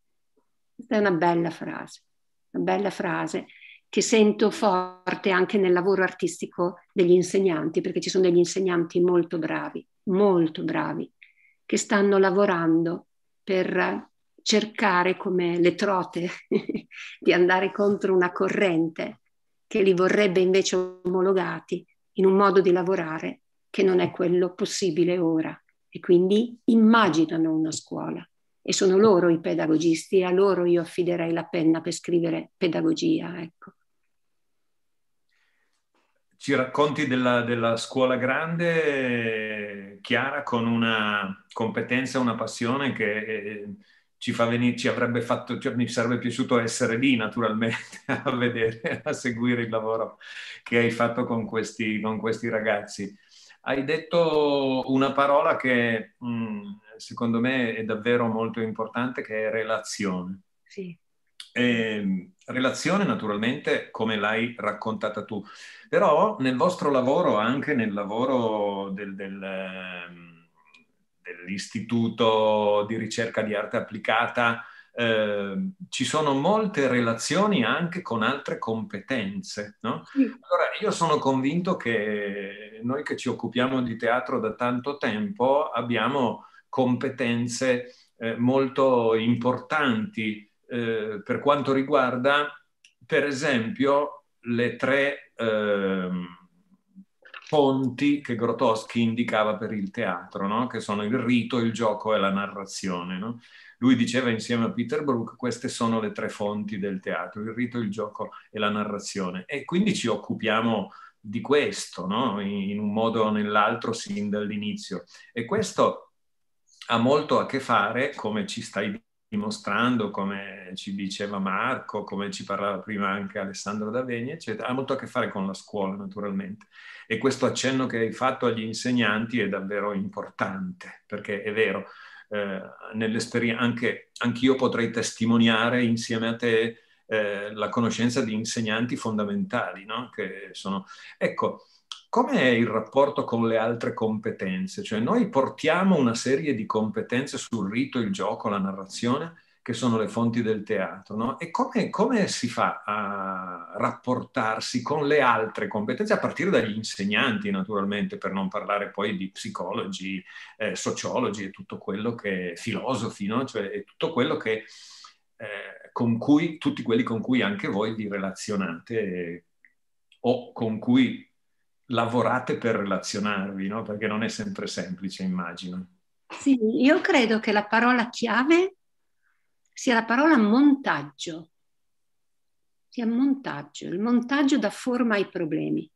Questa è una bella frase, una bella frase che sento forte anche nel lavoro artistico degli insegnanti, perché ci sono degli insegnanti molto bravi, molto bravi, che stanno lavorando per cercare come le trote di andare contro una corrente che li vorrebbe invece omologati in un modo di lavorare che non è quello possibile ora e quindi immaginano una scuola, e sono loro i pedagogisti e a loro io affiderei la penna per scrivere pedagogia. Ecco. Ci racconti della, della scuola grande, Chiara, con una competenza, una passione che... Eh, ci, fa venire, ci avrebbe fatto, cioè, mi sarebbe piaciuto essere lì naturalmente a vedere, a seguire il lavoro che hai fatto con questi, con questi ragazzi. Hai detto una parola che mh, mm, secondo me è davvero molto importante, che è relazione. Sì. Eh, relazione naturalmente come l'hai raccontata tu, però nel vostro lavoro, anche nel lavoro del, del, ehm, dell'istituto di ricerca di arte applicata, eh, ci sono molte relazioni anche con altre competenze. No? Allora io sono convinto che noi che ci occupiamo di teatro da tanto tempo abbiamo competenze eh, molto importanti eh, per quanto riguarda, per esempio, le tre eh, fonti che Grotowski indicava per il teatro, no? che sono il rito, il gioco e la narrazione. No? Lui diceva insieme a Peter Brook, queste sono le tre fonti del teatro, il rito, il gioco e la narrazione. E quindi ci occupiamo di questo, no? in, un modo o nell'altro, sin dall'inizio. E questo ha molto a che fare, come ci stai dimostrando, come ci diceva Marco, come ci parlava prima anche Alessandro Davegni, eccetera, ha molto a che fare con la scuola naturalmente. E questo accenno che hai fatto agli insegnanti è davvero importante, perché è vero, eh, anche io potrei testimoniare insieme a te eh, la conoscenza di insegnanti fondamentali, no? che sono... Ecco, Com'è il rapporto con le altre competenze? Cioè noi portiamo una serie di competenze sul rito, il gioco, la narrazione, che sono le fonti del teatro, no? E come, come, si fa a rapportarsi con le altre competenze, a partire dagli insegnanti naturalmente, per non parlare poi di psicologi, eh, sociologi e tutto quello che, filosofi, no? Cioè tutto quello che, eh, con cui, tutti quelli con cui anche voi vi relazionate eh, o con cui lavorate per relazionarvi, no? perché non è sempre semplice, immagino. Sì, io credo che la parola chiave sia la parola montaggio, sia montaggio, il montaggio dà forma ai problemi,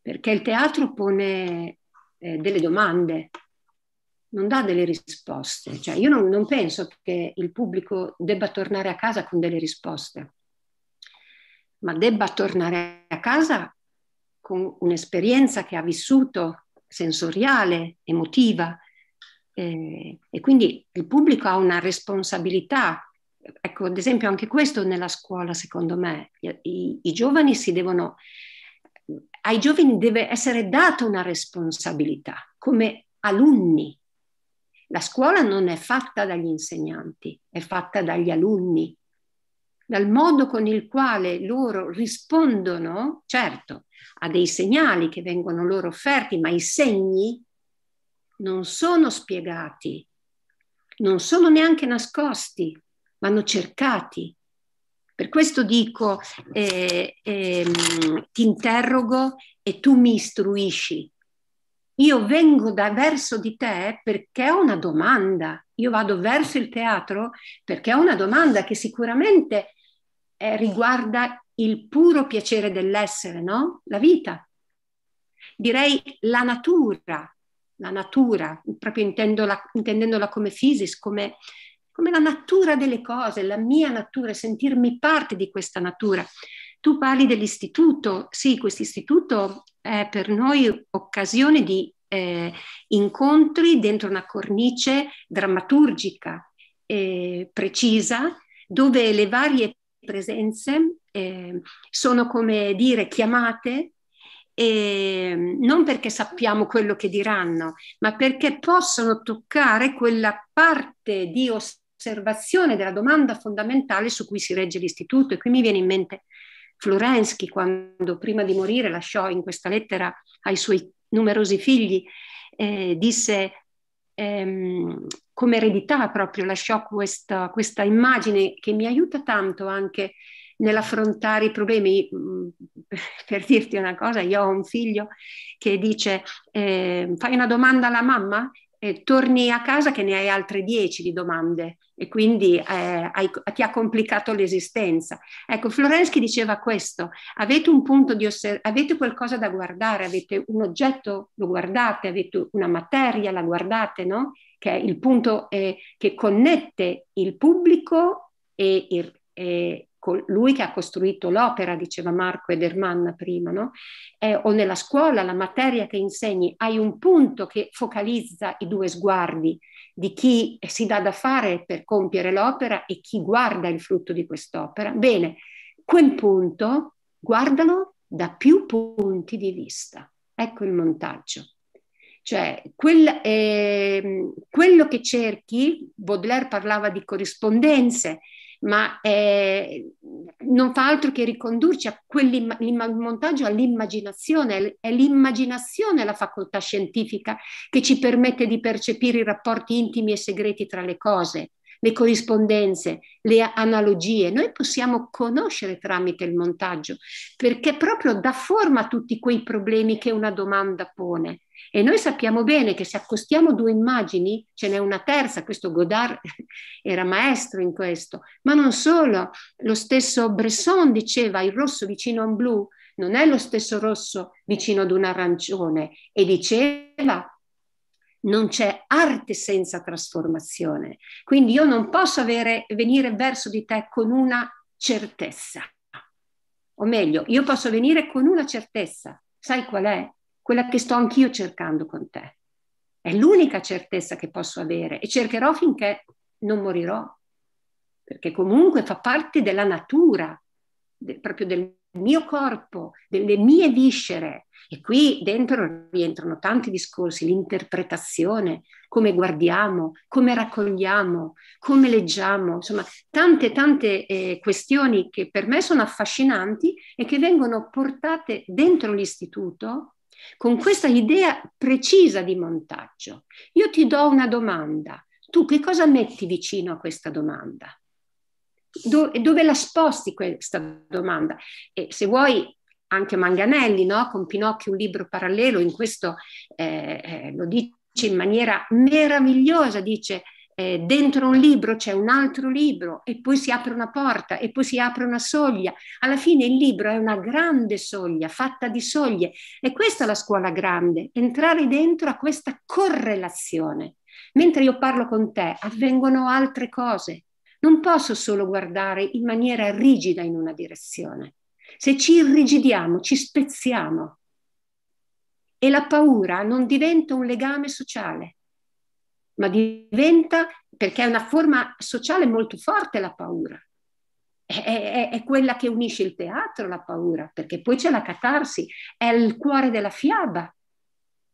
perché il teatro pone eh, delle domande, non dà delle risposte, cioè io non, non penso che il pubblico debba tornare a casa con delle risposte, ma debba tornare a casa con un'esperienza che ha vissuto sensoriale, emotiva. Eh, e quindi il pubblico ha una responsabilità. Ecco, ad esempio, anche questo nella scuola, secondo me, i, i giovani si devono, ai giovani deve essere data una responsabilità come alunni. La scuola non è fatta dagli insegnanti, è fatta dagli alunni, dal modo con il quale loro rispondono, certo, a dei segnali che vengono loro offerti, ma i segni non sono spiegati, non sono neanche nascosti, vanno cercati. Per questo dico, eh, eh, ti interrogo e tu mi istruisci. Io vengo da verso di te perché ho una domanda. Io vado verso il teatro perché ho una domanda che sicuramente eh, riguarda il puro piacere dell'essere, no? La vita. Direi la natura, la natura, proprio intendola, intendendola come physis, come, come la natura delle cose, la mia natura, sentirmi parte di questa natura. Tu parli dell'istituto, sì, questo istituto è per noi occasione di eh, incontri dentro una cornice drammaturgica eh, precisa, dove le varie presenze, eh, sono come dire chiamate e ehm, non perché sappiamo quello che diranno, ma perché possono toccare quella parte di osservazione della domanda fondamentale su cui si regge l'istituto. E qui mi viene in mente Florensky quando prima di morire lasciò in questa lettera ai suoi numerosi figli, eh, disse ehm, come eredità proprio, lasciò questa, questa immagine che mi aiuta tanto anche nell'affrontare i problemi. Mm, per dirti una cosa, io ho un figlio che dice eh, fai una domanda alla mamma eh, torni a casa che ne hai altre dieci di domande e quindi eh, hai, ti ha complicato l'esistenza. Ecco, Florensky diceva questo, avete un punto di osservazione, avete qualcosa da guardare, avete un oggetto, lo guardate, avete una materia, la guardate, no? Che è il punto eh, che connette il pubblico e il, e, lui che ha costruito l'opera, diceva Marco ed Ermanna prima, no? eh, o nella scuola la materia che insegni, hai un punto che focalizza i due sguardi di chi si dà da fare per compiere l'opera e chi guarda il frutto di quest'opera. Bene, quel punto guardalo da più punti di vista. Ecco il montaggio. Cioè, quel, eh, quello che cerchi, Baudelaire parlava di corrispondenze, ma eh, non fa altro che ricondurci a quel montaggio all'immaginazione, è l'immaginazione la facoltà scientifica che ci permette di percepire i rapporti intimi e segreti tra le cose, le corrispondenze, le analogie. Noi possiamo conoscere tramite il montaggio perché proprio dà forma a tutti quei problemi che una domanda pone. E noi sappiamo bene che se accostiamo due immagini ce n'è una terza, questo Godard era maestro in questo, ma non solo, lo stesso Bresson diceva il rosso vicino a un blu non è lo stesso rosso vicino ad un arancione e diceva non c'è arte senza trasformazione, quindi io non posso avere, venire verso di te con una certezza, o meglio, io posso venire con una certezza, sai qual è? quella che sto anch'io cercando con te. È l'unica certezza che posso avere e cercherò finché non morirò, perché comunque fa parte della natura, de, proprio del mio corpo, delle mie viscere. E qui dentro rientrano tanti discorsi, l'interpretazione, come guardiamo, come raccogliamo, come leggiamo, insomma, tante, tante eh, questioni che per me sono affascinanti e che vengono portate dentro l'istituto con questa idea precisa di montaggio. Io ti do una domanda, tu che cosa metti vicino a questa domanda? Do- dove la sposti questa domanda? E se vuoi anche Manganelli, no? con Pinocchio un libro parallelo, in questo eh, eh, lo dice in maniera meravigliosa, dice eh, dentro un libro c'è un altro libro e poi si apre una porta e poi si apre una soglia. Alla fine il libro è una grande soglia fatta di soglie e questa è la scuola grande, entrare dentro a questa correlazione. Mentre io parlo con te avvengono altre cose. Non posso solo guardare in maniera rigida in una direzione. Se ci irrigidiamo, ci spezziamo e la paura non diventa un legame sociale ma diventa perché è una forma sociale molto forte la paura. È, è, è, quella che unisce il teatro, la paura, perché poi c'è la catarsi, è il cuore della fiaba.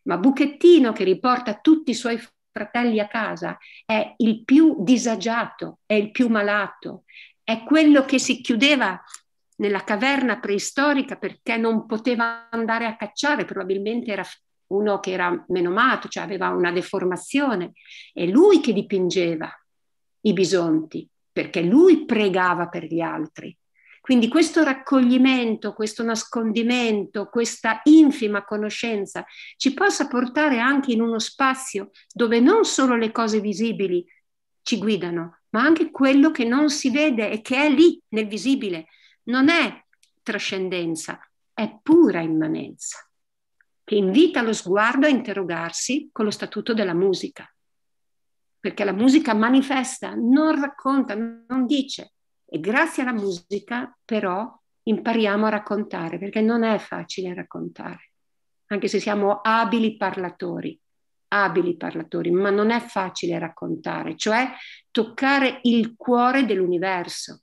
Ma Buchettino, che riporta tutti i suoi fratelli a casa, è il più disagiato, è il più malato, è quello che si chiudeva nella caverna preistorica perché non poteva andare a cacciare, probabilmente era uno che era menomato, cioè aveva una deformazione, è lui che dipingeva i bisonti, perché lui pregava per gli altri. Quindi questo raccoglimento, questo nascondimento, questa infima conoscenza ci possa portare anche in uno spazio dove non solo le cose visibili ci guidano, ma anche quello che non si vede e che è lì nel visibile. Non è trascendenza, è pura immanenza che invita lo sguardo a interrogarsi con lo statuto della musica, perché la musica manifesta, non racconta, non dice. E grazie alla musica però impariamo a raccontare, perché non è facile raccontare, anche se siamo abili parlatori, abili parlatori, ma non è facile raccontare, cioè toccare il cuore dell'universo,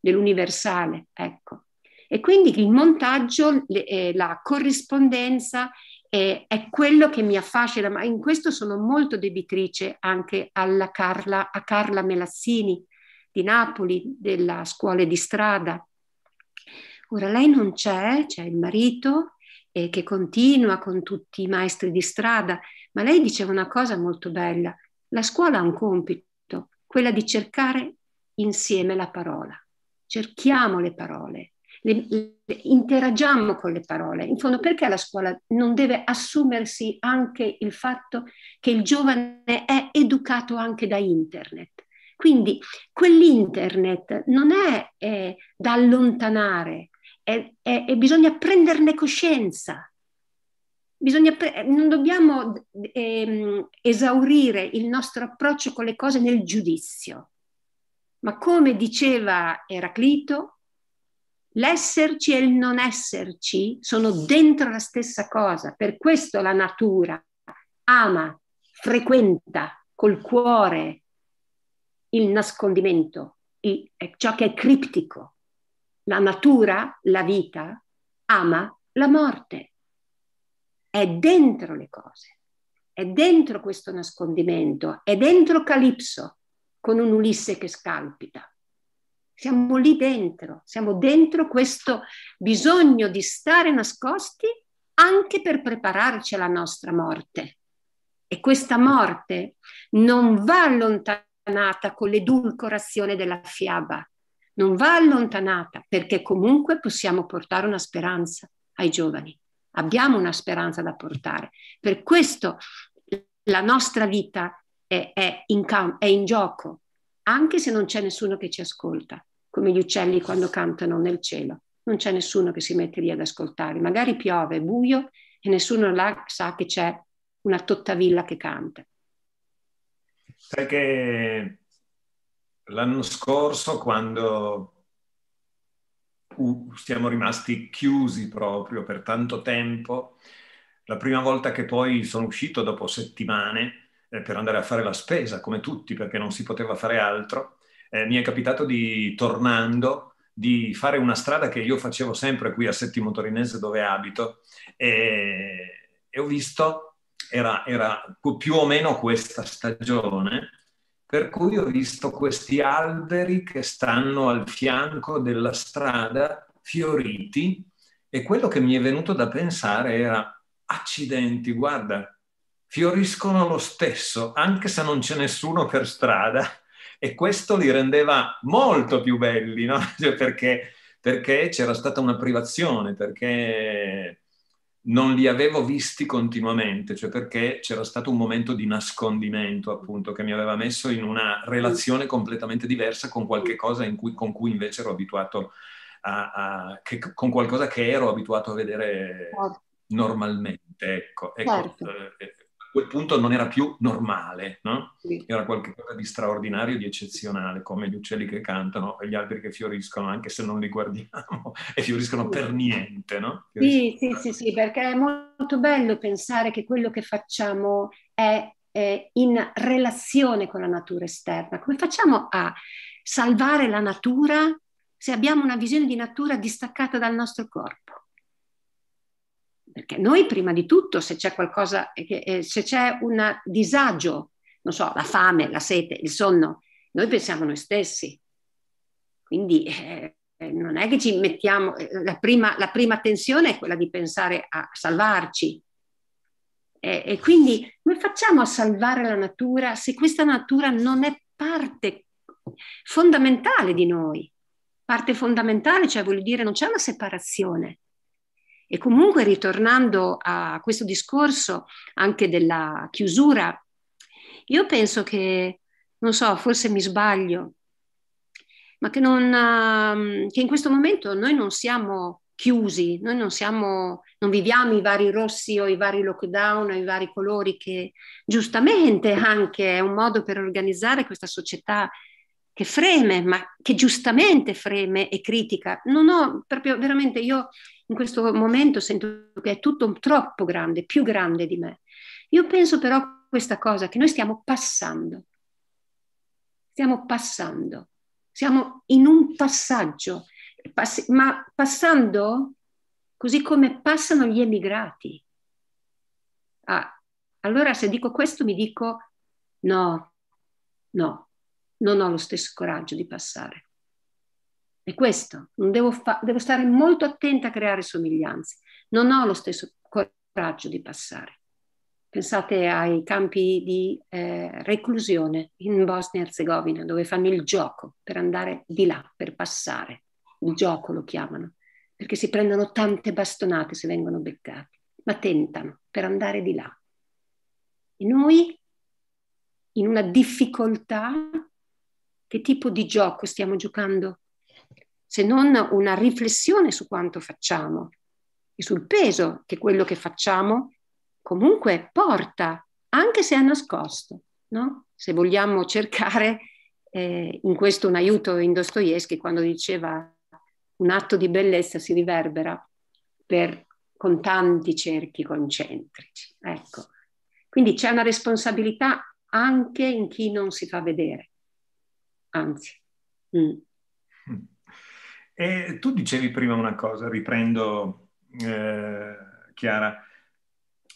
dell'universale, ecco. E quindi il montaggio, eh, la corrispondenza eh, è quello che mi affascina, ma in questo sono molto debitrice anche alla Carla, a Carla Melassini di Napoli, della scuola di strada. Ora lei non c'è, c'è il marito eh, che continua con tutti i maestri di strada, ma lei diceva una cosa molto bella, la scuola ha un compito, quella di cercare insieme la parola. Cerchiamo le parole, le, le, interagiamo con le parole. In fondo perché la scuola non deve assumersi anche il fatto che il giovane è educato anche da internet? Quindi quell'internet non è eh, da allontanare, è, è, è bisogna prenderne coscienza. Bisogna pre- non dobbiamo ehm, esaurire il nostro approccio con le cose nel giudizio, ma come diceva Eraclito, L'esserci e il non esserci sono dentro la stessa cosa, per questo la natura ama, frequenta col cuore il nascondimento, il, ciò che è criptico. La natura, la vita, ama la morte. È dentro le cose, è dentro questo nascondimento, è dentro Calipso con un Ulisse che scalpita. Siamo lì dentro, siamo dentro questo bisogno di stare nascosti anche per prepararci alla nostra morte. E questa morte non va allontanata con l'edulcorazione della fiaba, non va allontanata perché comunque possiamo portare una speranza ai giovani. Abbiamo una speranza da portare. Per questo la nostra vita è, è, in, è in gioco, anche se non c'è nessuno che ci ascolta come gli uccelli quando cantano nel cielo. Non c'è nessuno che si mette lì ad ascoltare. Magari piove, è buio e nessuno là sa che c'è una tottavilla che canta. Sai che l'anno scorso, quando siamo rimasti chiusi proprio per tanto tempo, la prima volta che poi sono uscito dopo settimane eh, per andare a fare la spesa, come tutti, perché non si poteva fare altro, eh, mi è capitato di, tornando, di fare una strada che io facevo sempre qui a Settimo Torinese dove abito e, e ho visto, era, era più o meno questa stagione, per cui ho visto questi alberi che stanno al fianco della strada fioriti e quello che mi è venuto da pensare era accidenti, guarda, fioriscono lo stesso, anche se non c'è nessuno per strada, e questo li rendeva molto più belli, no? cioè perché, perché, c'era stata una privazione, perché non li avevo visti continuamente, cioè perché c'era stato un momento di nascondimento appunto che mi aveva messo in una relazione completamente diversa con qualche cosa cui, con cui invece ero abituato a, a che, con qualcosa che ero abituato a vedere certo. normalmente, ecco, ecco certo. eh, quel punto non era più normale, no? era qualcosa di straordinario, di eccezionale, come gli uccelli che cantano e gli alberi che fioriscono, anche se non li guardiamo e fioriscono per niente. No? Sì, sì, sì, sì, perché è molto bello pensare che quello che facciamo è, è in relazione con la natura esterna. Come facciamo a salvare la natura se abbiamo una visione di natura distaccata dal nostro corpo? perché noi prima di tutto se c'è qualcosa, eh, eh, se c'è un disagio, non so, la fame, la sete, il sonno, noi pensiamo a noi stessi. Quindi eh, eh non è che ci mettiamo, la prima, la prima, tensione è quella di pensare a salvarci. E, e quindi come facciamo a salvare la natura se questa natura non è parte fondamentale di noi? Parte fondamentale, cioè voglio dire, non c'è una separazione. E comunque ritornando a questo discorso anche della chiusura, io penso che, non so, forse mi sbaglio, ma che, non, ehm, che in questo momento noi non siamo chiusi, noi non, siamo, non viviamo i vari rossi o i vari lockdown o i vari colori che giustamente anche è un modo per organizzare questa società che freme, ma che giustamente freme e critica. Non ho proprio veramente io in questo momento sento che è tutto troppo grande, più grande di me. Io penso però questa cosa, che noi stiamo passando, stiamo passando, siamo in un passaggio, pass- ma passando così come passano gli emigrati. Ah, allora se dico questo mi dico no, no, non ho lo stesso coraggio di passare. È questo, devo, fa- devo stare molto attenta a creare somiglianze. Non ho lo stesso coraggio di passare. Pensate ai campi di eh, reclusione in Bosnia e Herzegovina, dove fanno il gioco per andare di là, per passare. Il gioco lo chiamano, perché si prendono tante bastonate se vengono beccati, ma tentano per andare di là. E noi, in una difficoltà, che tipo di gioco stiamo giocando? se non una riflessione su quanto facciamo e sul peso che quello che facciamo comunque porta, anche se è nascosto. No? Se vogliamo cercare eh, in questo un aiuto in Dostoevsky, quando diceva un atto di bellezza si riverbera per, con tanti cerchi concentrici. Ecco. Quindi c'è una responsabilità anche in chi non si fa vedere, anzi. Mm. E tu dicevi prima una cosa, riprendo eh, Chiara,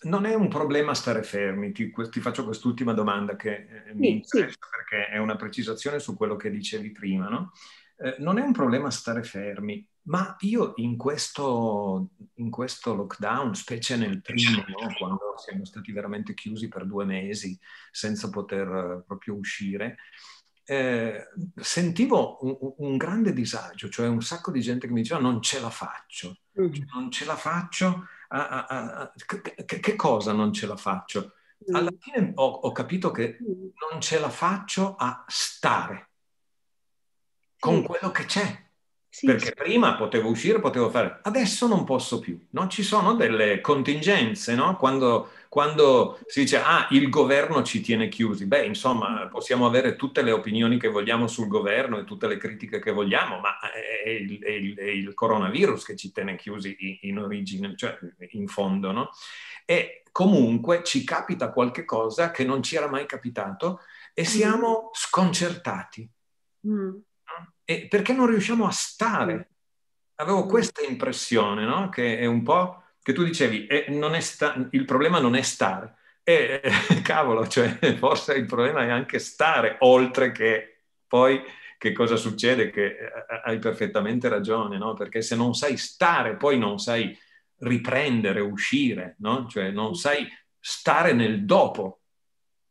non è un problema stare fermi, ti, ti faccio quest'ultima domanda che eh, mi sì, interessa sì. perché è una precisazione su quello che dicevi prima, no? eh, non è un problema stare fermi, ma io in questo, in questo lockdown, specie nel primo, no? quando siamo stati veramente chiusi per due mesi senza poter eh, proprio uscire, eh, sentivo un, un, grande disagio, cioè un sacco di gente che mi diceva non ce la faccio, mm. cioè, non ce la faccio, a, a, a, che, che, cosa non ce la faccio? Mm. Alla fine ho, ho capito che mm. non ce la faccio a stare con quello che c'è. Sì, perché sì. prima potevo uscire, potevo fare, adesso non posso più. Non Ci sono delle contingenze, no? quando quando si dice, ah, il governo ci tiene chiusi, beh, insomma, mm. possiamo avere tutte le opinioni che vogliamo sul governo e tutte le critiche che vogliamo, ma è il, è il, è il coronavirus che ci tiene chiusi in, in origine, cioè in fondo, no? E comunque ci capita qualche cosa che non ci era mai capitato e mm. siamo sconcertati. Mm. E perché non riusciamo a stare? Avevo mm. questa impressione, no? Che è un po' che tu dicevi, eh, sta- il problema non è stare, e eh, cavolo, cioè, forse il problema è anche stare, oltre che poi che cosa succede, che eh, eh, hai perfettamente ragione, no? perché se non sai stare, poi non sai riprendere, uscire, no? cioè non sai stare nel dopo.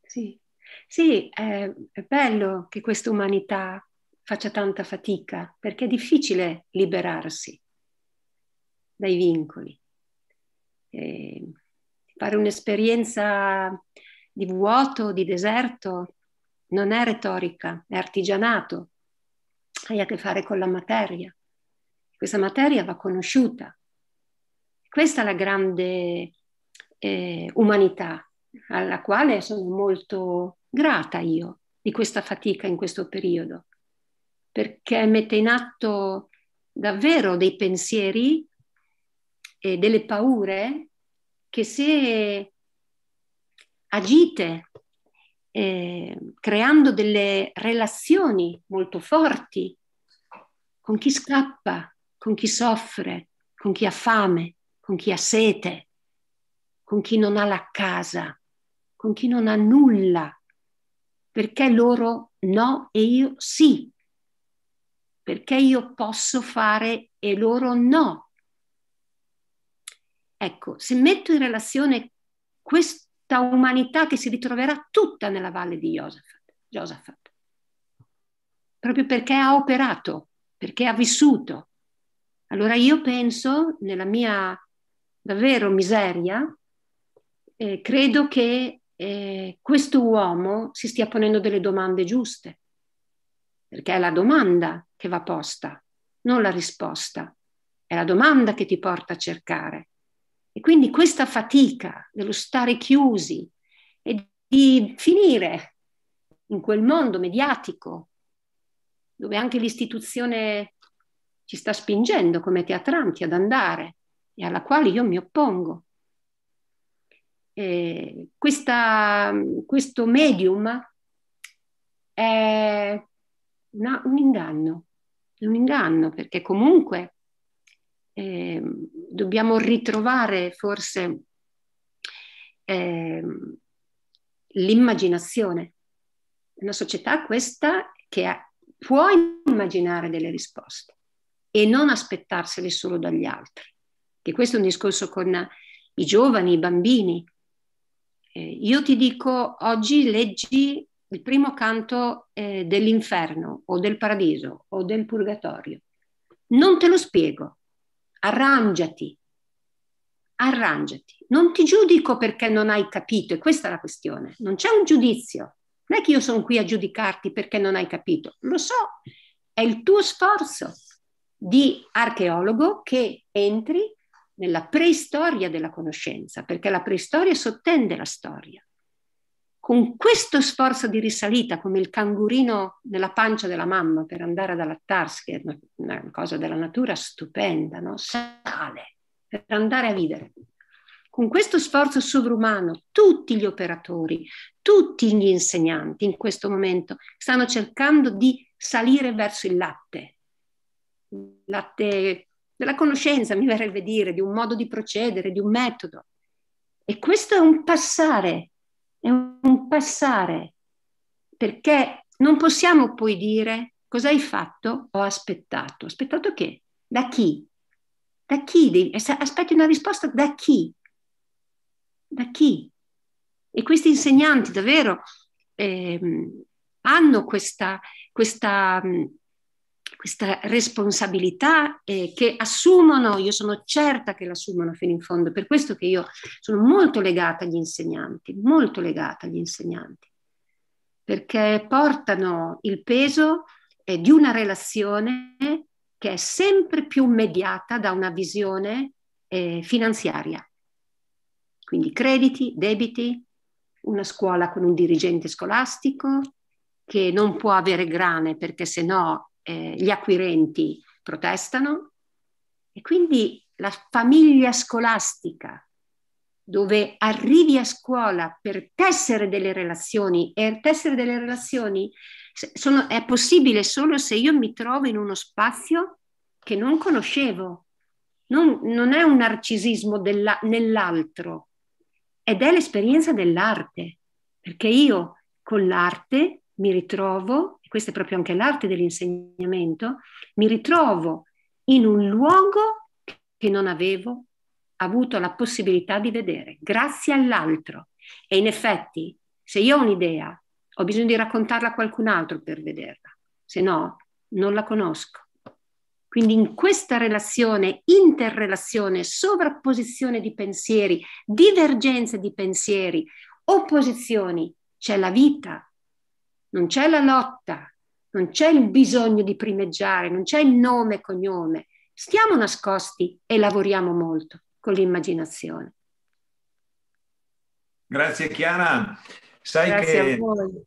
Sì, sì è, è bello che questa umanità faccia tanta fatica, perché è difficile liberarsi dai vincoli eh, fare un'esperienza di vuoto, di deserto, non è retorica, è artigianato, hai a che fare con la materia. Questa materia va conosciuta. Questa è la grande eh, umanità alla quale sono molto grata io di questa fatica in questo periodo, perché mette in atto davvero dei pensieri e delle paure che se agite eh, creando delle relazioni molto forti con chi scappa, con chi soffre, con chi ha fame, con chi ha sete, con chi non ha la casa, con chi non ha nulla, perché loro no e io sì, perché io posso fare e loro no, Ecco, se metto in relazione questa umanità che si ritroverà tutta nella valle di Josafat, proprio perché ha operato, perché ha vissuto. Allora io penso, nella mia davvero miseria, eh, credo che eh, questo uomo si stia ponendo delle domande giuste, perché è la domanda che va posta, non la risposta, è la domanda che ti porta a cercare. E quindi questa fatica dello stare chiusi e di finire in quel mondo mediatico dove anche l'istituzione ci sta spingendo come teatranti ad andare e alla quale io mi oppongo. Eh, questa, questo medium è una, un inganno, è un inganno perché comunque eh, dobbiamo ritrovare forse eh, l'immaginazione. Una società questa che ha, può immaginare delle risposte e non aspettarsele solo dagli altri. Che questo è un discorso con i giovani, i bambini. Eh, io ti dico oggi leggi il primo canto eh, dell'inferno o del paradiso o del purgatorio. Non te lo spiego, arrangiati, arrangiati. Non ti giudico perché non hai capito, e questa è la questione. Non c'è un giudizio. Non è che io sono qui a giudicarti perché non hai capito. Lo so, è il tuo sforzo di archeologo che entri nella preistoria della conoscenza, perché la preistoria sottende la storia con questo sforzo di risalita, come il cangurino nella pancia della mamma per andare ad allattarsi, che è una, cosa della natura stupenda, no? sale per andare a vivere. Con questo sforzo sovrumano, tutti gli operatori, tutti gli insegnanti in questo momento stanno cercando di salire verso il latte, il latte della conoscenza, mi verrebbe dire, di un modo di procedere, di un metodo. E questo è un passare è un passare, perché non possiamo poi dire cosa hai fatto, ho aspettato. Aspettato che? Da chi? Da chi? Devi, aspetti una risposta da chi? Da chi? E questi insegnanti davvero eh, hanno questa, questa questa responsabilità eh, che assumono, io sono certa che l'assumono fino in fondo, per questo che io sono molto legata agli insegnanti, molto legata agli insegnanti, perché portano il peso eh, di una relazione che è sempre più mediata da una visione eh, finanziaria, quindi crediti, debiti, una scuola con un dirigente scolastico che non può avere grane perché se no eh, gli acquirenti protestano e quindi la famiglia scolastica, dove arrivi a scuola per tessere delle relazioni e tessere delle relazioni sono, è possibile solo se io mi trovo in uno spazio che non conoscevo. Non, non è un narcisismo della, nell'altro ed è l'esperienza dell'arte, perché io con l'arte mi ritrovo questa è proprio anche l'arte dell'insegnamento, mi ritrovo in un luogo che non avevo avuto la possibilità di vedere, grazie all'altro. E in effetti, se io ho un'idea, ho bisogno di raccontarla a qualcun altro per vederla, se no non la conosco. Quindi in questa relazione, interrelazione, sovrapposizione di pensieri, divergenze di pensieri, opposizioni, c'è la vita, non c'è la lotta, non c'è il bisogno di primeggiare, non c'è il nome, e cognome. Stiamo nascosti e lavoriamo molto con l'immaginazione. Grazie Chiara. Sai Grazie che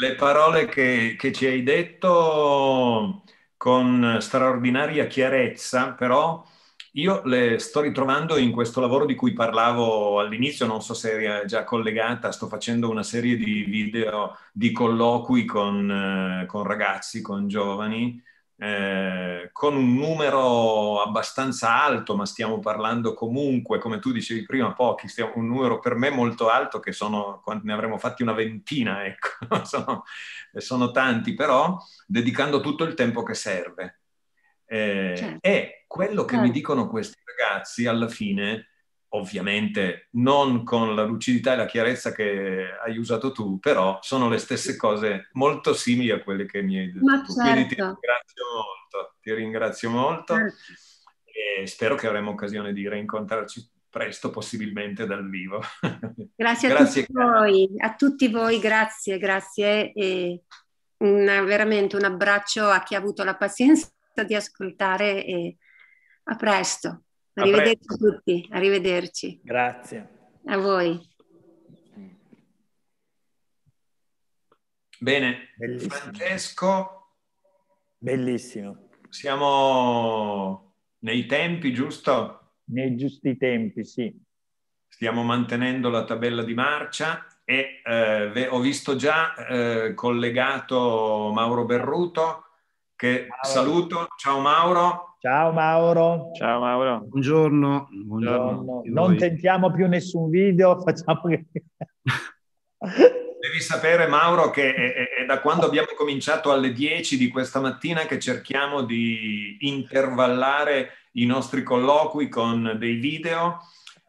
le parole che, che ci hai detto con straordinaria chiarezza, però io le sto ritrovando in questo lavoro di cui parlavo all'inizio, non so se è già collegata, sto facendo una serie di video di colloqui con, eh, con ragazzi, con giovani, eh, con un numero abbastanza alto, ma stiamo parlando comunque, come tu dicevi prima, pochi, stiamo, un numero per me molto alto, che sono, ne avremmo fatti una ventina, ecco, sono, sono tanti, però dedicando tutto il tempo che serve eh, certo. E quello che certo. mi dicono questi ragazzi alla fine, ovviamente non con la lucidità e la chiarezza che hai usato tu, però sono le stesse cose molto simili a quelle che mi hai detto. Ma tu. Certo. Quindi ti certo. ringrazio molto, ti ringrazio molto certo. e spero che avremo occasione di rincontrarci presto, possibilmente dal vivo. Grazie, a, grazie tutti voi, a tutti voi, grazie, grazie. E una, veramente un abbraccio a chi ha avuto la pazienza di ascoltare e a presto. Arrivederci a, presto. tutti, arrivederci. Grazie. A voi. Bene, Bellissimo. Francesco. Bellissimo. Siamo nei tempi, giusto? Nei giusti tempi, sì. Stiamo mantenendo la tabella di marcia e eh, ho visto già eh, collegato Mauro Berruto che ciao. saluto. Ciao Mauro. Ciao Mauro. Ciao Mauro. Buongiorno. Buongiorno. Buongiorno. Non tentiamo più nessun video, facciamo che... Devi sapere Mauro che è, è, è da quando abbiamo cominciato alle 10 di questa mattina che cerchiamo di intervallare i nostri colloqui con dei video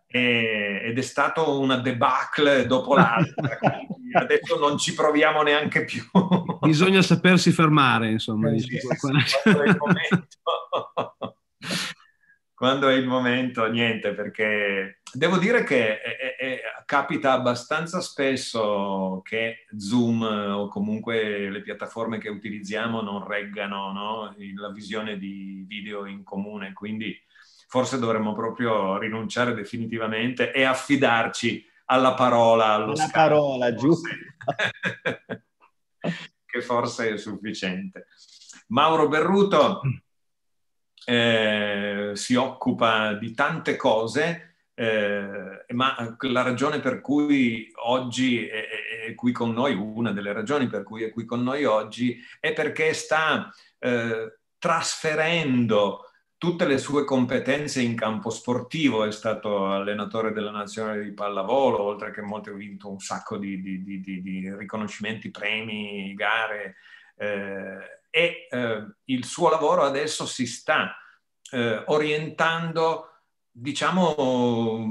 ed è stato una debacle dopo l'altra. Adesso non ci proviamo neanche più bisogna sapersi fermare, insomma. Eh, sì, quando, è quando, è il momento, niente, perché devo dire che è, è, capita abbastanza spesso che Zoom eh, o comunque le piattaforme che utilizziamo non reggano no? la visione di video in comune, quindi forse dovremmo proprio rinunciare definitivamente e affidarci alla parola, allo alla parola, giusto. che forse è sufficiente. Mauro Berruto eh, si occupa di tante cose, eh, ma la ragione per cui oggi è, è, qui con noi, una delle ragioni per cui è qui con noi oggi, è perché sta eh, trasferendo tutte le sue competenze in campo sportivo, è stato allenatore della nazionale di pallavolo, oltre che molto, ha vinto un sacco di, di, di, di riconoscimenti, premi, gare, eh, e eh, il suo lavoro adesso si sta eh, orientando, diciamo,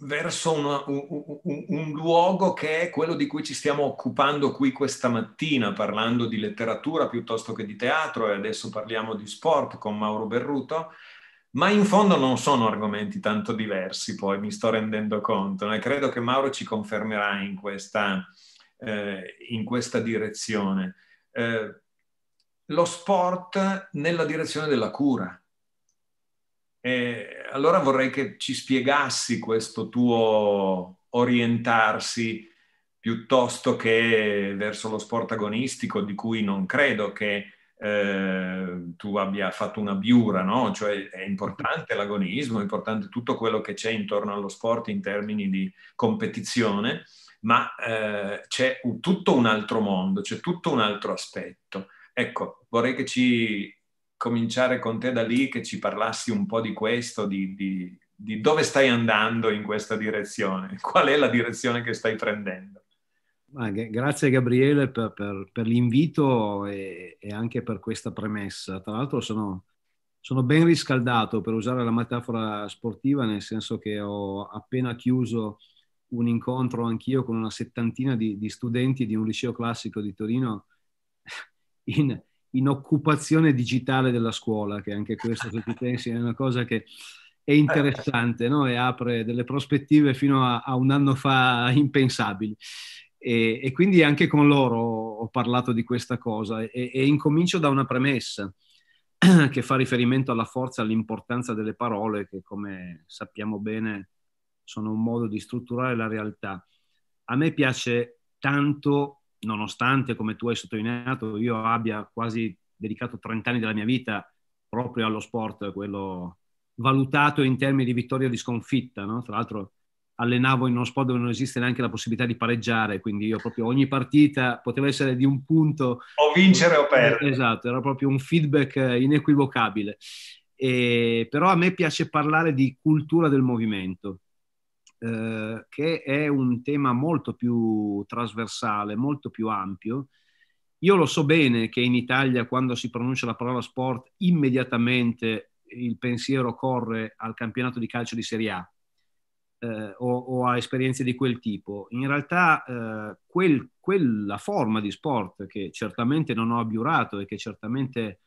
verso una, un, un, un, luogo che è quello di cui ci stiamo occupando qui questa mattina, parlando di letteratura piuttosto che di teatro e adesso parliamo di sport con Mauro Berruto, ma in fondo non sono argomenti tanto diversi, poi mi sto rendendo conto, e credo che Mauro ci confermerà in questa, eh, in questa direzione. Eh, lo sport nella direzione della cura e allora vorrei che ci spiegassi questo tuo orientarsi piuttosto che verso lo sport agonistico di cui non credo che eh, tu abbia fatto una biura, no? Cioè è importante l'agonismo, è importante tutto quello che c'è intorno allo sport in termini di competizione, ma eh, c'è un, tutto un altro mondo, c'è tutto un altro aspetto. Ecco, vorrei che ci cominciare con te da lì, che ci parlassi un po' di questo, di, di, di dove stai andando in questa direzione, qual è la direzione che stai prendendo. Ah, grazie Gabriele per, per, per l'invito e, e, anche per questa premessa. Tra l'altro sono, sono, ben riscaldato per usare la metafora sportiva, nel senso che ho appena chiuso un incontro anch'io con una settantina di, di studenti di un liceo classico di Torino in, in occupazione digitale della scuola, che anche questo, se ci pensi, è una cosa che è interessante no? e apre delle prospettive fino a, a un anno fa impensabili. E, e, quindi anche con loro ho parlato di questa cosa e, e incomincio da una premessa che fa riferimento alla forza e all'importanza delle parole che come sappiamo bene sono un modo di strutturare la realtà. A me piace tanto nonostante, come tu hai sottolineato, io abbia quasi dedicato 30 anni della mia vita proprio allo sport, quello valutato in termini di vittoria o di sconfitta. No? Tra l'altro allenavo in uno sport dove non esiste neanche la possibilità di pareggiare, quindi io proprio ogni partita poteva essere di un punto. O vincere o perdere. Eh, esatto, era proprio un feedback inequivocabile. E, però a me piace parlare di cultura del movimento, eh, che è un tema molto più trasversale, molto più ampio. Io lo so bene che in Italia quando si pronuncia la parola sport immediatamente il pensiero corre al campionato di calcio di Serie A eh, o, o, a esperienze di quel tipo. In realtà eh, quel, quella forma di sport che certamente non ho abiurato e che certamente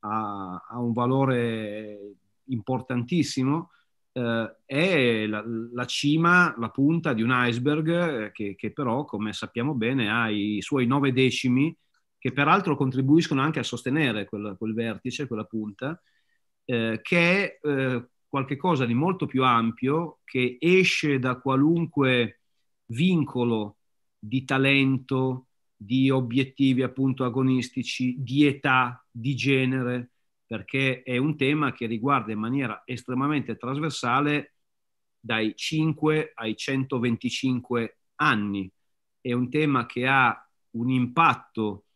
ha, ha un valore importantissimo, eh, è la, la, cima, la punta di un iceberg eh, che, che, però, come sappiamo bene, ha i suoi nove decimi, che peraltro contribuiscono anche a sostenere quel, quel vertice, quella punta, eh, che è eh, qualcosa di molto più ampio, che esce da qualunque vincolo di talento, di obiettivi appunto agonistici, di età, di genere perché è un tema che riguarda in maniera estremamente trasversale dai 5 ai 125 anni. È un tema che ha un impatto,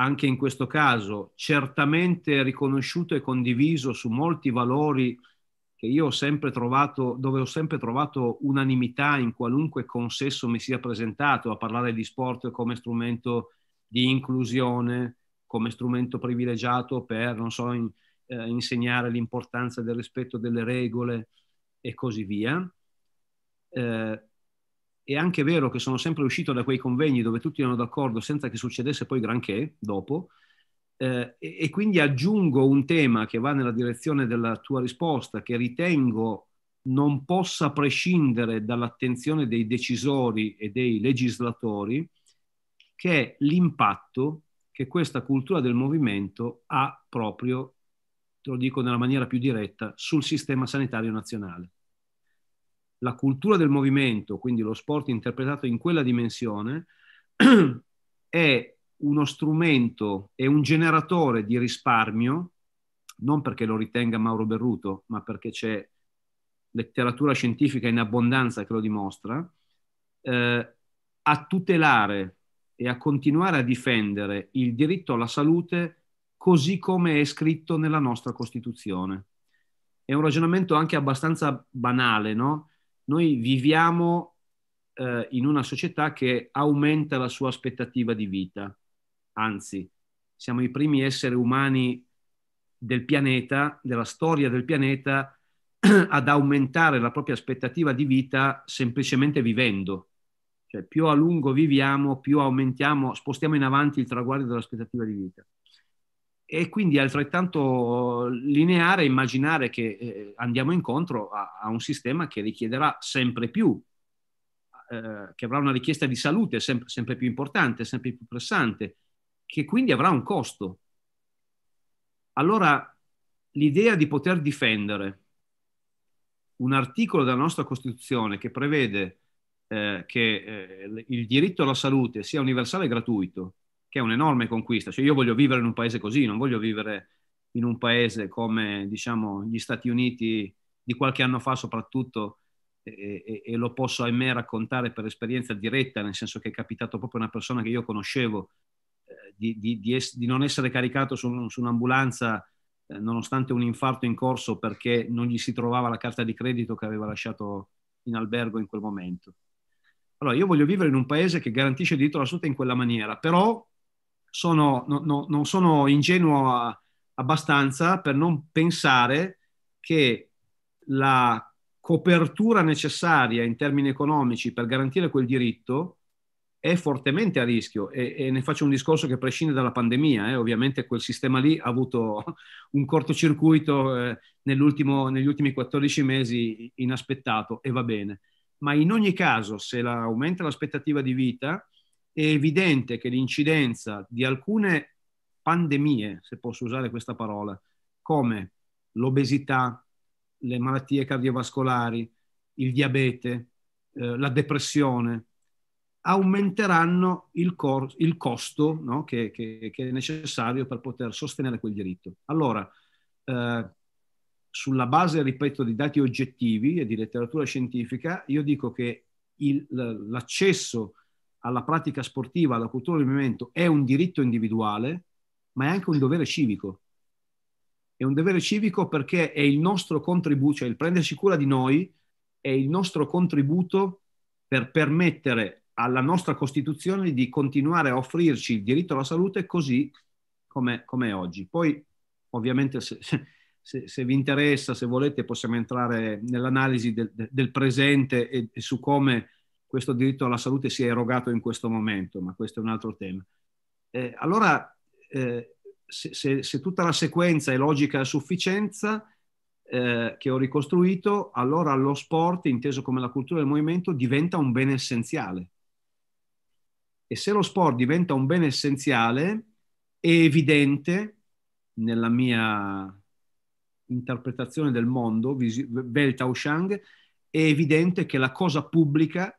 anche in questo caso, certamente riconosciuto e condiviso su molti valori che io ho sempre trovato, dove ho sempre trovato unanimità in qualunque consesso mi sia presentato a parlare di sport come strumento di inclusione, come strumento privilegiato per, non so, in, eh, insegnare l'importanza del rispetto delle regole e così via. Eh, è anche vero che sono sempre uscito da quei convegni dove tutti erano d'accordo senza che succedesse poi granché dopo, eh, e, e quindi aggiungo un tema che va nella direzione della tua risposta, che ritengo non possa prescindere dall'attenzione dei decisori e dei legislatori, che è l'impatto che questa cultura del movimento ha proprio, te lo dico nella maniera più diretta, sul sistema sanitario nazionale. La cultura del movimento, quindi lo sport interpretato in quella dimensione, è uno strumento, è un generatore di risparmio, non perché lo ritenga Mauro Berruto, ma perché c'è letteratura scientifica in abbondanza che lo dimostra, eh, a tutelare e a continuare a difendere il diritto alla salute così come è scritto nella nostra Costituzione. È un ragionamento anche abbastanza banale, no? Noi viviamo eh, in una società che aumenta la sua aspettativa di vita, anzi, siamo i primi esseri umani del pianeta, della storia del pianeta, ad aumentare la propria aspettativa di vita semplicemente vivendo, cioè, più a lungo viviamo, più aumentiamo, spostiamo in avanti il traguardo dell'aspettativa di vita. E quindi è altrettanto lineare immaginare che eh, andiamo incontro a, a, un sistema che richiederà sempre più, eh, che avrà una richiesta di salute sempre, sempre più importante, sempre più pressante, che quindi avrà un costo. Allora, l'idea di poter difendere un articolo della nostra Costituzione che prevede eh, che eh, il diritto alla salute sia universale e gratuito, che è un'enorme conquista. Cioè io voglio vivere in un paese così, non voglio vivere in un paese come diciamo, gli Stati Uniti di qualche anno fa soprattutto, e, e, e lo posso ahimè raccontare per esperienza diretta, nel senso che è capitato proprio a una persona che io conoscevo eh, di, di, di, es- di, non essere caricato su, su un'ambulanza eh, nonostante un infarto in corso perché non gli si trovava la carta di credito che aveva lasciato in albergo in quel momento. Allora, io voglio vivere in un paese che garantisce il diritto alla salute in quella maniera, però sono, no, no, non sono ingenuo a, abbastanza per non pensare che la copertura necessaria in termini economici per garantire quel diritto è fortemente a rischio e, e ne faccio un discorso che prescinde dalla pandemia, eh. ovviamente quel sistema lì ha avuto un cortocircuito eh, negli ultimi 14 mesi inaspettato e va bene, ma in ogni caso se la, aumenta l'aspettativa di vita è evidente che l'incidenza di alcune pandemie, se posso usare questa parola, come l'obesità, le malattie cardiovascolari, il diabete, eh, la depressione, aumenteranno il, cor- il costo no? che, che, che, è necessario per poter sostenere quel diritto. Allora, eh, sulla base, ripeto, di dati oggettivi e di letteratura scientifica, io dico che il, l'accesso alla pratica sportiva, alla cultura del movimento è un diritto individuale, ma è anche un dovere civico. È un dovere civico perché è il nostro contributo, cioè il prendersi cura di noi, è il nostro contributo per permettere alla nostra Costituzione di continuare a offrirci il diritto alla salute così come, è oggi. Poi, ovviamente, se, se se, se, vi interessa, se volete, possiamo entrare nell'analisi del, del presente e, e, su come questo diritto alla salute sia erogato in questo momento, ma questo è un altro tema. Eh, allora, eh, se, se, se, tutta la sequenza è logica a sufficienza, eh, che ho ricostruito, allora lo sport, inteso come la cultura del movimento, diventa un bene essenziale. E se lo sport diventa un bene essenziale, è evidente nella mia interpretazione del mondo, Weltauschang, è evidente che la cosa pubblica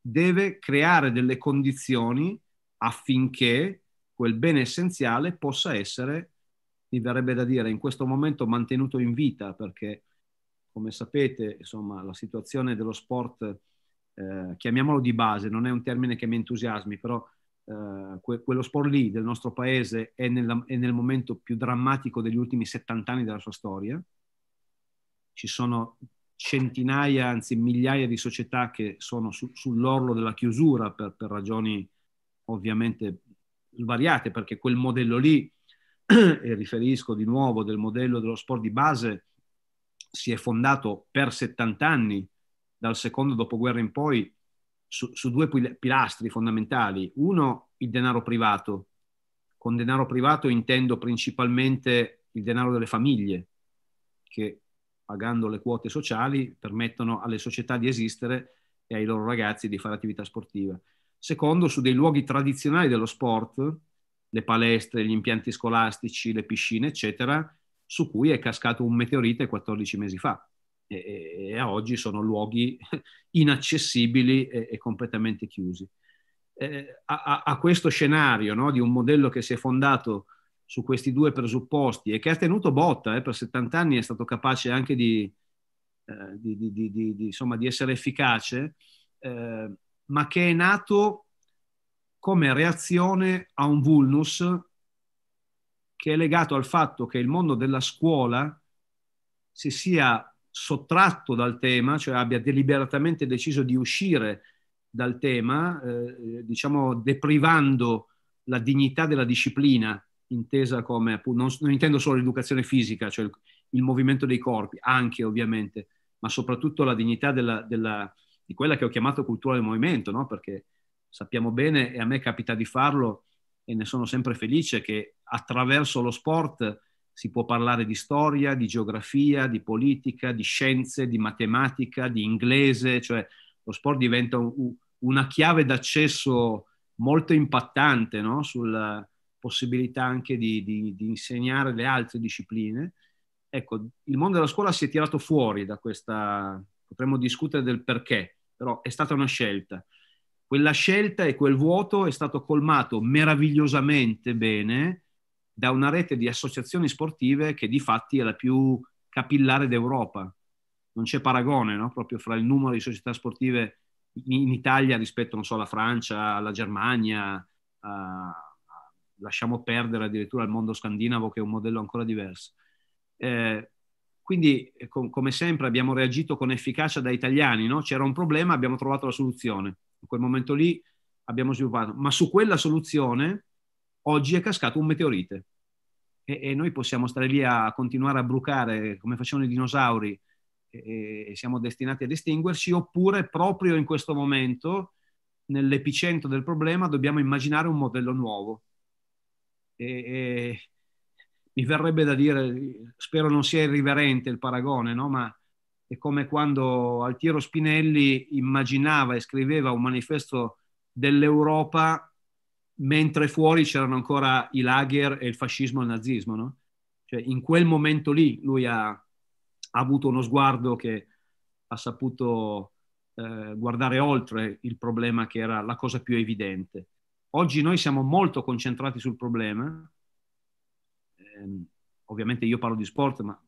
deve creare delle condizioni affinché quel bene essenziale possa essere, mi verrebbe da dire, in questo momento mantenuto in vita, perché come sapete, insomma, la situazione dello sport, eh, chiamiamolo di base, non è un termine che mi entusiasmi, però eh, que- quello sport lì del nostro paese è, nella, è, nel momento più drammatico degli ultimi 70 anni della sua storia. Ci sono centinaia, anzi migliaia di società che sono su- sull'orlo della chiusura per, per ragioni ovviamente svariate, perché quel modello lì, e riferisco di nuovo del modello dello sport di base, si è fondato per 70 anni, dal secondo dopoguerra in poi, su, su due pilastri fondamentali. Uno, il denaro privato. Con denaro privato intendo principalmente il denaro delle famiglie, che pagando le quote sociali permettono alle società di esistere e ai loro ragazzi di fare attività sportiva. Secondo, su dei luoghi tradizionali dello sport, le palestre, gli impianti scolastici, le piscine, eccetera, su cui è cascato un meteorite 14 mesi fa e, e a oggi sono luoghi inaccessibili e, e completamente chiusi. Eh, a, a, questo scenario no, di un modello che si è fondato su questi due presupposti e che ha tenuto botta eh, per 70 anni, è stato capace anche di, eh, di, di, di insomma, essere efficace, eh, ma che è nato come reazione a un vulnus che è legato al fatto che il mondo della scuola si sia sottratto dal tema, cioè abbia deliberatamente deciso di uscire dal tema, eh, diciamo deprivando la dignità della disciplina, intesa come, non, non intendo solo l'educazione fisica, cioè il, il, movimento dei corpi, anche ovviamente, ma soprattutto la dignità della, della, di quella che ho chiamato cultura del movimento, no? perché sappiamo bene, e a me capita di farlo, e ne sono sempre felice, che attraverso lo sport si può parlare di storia, di geografia, di politica, di scienze, di matematica, di inglese, cioè lo sport diventa un, una chiave d'accesso molto impattante no? sulla possibilità anche di, di, di, insegnare le altre discipline. Ecco, il mondo della scuola si è tirato fuori da questa, potremmo discutere del perché, però è stata una scelta. Quella scelta e quel vuoto è stato colmato meravigliosamente bene da una rete di associazioni sportive che di fatti è la più capillare d'Europa. Non c'è paragone no? proprio fra il numero di società sportive in Italia rispetto non so, alla Francia, alla Germania, a, lasciamo perdere addirittura il mondo scandinavo che è un modello ancora diverso. Eh, quindi, eh, com- come sempre, abbiamo reagito con efficacia da italiani, no? c'era un problema, abbiamo trovato la soluzione. In quel momento lì abbiamo sviluppato, ma su quella soluzione oggi è cascato un meteorite e, e noi possiamo stare lì a continuare a brucare come facevano i dinosauri e, e siamo destinati ad estinguerci, oppure proprio in questo momento, nell'epicentro del problema, dobbiamo immaginare un modello nuovo. E, e, mi verrebbe da dire, spero non sia irriverente il paragone, no? ma è come quando Altiero Spinelli immaginava e scriveva un manifesto dell'Europa mentre fuori c'erano ancora i lager e il fascismo e il nazismo, no? Cioè, in quel momento lì lui ha, ha avuto uno sguardo che ha saputo eh, guardare oltre il problema che era la cosa più evidente. Oggi noi siamo molto concentrati sul problema, eh, ovviamente io parlo di sport, ma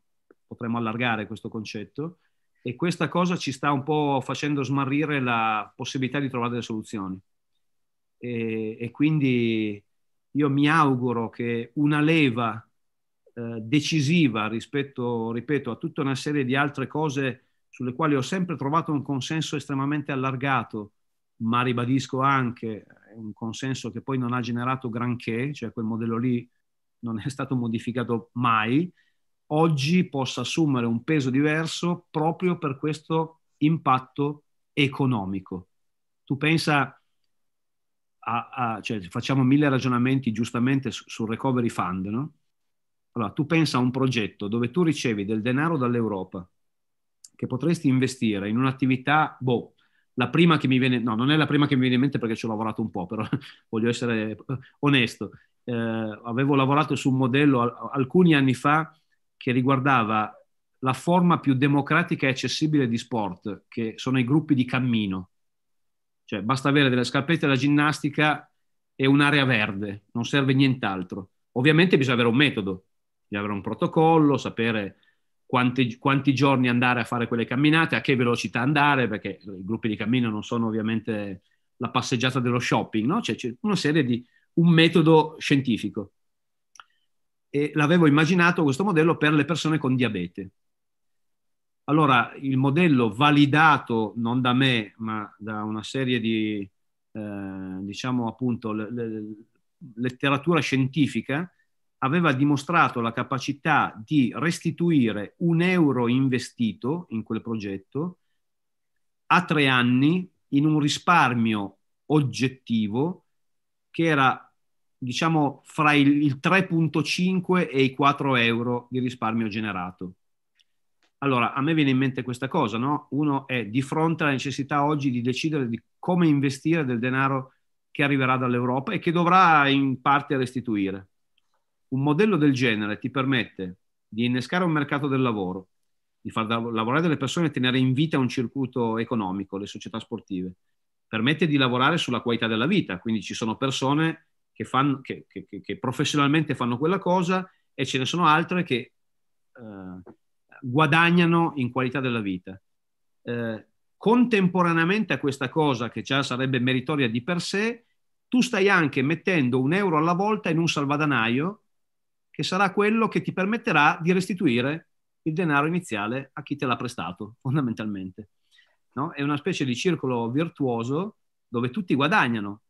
potremmo allargare questo concetto, e questa cosa ci sta un po' facendo smarrire la possibilità di trovare delle soluzioni e, e quindi io mi auguro che una leva eh, decisiva rispetto, ripeto, a tutta una serie di altre cose sulle quali ho sempre trovato un consenso estremamente allargato, ma ribadisco anche eh, un consenso che poi non ha generato granché, cioè quel modello lì non è stato modificato mai, oggi possa assumere un peso diverso proprio per questo impatto economico. Tu pensa a, a, cioè, facciamo mille ragionamenti giustamente sul recovery fund, no? Allora, tu pensa a un progetto dove tu ricevi del denaro dall'Europa che potresti investire in un'attività, boh, la prima che mi viene, no, non è la prima che mi viene in mente perché ci ho lavorato un po', però voglio essere eh, onesto. Eh, avevo lavorato su un modello al, alcuni anni fa che riguardava la forma più democratica e accessibile di sport, che sono i gruppi di cammino. Cioè, basta avere delle scarpette da ginnastica e un'area verde, non serve nient'altro. Ovviamente bisogna avere un metodo, bisogna avere un protocollo, sapere quanti, quanti, giorni andare a fare quelle camminate, a che velocità andare, perché i gruppi di cammino non sono ovviamente la passeggiata dello shopping, no? Cioè, c'è una serie di un metodo scientifico. E l'avevo immaginato questo modello per le persone con diabete. Allora, il modello validato non da me, ma da una serie di, eh, diciamo appunto, le, le, letteratura scientifica, aveva dimostrato la capacità di restituire un euro investito in quel progetto a tre anni in un risparmio oggettivo che era diciamo fra il 3.5 e i 4 euro di risparmio generato. Allora, a me viene in mente questa cosa, no? Uno è di fronte alla necessità oggi di decidere di come investire del denaro che arriverà dall'Europa e che dovrà in parte restituire. Un modello del genere ti permette di innescare un mercato del lavoro, di far lavorare delle persone e tenere in vita un circuito economico, le società sportive. Permette di lavorare sulla qualità della vita, quindi ci sono persone che, fanno, che, che, che professionalmente fanno quella cosa e ce ne sono altre che eh, guadagnano in qualità della vita. Eh, contemporaneamente a questa cosa che già sarebbe meritoria di per sé, tu stai anche mettendo un euro alla volta in un salvadanaio che sarà quello che ti permetterà di restituire il denaro iniziale a chi te l'ha prestato, fondamentalmente. No? È una specie di circolo virtuoso dove tutti guadagnano.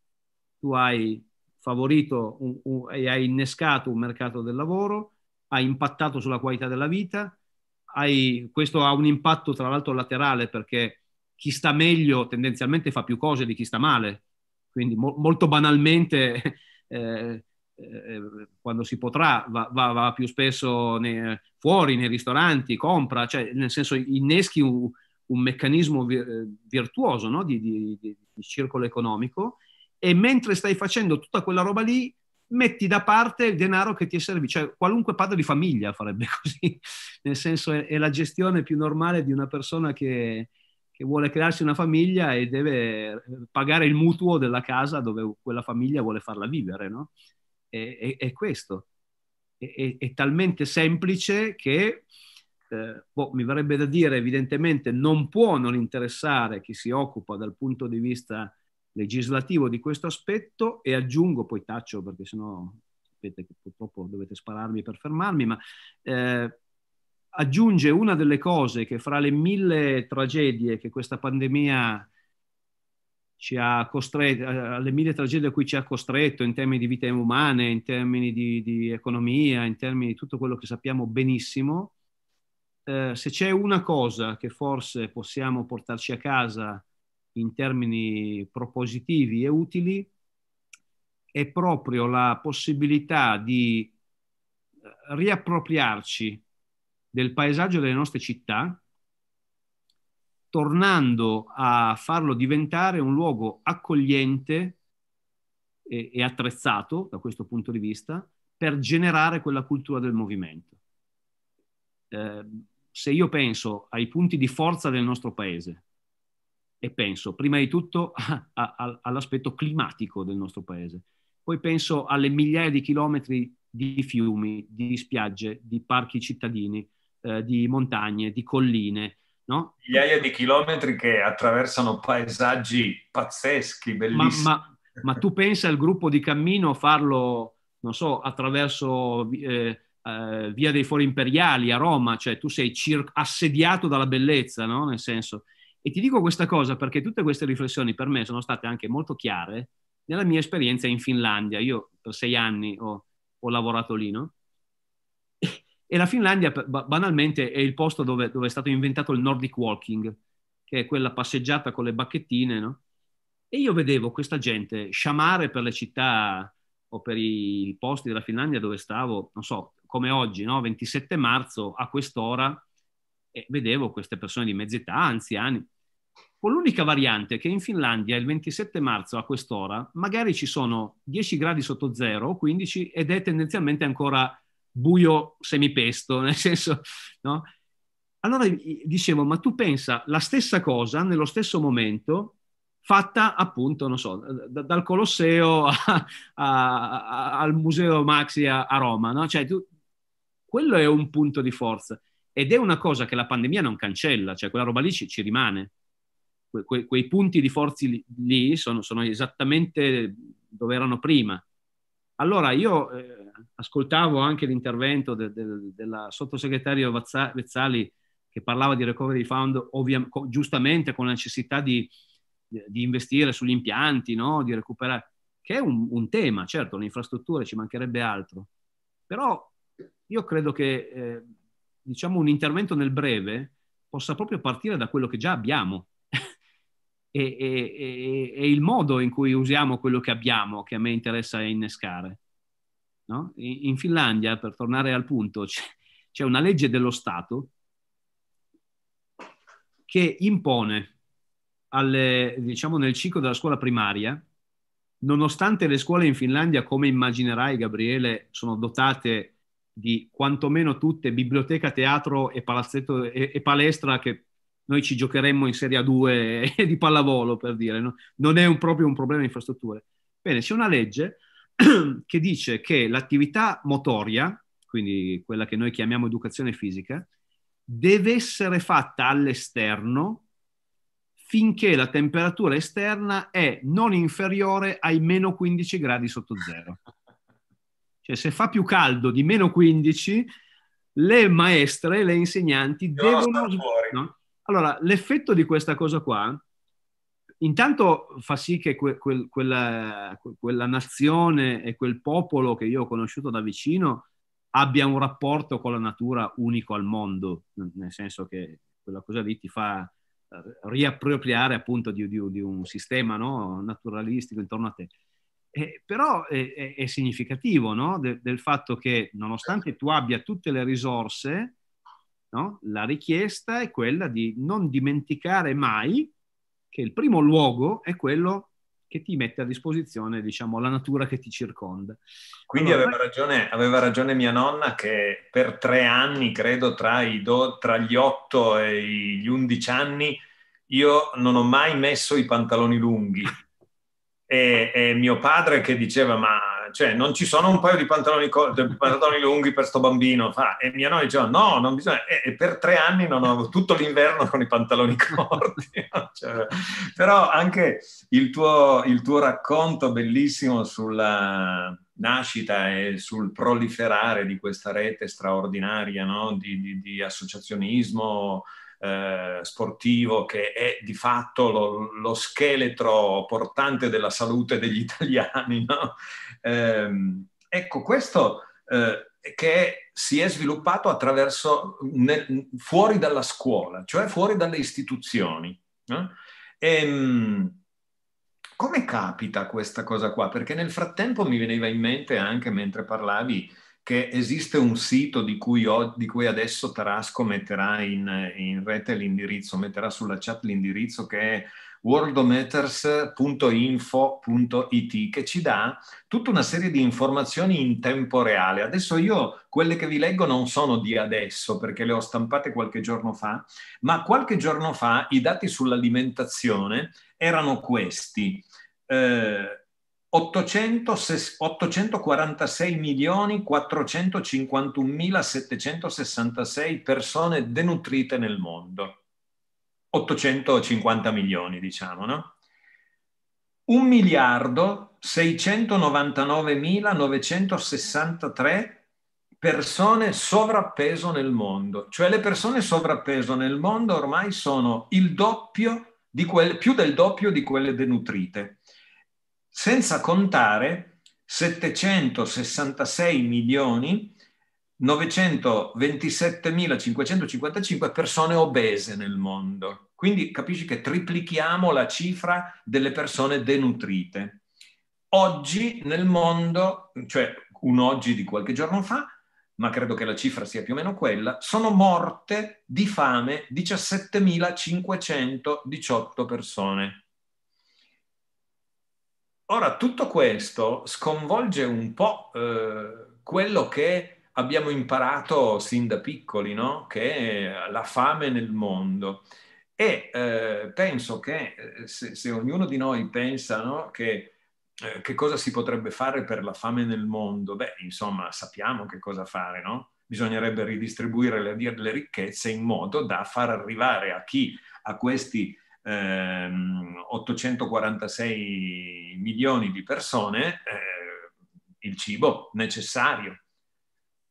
Tu hai favorito un, un, e hai innescato un mercato del lavoro, hai impattato sulla qualità della vita, hai, questo ha un impatto tra l'altro laterale perché chi sta meglio tendenzialmente fa più cose di chi sta male, quindi mo- molto banalmente eh, eh, quando si potrà va, va, va più spesso nei, fuori nei ristoranti, compra, cioè nel senso inneschi un, un meccanismo vir- virtuoso no? di, di, di, di circolo economico e mentre stai facendo tutta quella roba lì metti da parte il denaro che ti è servito, cioè qualunque padre di famiglia farebbe così, nel senso è, è la gestione più normale di una persona che, che, vuole crearsi una famiglia e deve eh, pagare il mutuo della casa dove quella famiglia vuole farla vivere, no? È, è, è questo, è, talmente semplice che... Eh, boh, mi verrebbe da dire, evidentemente non può non interessare chi si occupa dal punto di vista legislativo di questo aspetto e aggiungo, poi taccio perché sennò sapete che purtroppo dovete spararmi per fermarmi, ma eh, aggiunge una delle cose che fra le mille tragedie che questa pandemia ci ha costretto, alle eh, mille tragedie a cui ci ha costretto in termini di vite umane, in termini di, di economia, in termini di tutto quello che sappiamo benissimo, eh, se c'è una cosa che forse possiamo portarci a casa in termini propositivi e utili è proprio la possibilità di eh, riappropriarci del paesaggio delle nostre città, tornando a farlo diventare un luogo accogliente e, e attrezzato da questo punto di vista per generare quella cultura del movimento. Eh, se io penso ai punti di forza del nostro paese, e penso prima di tutto a, a, all'aspetto climatico del nostro paese, poi penso alle migliaia di chilometri di fiumi, di spiagge, di parchi cittadini, eh, di montagne, di colline. No? Migliaia di chilometri che attraversano paesaggi pazzeschi, bellissimi. Ma, ma, ma tu pensi al gruppo di cammino farlo, non so, attraverso eh, eh, Via dei Fori Imperiali a Roma, cioè tu sei cir- assediato dalla bellezza, no? nel senso e ti dico questa cosa perché tutte queste riflessioni per me sono state anche molto chiare nella mia esperienza in Finlandia. Io per sei anni ho, ho lavorato lì, no? E la Finlandia banalmente è il posto dove, dove, è stato inventato il Nordic Walking, che è quella passeggiata con le bacchettine, no? E io vedevo questa gente sciamare per le città o per i posti della Finlandia dove stavo, non so, come oggi, no? 27 marzo a quest'ora, e vedevo queste persone di mezz'età, anziani, con l'unica variante che in Finlandia il 27 marzo a quest'ora magari ci sono 10 gradi sotto zero o 15 ed è tendenzialmente ancora buio semipesto, nel senso, no? Allora dicevo, ma tu pensa la stessa cosa nello stesso momento fatta appunto, non so, d- dal Colosseo a, a, a, al Museo Maxi a, Roma, no? Cioè, tu, quello è un punto di forza ed è una cosa che la pandemia non cancella, cioè quella roba lì ci, ci rimane que, que, quei punti di forza lì, sono, sono, esattamente dove erano prima. Allora io eh, ascoltavo anche l'intervento de, de, della sottosegretaria Vezzali che parlava di recovery fund, ovvia, co, giustamente con la necessità di, di investire sugli impianti, no? di recuperare, che è un, un tema, certo, le infrastrutture ci mancherebbe altro, però io credo che eh, diciamo, un intervento nel breve possa proprio partire da quello che già abbiamo, e, e, e, il modo in cui usiamo quello che abbiamo che a me interessa innescare. No? In, in, Finlandia, per tornare al punto, c'è, c'è una legge dello Stato che impone alle, diciamo nel ciclo della scuola primaria, nonostante le scuole in Finlandia, come immaginerai Gabriele, sono dotate di quantomeno tutte biblioteca, teatro e, palazzetto, e, e palestra che noi ci giocheremmo in Serie A2 di pallavolo, per dire, no? non è un, proprio un problema di infrastrutture. Bene, c'è una legge che dice che l'attività motoria, quindi quella che noi chiamiamo educazione fisica, deve essere fatta all'esterno finché la temperatura esterna è non inferiore ai meno 15 gradi sotto zero. Cioè se fa più caldo di meno 15, le maestre, le insegnanti devono... No? Allora, l'effetto di questa cosa qua, intanto fa sì che que, quel, quella, quella, nazione e quel popolo che io ho conosciuto da vicino abbia un rapporto con la natura unico al mondo, nel senso che quella cosa lì ti fa eh, riappropriare appunto di, di, di un sistema no? naturalistico intorno a te. Eh, però è, è, è significativo no? De, del fatto che nonostante tu abbia tutte le risorse, No? La richiesta è quella di non dimenticare mai che il primo luogo è quello che ti mette a disposizione, diciamo, la natura che ti circonda. Quindi allora, aveva, ragione, aveva, ragione, mia nonna che per tre anni, credo, tra, do, tra gli otto e gli undici anni, io non ho mai messo i pantaloni lunghi. e, e mio padre che diceva, ma cioè non ci sono un paio di pantaloni, pantaloni lunghi per sto bambino. Fa. E mia nonna diceva, no, non bisogna. E, e per tre anni non avevo tutto l'inverno con i pantaloni corti. cioè, però anche il tuo, il tuo racconto bellissimo sulla nascita e sul proliferare di questa rete straordinaria no? di, di, di, associazionismo eh, sportivo che è di fatto lo, lo, scheletro portante della salute degli italiani. No? Ehm, ecco, questo eh, che si è sviluppato attraverso, nel, fuori dalla scuola, cioè fuori dalle istituzioni. No? E, ehm, come capita questa cosa qua? Perché nel frattempo mi veniva in mente anche mentre parlavi che esiste un sito di cui, ho, di cui adesso Tarasco metterà in, in, rete l'indirizzo, metterà sulla chat l'indirizzo che è worldometers.info.it che ci dà tutta una serie di informazioni in tempo reale. Adesso io quelle che vi leggo non sono di adesso perché le ho stampate qualche giorno fa, ma qualche giorno fa i dati sull'alimentazione erano questi. Eh, 846 milioni persone denutrite nel mondo. 850 milioni, diciamo, no? 1 miliardo 699.963 persone sovrappeso nel mondo, cioè le persone sovrappeso nel mondo ormai sono il doppio di quelle, più del doppio di quelle denutrite, senza contare 766 milioni 927.555 persone obese nel mondo. Quindi capisci che triplichiamo la cifra delle persone denutrite. Oggi nel mondo, cioè un oggi di qualche giorno fa, ma credo che la cifra sia più o meno quella, sono morte di fame 17.518 persone. Ora, tutto questo sconvolge un po' eh, quello che abbiamo imparato sin da piccoli, no? che è la fame nel mondo. E eh, penso che eh, se, se, ognuno di noi pensa no, che, eh, che, cosa si potrebbe fare per la fame nel mondo, beh, insomma, sappiamo che cosa fare, no? Bisognerebbe ridistribuire le, le ricchezze in modo da far arrivare a chi a questi eh, 846 milioni di persone eh, il cibo necessario.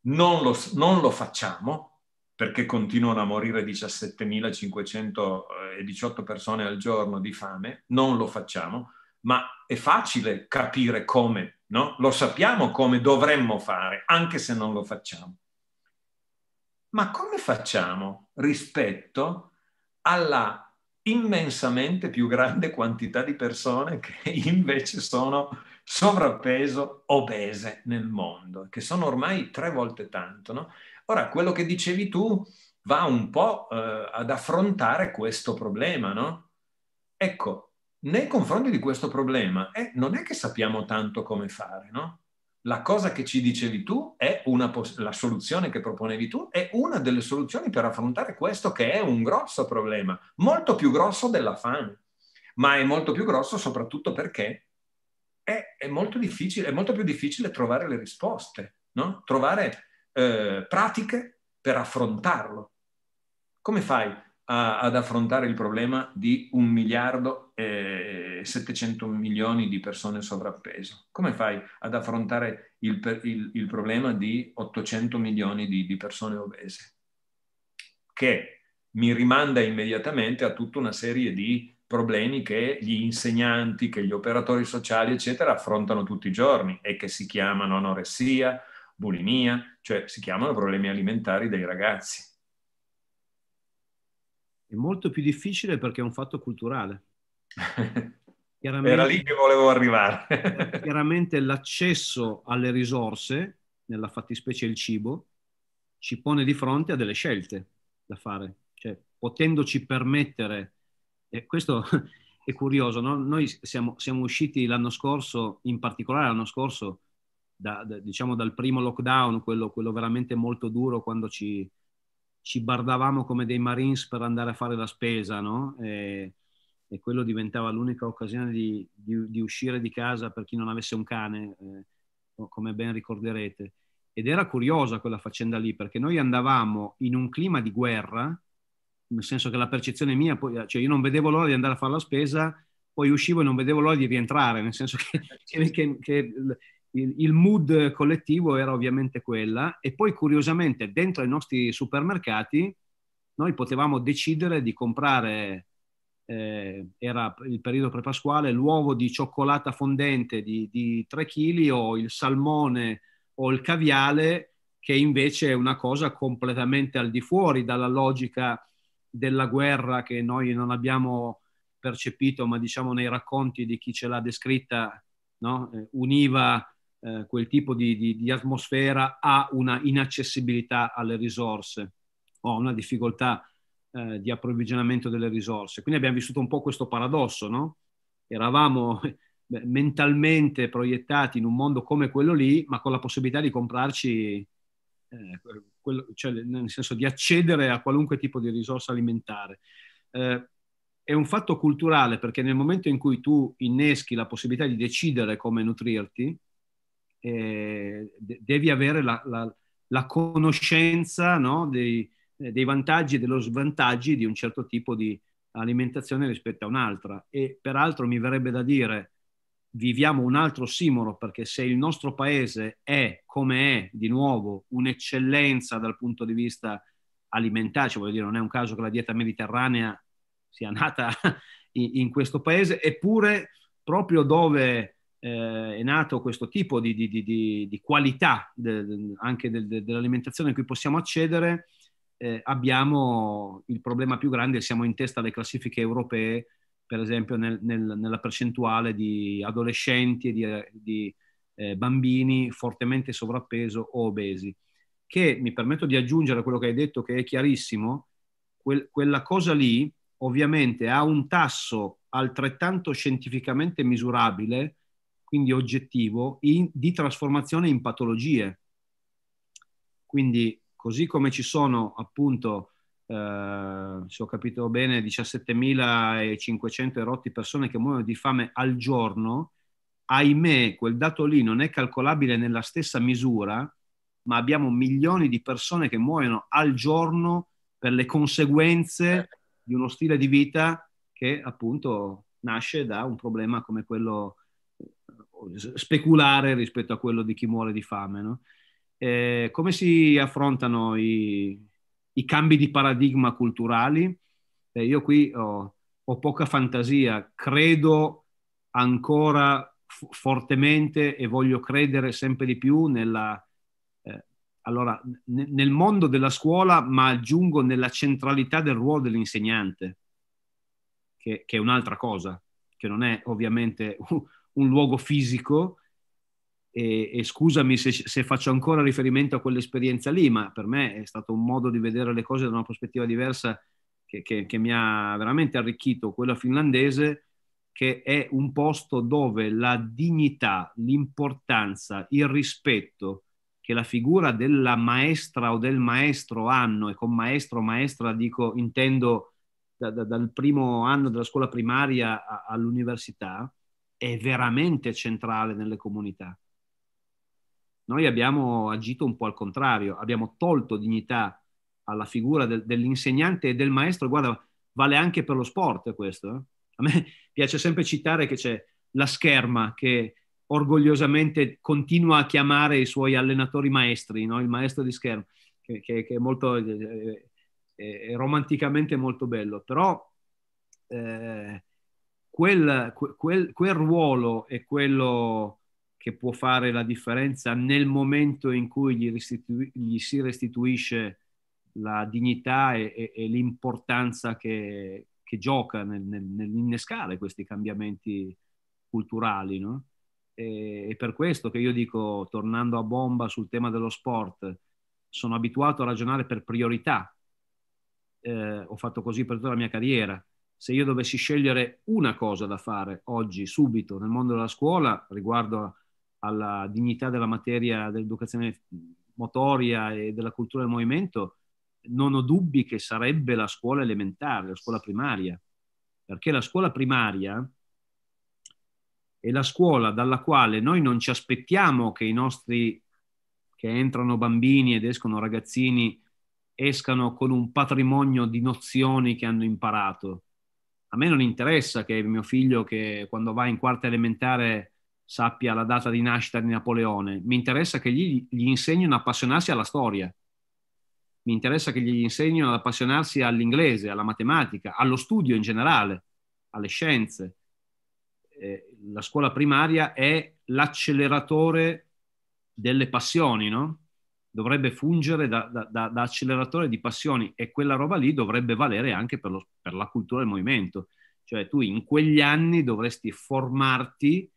Non lo, non lo facciamo perché continuano a morire 17.518 eh, persone al giorno di fame, non lo facciamo, ma è facile capire come, no? Lo sappiamo come dovremmo fare, anche se non lo facciamo. Ma come facciamo rispetto alla immensamente più grande quantità di persone che invece sono sovrappeso, obese nel mondo, che sono ormai tre volte tanto, no? Ora, quello che dicevi tu va un po' eh, ad affrontare questo problema, no? Ecco, nei confronti di questo problema eh, non è che sappiamo tanto come fare, no? La cosa che ci dicevi tu è una pos- la soluzione che proponevi tu è una delle soluzioni per affrontare questo che è un grosso problema, molto più grosso della fame, ma è molto più grosso soprattutto perché è, è molto difficile, è molto più difficile trovare le risposte, no? Trovare eh, pratiche per affrontarlo. Come fai a, ad affrontare il problema di un miliardo e 700 milioni di persone sovrappeso? Come fai ad affrontare il, il, il problema di 800 milioni di, di persone obese? Che mi rimanda immediatamente a tutta una serie di problemi che gli insegnanti, che gli operatori sociali, eccetera, affrontano tutti i giorni e che si chiamano anoressia, bulimia, cioè si chiamano problemi alimentari dei ragazzi. È molto più difficile perché è un fatto culturale. Era lì che volevo arrivare. chiaramente l'accesso alle risorse, nella fattispecie il cibo, ci pone di fronte a delle scelte da fare, cioè potendoci permettere, e questo è curioso, no? noi siamo, siamo usciti l'anno scorso, in particolare l'anno scorso, da, da, diciamo dal primo lockdown, quello, quello veramente molto duro quando ci, ci, bardavamo come dei Marines per andare a fare la spesa, no? E, e quello diventava l'unica occasione di, di, di, uscire di casa per chi non avesse un cane, eh, come ben ricorderete. Ed era curiosa quella faccenda lì, perché noi andavamo in un clima di guerra, nel senso che la percezione mia, cioè io non vedevo l'ora di andare a fare la spesa, poi uscivo e non vedevo l'ora di rientrare, nel senso che, che, che il, il, mood collettivo era ovviamente quella e poi curiosamente dentro ai nostri supermercati noi potevamo decidere di comprare, eh, era il periodo prepasquale, l'uovo di cioccolata fondente di, di 3 kg o il salmone o il caviale che invece è una cosa completamente al di fuori dalla logica della guerra che noi non abbiamo percepito, ma diciamo nei racconti di chi ce l'ha descritta, no? Eh, univa eh, quel tipo di, di, di, atmosfera ha una inaccessibilità alle risorse o una difficoltà eh, di approvvigionamento delle risorse. Quindi abbiamo vissuto un po' questo paradosso, no? Eravamo mentalmente proiettati in un mondo come quello lì, ma con la possibilità di comprarci, eh, quello, cioè, nel senso di accedere a qualunque tipo di risorsa alimentare. Eh, è un fatto culturale perché nel momento in cui tu inneschi la possibilità di decidere come nutrirti, eh, devi avere la, la, la conoscenza no, dei, eh, dei, vantaggi e dello svantaggi di un certo tipo di alimentazione rispetto a un'altra. E peraltro mi verrebbe da dire, viviamo un altro simolo, perché se il nostro paese è, come è, di nuovo, un'eccellenza dal punto di vista alimentare, cioè voglio dire, non è un caso che la dieta mediterranea sia nata in, in questo paese, eppure proprio dove eh, è nato questo tipo di, di, di, di qualità de, de, anche de, dell'alimentazione a cui possiamo accedere, eh, abbiamo il problema più grande, siamo in testa alle classifiche europee, per esempio nel, nel, nella percentuale di adolescenti e di, eh, bambini fortemente sovrappeso o obesi, che mi permetto di aggiungere a quello che hai detto che è chiarissimo, quel, quella cosa lì ovviamente ha un tasso altrettanto scientificamente misurabile, quindi oggettivo, in, di trasformazione in patologie. Quindi così come ci sono appunto, eh, se ho capito bene, 17.500 erotti persone che muoiono di fame al giorno, ahimè quel dato lì non è calcolabile nella stessa misura, ma abbiamo milioni di persone che muoiono al giorno per le conseguenze di uno stile di vita che appunto nasce da un problema come quello speculare rispetto a quello di chi muore di fame. No? Eh, come si affrontano i, i, cambi di paradigma culturali? Eh, io qui ho, ho, poca fantasia, credo ancora f- fortemente e voglio credere sempre di più nella, eh, allora, n- nel mondo della scuola, ma aggiungo nella centralità del ruolo dell'insegnante, che, che è un'altra cosa, che non è ovviamente un luogo fisico e, e scusami se, se, faccio ancora riferimento a quell'esperienza lì, ma per me è stato un modo di vedere le cose da una prospettiva diversa che, che, che mi ha veramente arricchito, quella finlandese che è un posto dove la dignità, l'importanza, il rispetto che la figura della maestra o del maestro hanno, e con maestro o maestra dico, intendo da, da, dal primo anno della scuola primaria a, all'università, è veramente centrale nelle comunità. Noi abbiamo agito un po' al contrario, abbiamo tolto dignità alla figura del, dell'insegnante e del maestro. Guarda, vale anche per lo sport questo. Eh? A me piace sempre citare che c'è la scherma che orgogliosamente continua a chiamare i suoi allenatori maestri, no? il maestro di scherma, che, che, che è, molto, eh, eh, è, è romanticamente molto bello. Però eh, quel, quel, quel ruolo è quello che può fare la differenza nel momento in cui gli, restitu- gli si restituisce la dignità e, e, e l'importanza che, che gioca nel, nel, nell'innescare questi cambiamenti culturali. No? E, e, per questo che io dico, tornando a bomba sul tema dello sport, sono abituato a ragionare per priorità. Eh, ho fatto così per tutta la mia carriera se io dovessi scegliere una cosa da fare oggi, subito, nel mondo della scuola, riguardo alla dignità della materia dell'educazione motoria e della cultura del movimento, non ho dubbi che sarebbe la scuola elementare, la scuola primaria, perché la scuola primaria è la scuola dalla quale noi non ci aspettiamo che i nostri, che entrano bambini ed escono ragazzini, escano con un patrimonio di nozioni che hanno imparato a me non interessa che mio figlio che quando va in quarta elementare sappia la data di nascita di Napoleone, mi interessa che gli, gli insegnino ad appassionarsi alla storia, mi interessa che gli insegnino ad appassionarsi all'inglese, alla matematica, allo studio in generale, alle scienze. Eh, la scuola primaria è l'acceleratore delle passioni, no? dovrebbe fungere da, da, da, acceleratore di passioni e quella roba lì dovrebbe valere anche per, lo, per, la cultura del movimento. Cioè tu in quegli anni dovresti formarti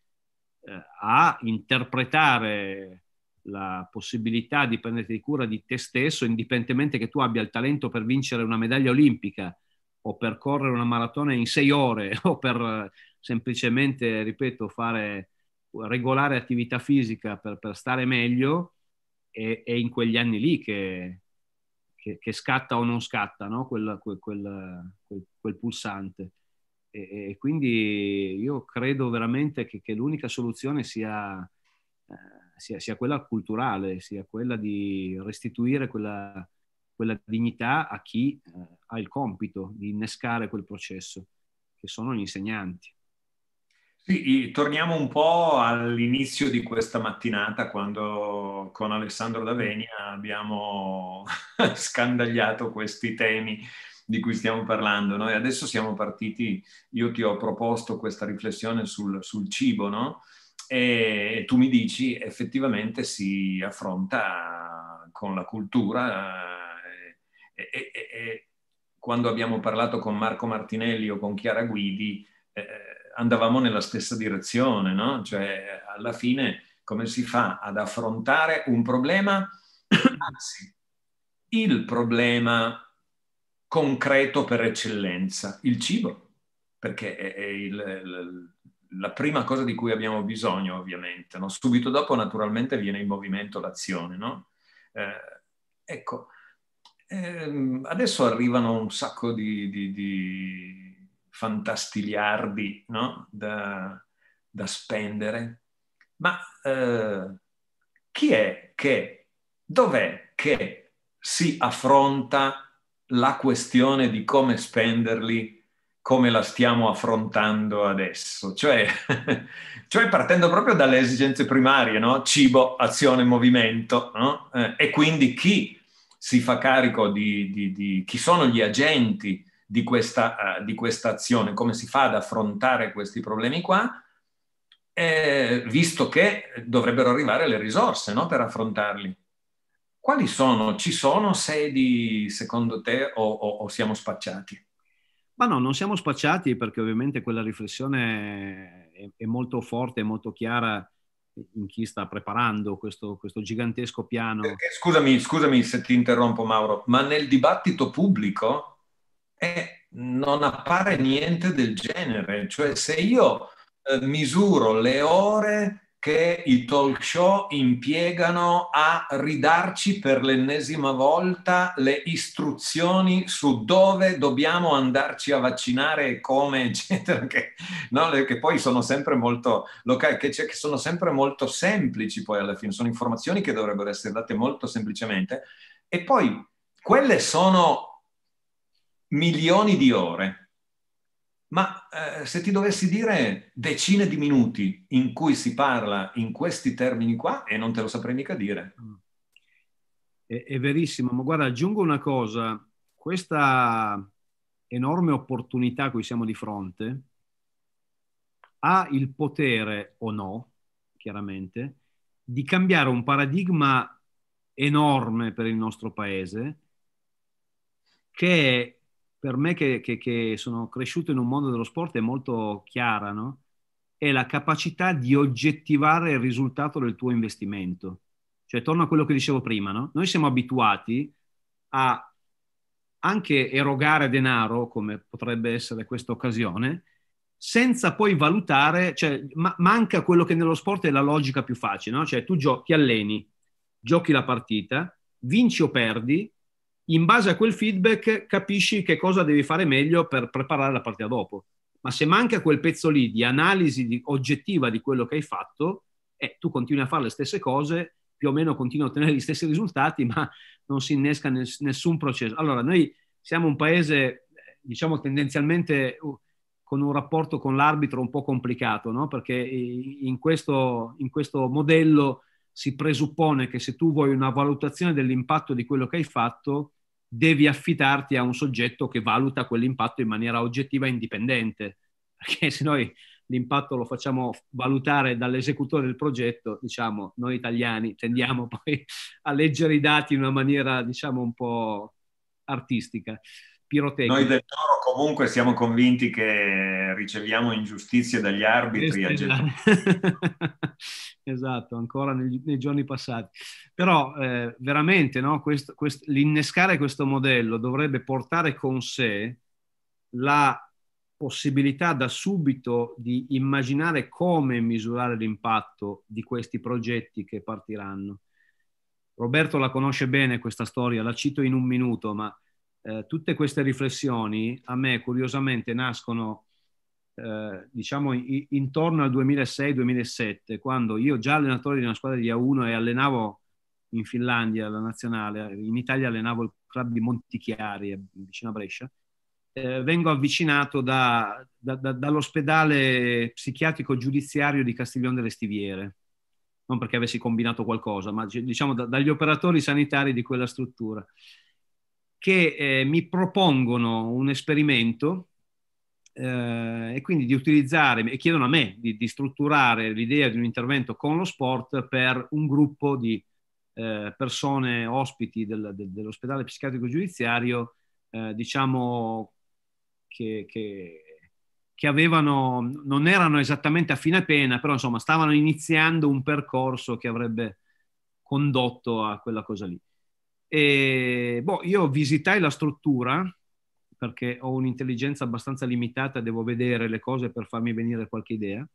eh, a interpretare la possibilità di prenderti cura di te stesso, indipendentemente che tu abbia il talento per vincere una medaglia olimpica o per correre una maratona in sei ore o per eh, semplicemente, ripeto, fare regolare attività fisica per, per stare meglio, è, è in quegli anni lì che, che, che scatta o non scatta no? quel, quel, quel, quel, pulsante. E, e, quindi io credo veramente che, che l'unica soluzione sia, eh, sia, sia, quella culturale, sia quella di restituire quella, quella dignità a chi eh, ha il compito di innescare quel processo, che sono gli insegnanti. Sì, torniamo un po' all'inizio di questa mattinata quando con Alessandro Davenia abbiamo scandagliato questi temi di cui stiamo parlando. Noi adesso siamo partiti, io ti ho proposto questa riflessione sul, sul cibo, no? E tu mi dici effettivamente si affronta con la cultura eh, e, e, e quando abbiamo parlato con Marco Martinelli o con Chiara Guidi. Eh, andavamo nella stessa direzione, no? Cioè, alla fine come si fa ad affrontare un problema, anzi, il problema concreto per eccellenza, il cibo, perché è, è il, la prima cosa di cui abbiamo bisogno, ovviamente. No? Subito dopo, naturalmente, viene in movimento l'azione, no? eh, ecco, eh, adesso arrivano un sacco di, di, di fantastiliardi no? da, da, spendere, ma eh, chi è che, dov'è che si affronta la questione di come spenderli come la stiamo affrontando adesso, cioè, cioè partendo proprio dalle esigenze primarie, no? cibo, azione, movimento, no? eh, e quindi chi si fa carico di, di, di chi sono gli agenti di questa, uh, di questa azione, come si fa ad affrontare questi problemi qua, eh, visto che dovrebbero arrivare le risorse no, per affrontarli. Quali sono? Ci sono sedi secondo te o, o, o siamo spacciati? Ma no, non siamo spacciati perché ovviamente quella riflessione è, è molto forte, è molto chiara in chi sta preparando questo, questo gigantesco piano. Eh, eh scusami, scusami se ti interrompo Mauro, ma nel dibattito pubblico eh, non appare niente del genere. Cioè se io eh, misuro le ore che i talk show impiegano a ridarci per l'ennesima volta le istruzioni su dove dobbiamo andarci a vaccinare e come, eccetera, che, no, che poi sono sempre molto locali, che, che, sono sempre molto semplici poi alla fine, sono informazioni che dovrebbero essere date molto semplicemente. E poi quelle sono milioni di ore, ma eh, se ti dovessi dire decine di minuti in cui si parla in questi termini qua, e non te lo saprei mica dire. Mm. È, è verissimo, ma guarda, aggiungo una cosa, questa enorme opportunità a cui siamo di fronte ha il potere o no, chiaramente, di cambiare un paradigma enorme per il nostro paese, che è per me che, che, che, sono cresciuto in un mondo dello sport è molto chiara, no? È la capacità di oggettivare il risultato del tuo investimento. Cioè, torno a quello che dicevo prima, no? Noi siamo abituati a anche erogare denaro, come potrebbe essere questa occasione, senza poi valutare, cioè, ma- manca quello che nello sport è la logica più facile, no? Cioè, tu giochi, ti alleni, giochi la partita, vinci o perdi, in base a quel feedback capisci che cosa devi fare meglio per preparare la partita dopo. Ma se manca quel pezzo lì di analisi di, oggettiva di quello che hai fatto, eh, tu continui a fare le stesse cose, più o meno continui a ottenere gli stessi risultati, ma non si innesca ness- nessun processo. Allora, noi siamo un paese, eh, diciamo, tendenzialmente uh, con un rapporto con l'arbitro un po' complicato, no? perché eh, in questo, in questo modello si presuppone che se tu vuoi una valutazione dell'impatto di quello che hai fatto, devi affidarti a un soggetto che valuta quell'impatto in maniera oggettiva e indipendente, perché se noi l'impatto lo facciamo valutare dall'esecutore del progetto, diciamo, noi italiani tendiamo poi a leggere i dati in una maniera, diciamo, un po' artistica pirotecniche. Noi del Toro comunque siamo convinti che riceviamo ingiustizie dagli arbitri. Esatto. esatto, ancora nei, nei, giorni passati. Però eh, veramente no, questo, questo, l'innescare questo modello dovrebbe portare con sé la possibilità da subito di immaginare come misurare l'impatto di questi progetti che partiranno. Roberto la conosce bene questa storia, la cito in un minuto, ma eh, tutte queste riflessioni a me curiosamente nascono eh, diciamo i, intorno al 2006-2007, quando io già allenatore di una squadra di A1 e allenavo in Finlandia la nazionale, in Italia allenavo il club di Montichiari, eh, vicino a Brescia, eh, vengo avvicinato da, da, da, dall'ospedale psichiatrico giudiziario di Castiglione delle Stiviere, non perché avessi combinato qualcosa, ma diciamo dagli operatori sanitari di quella struttura che eh, mi propongono un esperimento eh, e quindi di utilizzare, e chiedono a me di, di, strutturare l'idea di un intervento con lo sport per un gruppo di eh, persone ospiti del, del, dell'ospedale psichiatrico giudiziario, eh, diciamo che, che, che avevano, non erano esattamente a fine pena, però insomma stavano iniziando un percorso che avrebbe condotto a quella cosa lì. E, boh, io visitai la struttura perché ho un'intelligenza abbastanza limitata, devo vedere le cose per farmi venire qualche idea.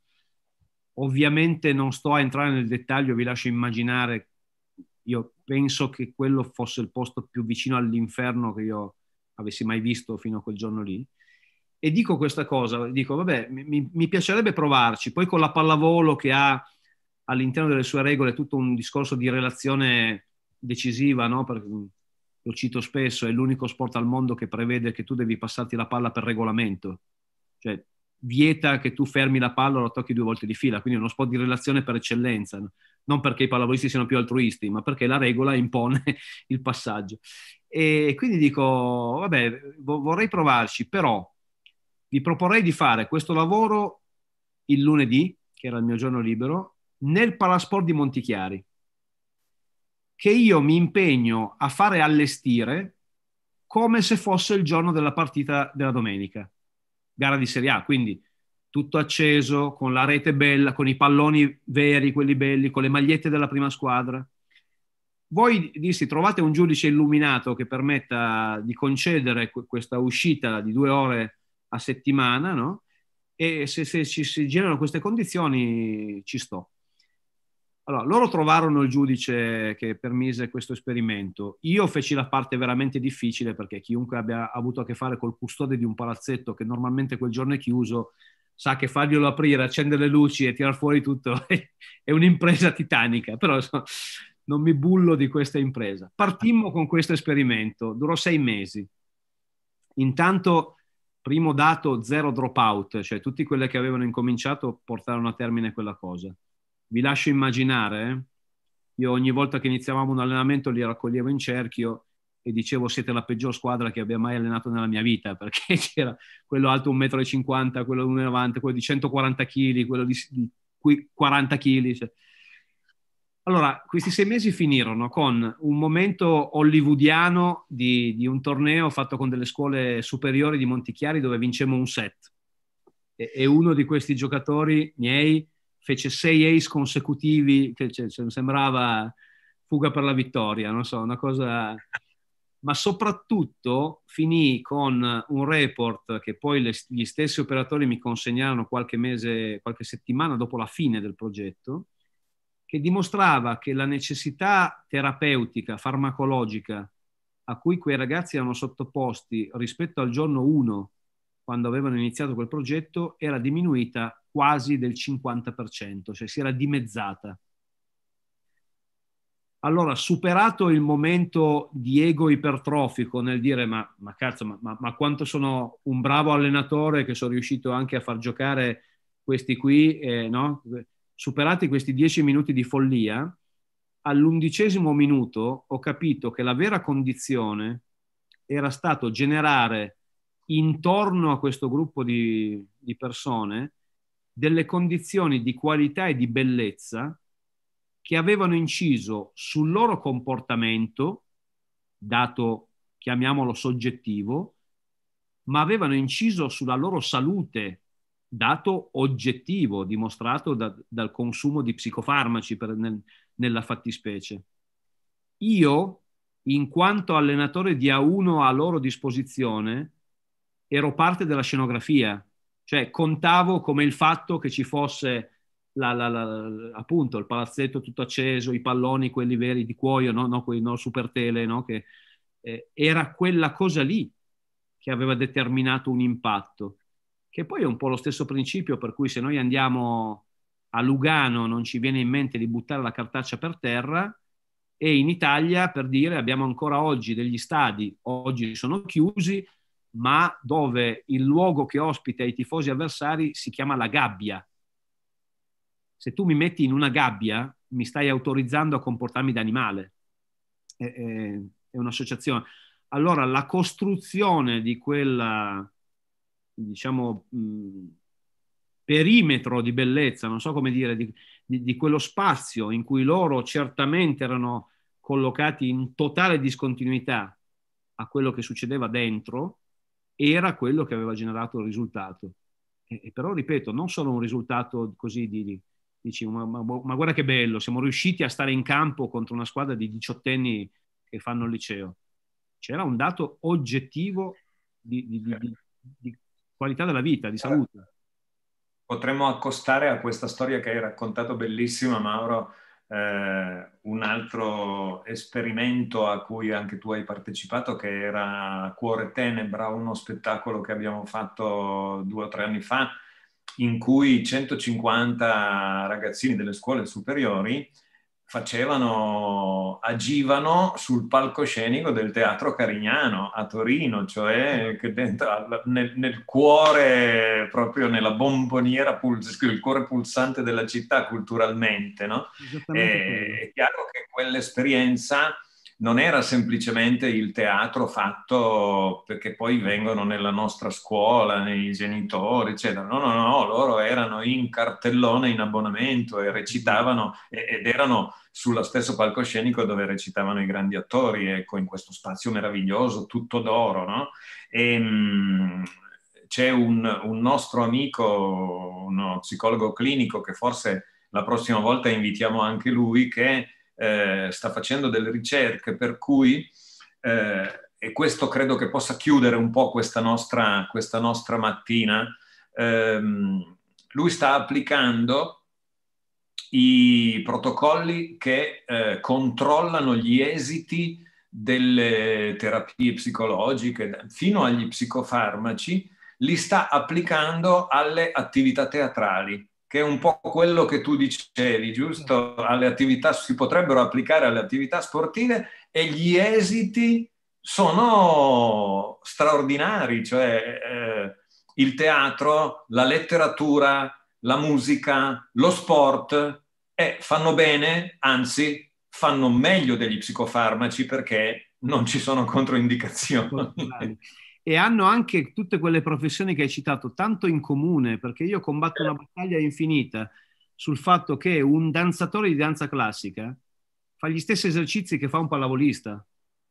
Ovviamente non sto a entrare nel dettaglio, vi lascio immaginare, io penso che quello fosse il posto più vicino all'inferno che io avessi mai visto fino a quel giorno lì. E dico questa cosa, dico, vabbè, mi, mi piacerebbe provarci, poi con la pallavolo che ha all'interno delle sue regole tutto un discorso di relazione decisiva, no? Perché, mm, lo cito spesso, è l'unico sport al mondo che prevede che tu devi passarti la palla per regolamento. Cioè, vieta che tu fermi la palla o la tocchi due volte di fila, quindi è uno sport di relazione per eccellenza, non perché i pallavolisti siano più altruisti, ma perché la regola impone il passaggio. E quindi dico, vabbè, vorrei provarci, però vi proporrei di fare questo lavoro il lunedì, che era il mio giorno libero, nel Palasport di Montichiari che io mi impegno a fare allestire come se fosse il giorno della partita della domenica, gara di Serie A, quindi tutto acceso, con la rete bella, con i palloni veri, quelli belli, con le magliette della prima squadra. Voi dissi, trovate un giudice illuminato che permetta di concedere questa uscita di due ore a settimana, no? E se, se ci si generano queste condizioni, ci sto. Allora, loro trovarono il giudice che permise questo esperimento. Io feci la parte veramente difficile perché chiunque abbia avuto a che fare col custode di un palazzetto che normalmente quel giorno è chiuso sa che farglielo aprire, accendere le luci e tirar fuori tutto è un'impresa titanica, però non mi bullo di questa impresa. Partimmo con questo esperimento, durò sei mesi. Intanto, primo dato, zero dropout, cioè tutti quelli che avevano incominciato portarono a termine quella cosa vi lascio immaginare, io ogni volta che iniziavamo un allenamento li raccoglievo in cerchio e dicevo siete la peggior squadra che abbia mai allenato nella mia vita, perché c'era quello alto 1,50 m, quello 1,90 m, quello di 140 kg, quello di, 40 kg. Allora, questi sei mesi finirono con un momento hollywoodiano di, di, un torneo fatto con delle scuole superiori di Montichiari dove vincemmo un set. E, e uno di questi giocatori miei fece sei ace consecutivi, che cioè, cioè, sembrava fuga per la vittoria, non so, una cosa... Ma soprattutto finì con un report che poi le, gli stessi operatori mi consegnarono qualche mese, qualche settimana dopo la fine del progetto, che dimostrava che la necessità terapeutica, farmacologica, a cui quei ragazzi erano sottoposti rispetto al giorno 1, quando avevano iniziato quel progetto, era diminuita quasi del 50%, cioè si era dimezzata. Allora, superato il momento di ego ipertrofico nel dire ma, ma cazzo, ma, ma, ma, quanto sono un bravo allenatore che sono riuscito anche a far giocare questi qui, eh, no? superati questi dieci minuti di follia, all'undicesimo minuto ho capito che la vera condizione era stato generare intorno a questo gruppo di, di persone delle condizioni di qualità e di bellezza che avevano inciso sul loro comportamento, dato chiamiamolo soggettivo, ma avevano inciso sulla loro salute, dato oggettivo, dimostrato da, dal consumo di psicofarmaci per, nel, nella fattispecie. Io, in quanto allenatore di A1 a loro disposizione, ero parte della scenografia, cioè contavo come il fatto che ci fosse la, la, la, appunto il palazzetto tutto acceso, i palloni, quelli veri di cuoio, no, no, quelli, no super tele, no? Che, eh, era quella cosa lì che aveva determinato un impatto, che poi è un po' lo stesso principio per cui se noi andiamo a Lugano non ci viene in mente di buttare la cartaccia per terra e in Italia, per dire, abbiamo ancora oggi degli stadi, oggi sono chiusi, ma dove il luogo che ospita i tifosi avversari si chiama la gabbia. Se tu mi metti in una gabbia, mi stai autorizzando a comportarmi da animale. È, è, è un'associazione. Allora, la costruzione di quel diciamo, perimetro di bellezza, non so come dire, di, di, di, quello spazio in cui loro certamente erano collocati in totale discontinuità a quello che succedeva dentro, era quello che aveva generato il risultato. E, e però, ripeto, non solo un risultato così di, di dici, ma, ma, ma, guarda che bello, siamo riusciti a stare in campo contro una squadra di diciottenni che fanno il liceo. C'era un dato oggettivo di, di, di, di qualità della vita, di eh, salute. Potremmo accostare a questa storia che hai raccontato bellissima, Mauro, eh, un altro esperimento a cui anche tu hai partecipato, che era Cuore Tenebra, uno spettacolo che abbiamo fatto due o tre anni fa, in cui 150 ragazzini delle scuole superiori facevano, agivano sul palcoscenico del teatro carignano a Torino, cioè dentro, nel, nel, cuore, proprio nella bomboniera, il cuore pulsante della città culturalmente. No? Eh, è chiaro che quell'esperienza non era semplicemente il teatro fatto perché poi vengono nella nostra scuola, nei genitori, eccetera. No, no, no, loro erano in cartellone in abbonamento e recitavano ed erano sullo stesso palcoscenico dove recitavano i grandi attori, ecco, in questo spazio meraviglioso, tutto d'oro, no? E, ehm, c'è un, un nostro amico, uno psicologo clinico che forse la prossima volta invitiamo anche lui, che eh, sta facendo delle ricerche per cui, eh, e questo credo che possa chiudere un po' questa nostra, questa nostra mattina, ehm, lui sta applicando i protocolli che eh, controllano gli esiti delle terapie psicologiche fino agli psicofarmaci, li sta applicando alle attività teatrali che è un po' quello che tu dicevi, giusto? Alle attività, si potrebbero applicare alle attività sportive e gli esiti sono straordinari, cioè eh, il teatro, la letteratura, la musica, lo sport eh, fanno bene, anzi fanno meglio degli psicofarmaci perché non ci sono controindicazioni e hanno anche tutte quelle professioni che hai citato tanto in comune, perché io combatto una battaglia infinita sul fatto che un danzatore di danza classica fa gli stessi esercizi che fa un pallavolista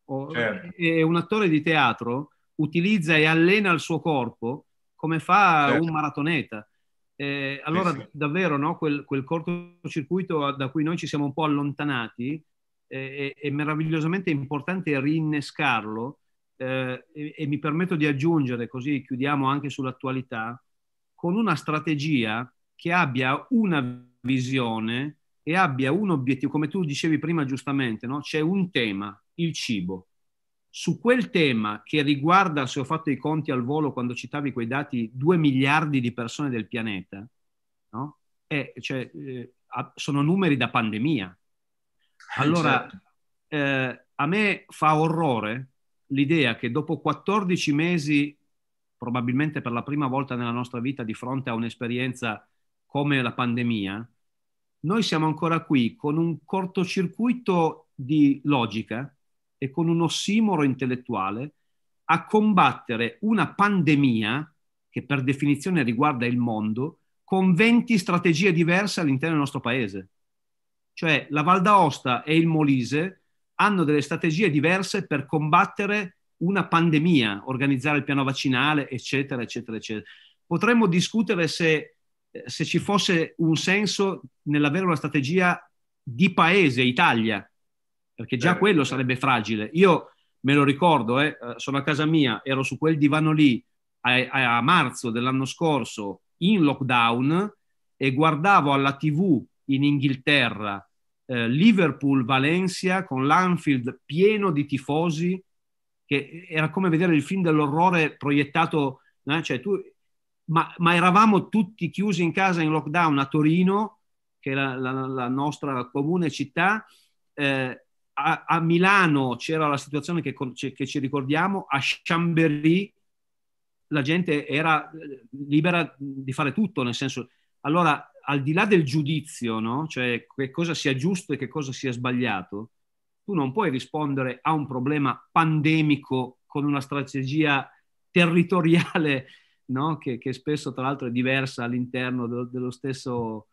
o, certo. e un attore di teatro utilizza e allena il suo corpo come fa certo. un maratoneta. Eh, allora sì, sì. davvero no? quel, quel cortocircuito da cui noi ci siamo un po' allontanati eh, è, è meravigliosamente importante rinnescarlo eh, e, e mi permetto di aggiungere, così chiudiamo anche sull'attualità, con una strategia che abbia una visione e abbia un obiettivo, come tu dicevi prima giustamente, no? c'è un tema, il cibo. Su quel tema che riguarda, se ho fatto i conti al volo quando citavi quei dati, 2 miliardi di persone del pianeta, no? eh, cioè, eh, sono numeri da pandemia. Eh, allora, certo. eh, a me fa orrore l'idea che dopo 14 mesi, probabilmente per la prima volta nella nostra vita, di fronte a un'esperienza come la pandemia, noi siamo ancora qui con un cortocircuito di logica e con un ossimoro intellettuale a combattere una pandemia che per definizione riguarda il mondo con 20 strategie diverse all'interno del nostro paese. Cioè la Val d'Aosta e il Molise hanno delle strategie diverse per combattere una pandemia, organizzare il piano vaccinale, eccetera, eccetera, eccetera. Potremmo discutere se, eh, se ci fosse un senso nell'avere una strategia di paese, Italia, perché già eh, quello eh. sarebbe fragile. Io me lo ricordo, eh, sono a casa mia, ero su quel divano lì a, a marzo dell'anno scorso in lockdown e guardavo alla tv in Inghilterra eh, Liverpool-Valencia con l'Anfield pieno di tifosi, che era come vedere il film dell'orrore proiettato, eh? cioè, tu, ma, ma, eravamo tutti chiusi in casa in lockdown a Torino, che è la, la, la nostra comune città, eh, a, a, Milano c'era la situazione che, che ci ricordiamo, a Chambéry la gente era eh, libera di fare tutto, nel senso, allora al di là del giudizio, no? cioè che cosa sia giusto e che cosa sia sbagliato, tu non puoi rispondere a un problema pandemico con una strategia territoriale no? che, che, spesso tra l'altro è diversa all'interno dello, dello stesso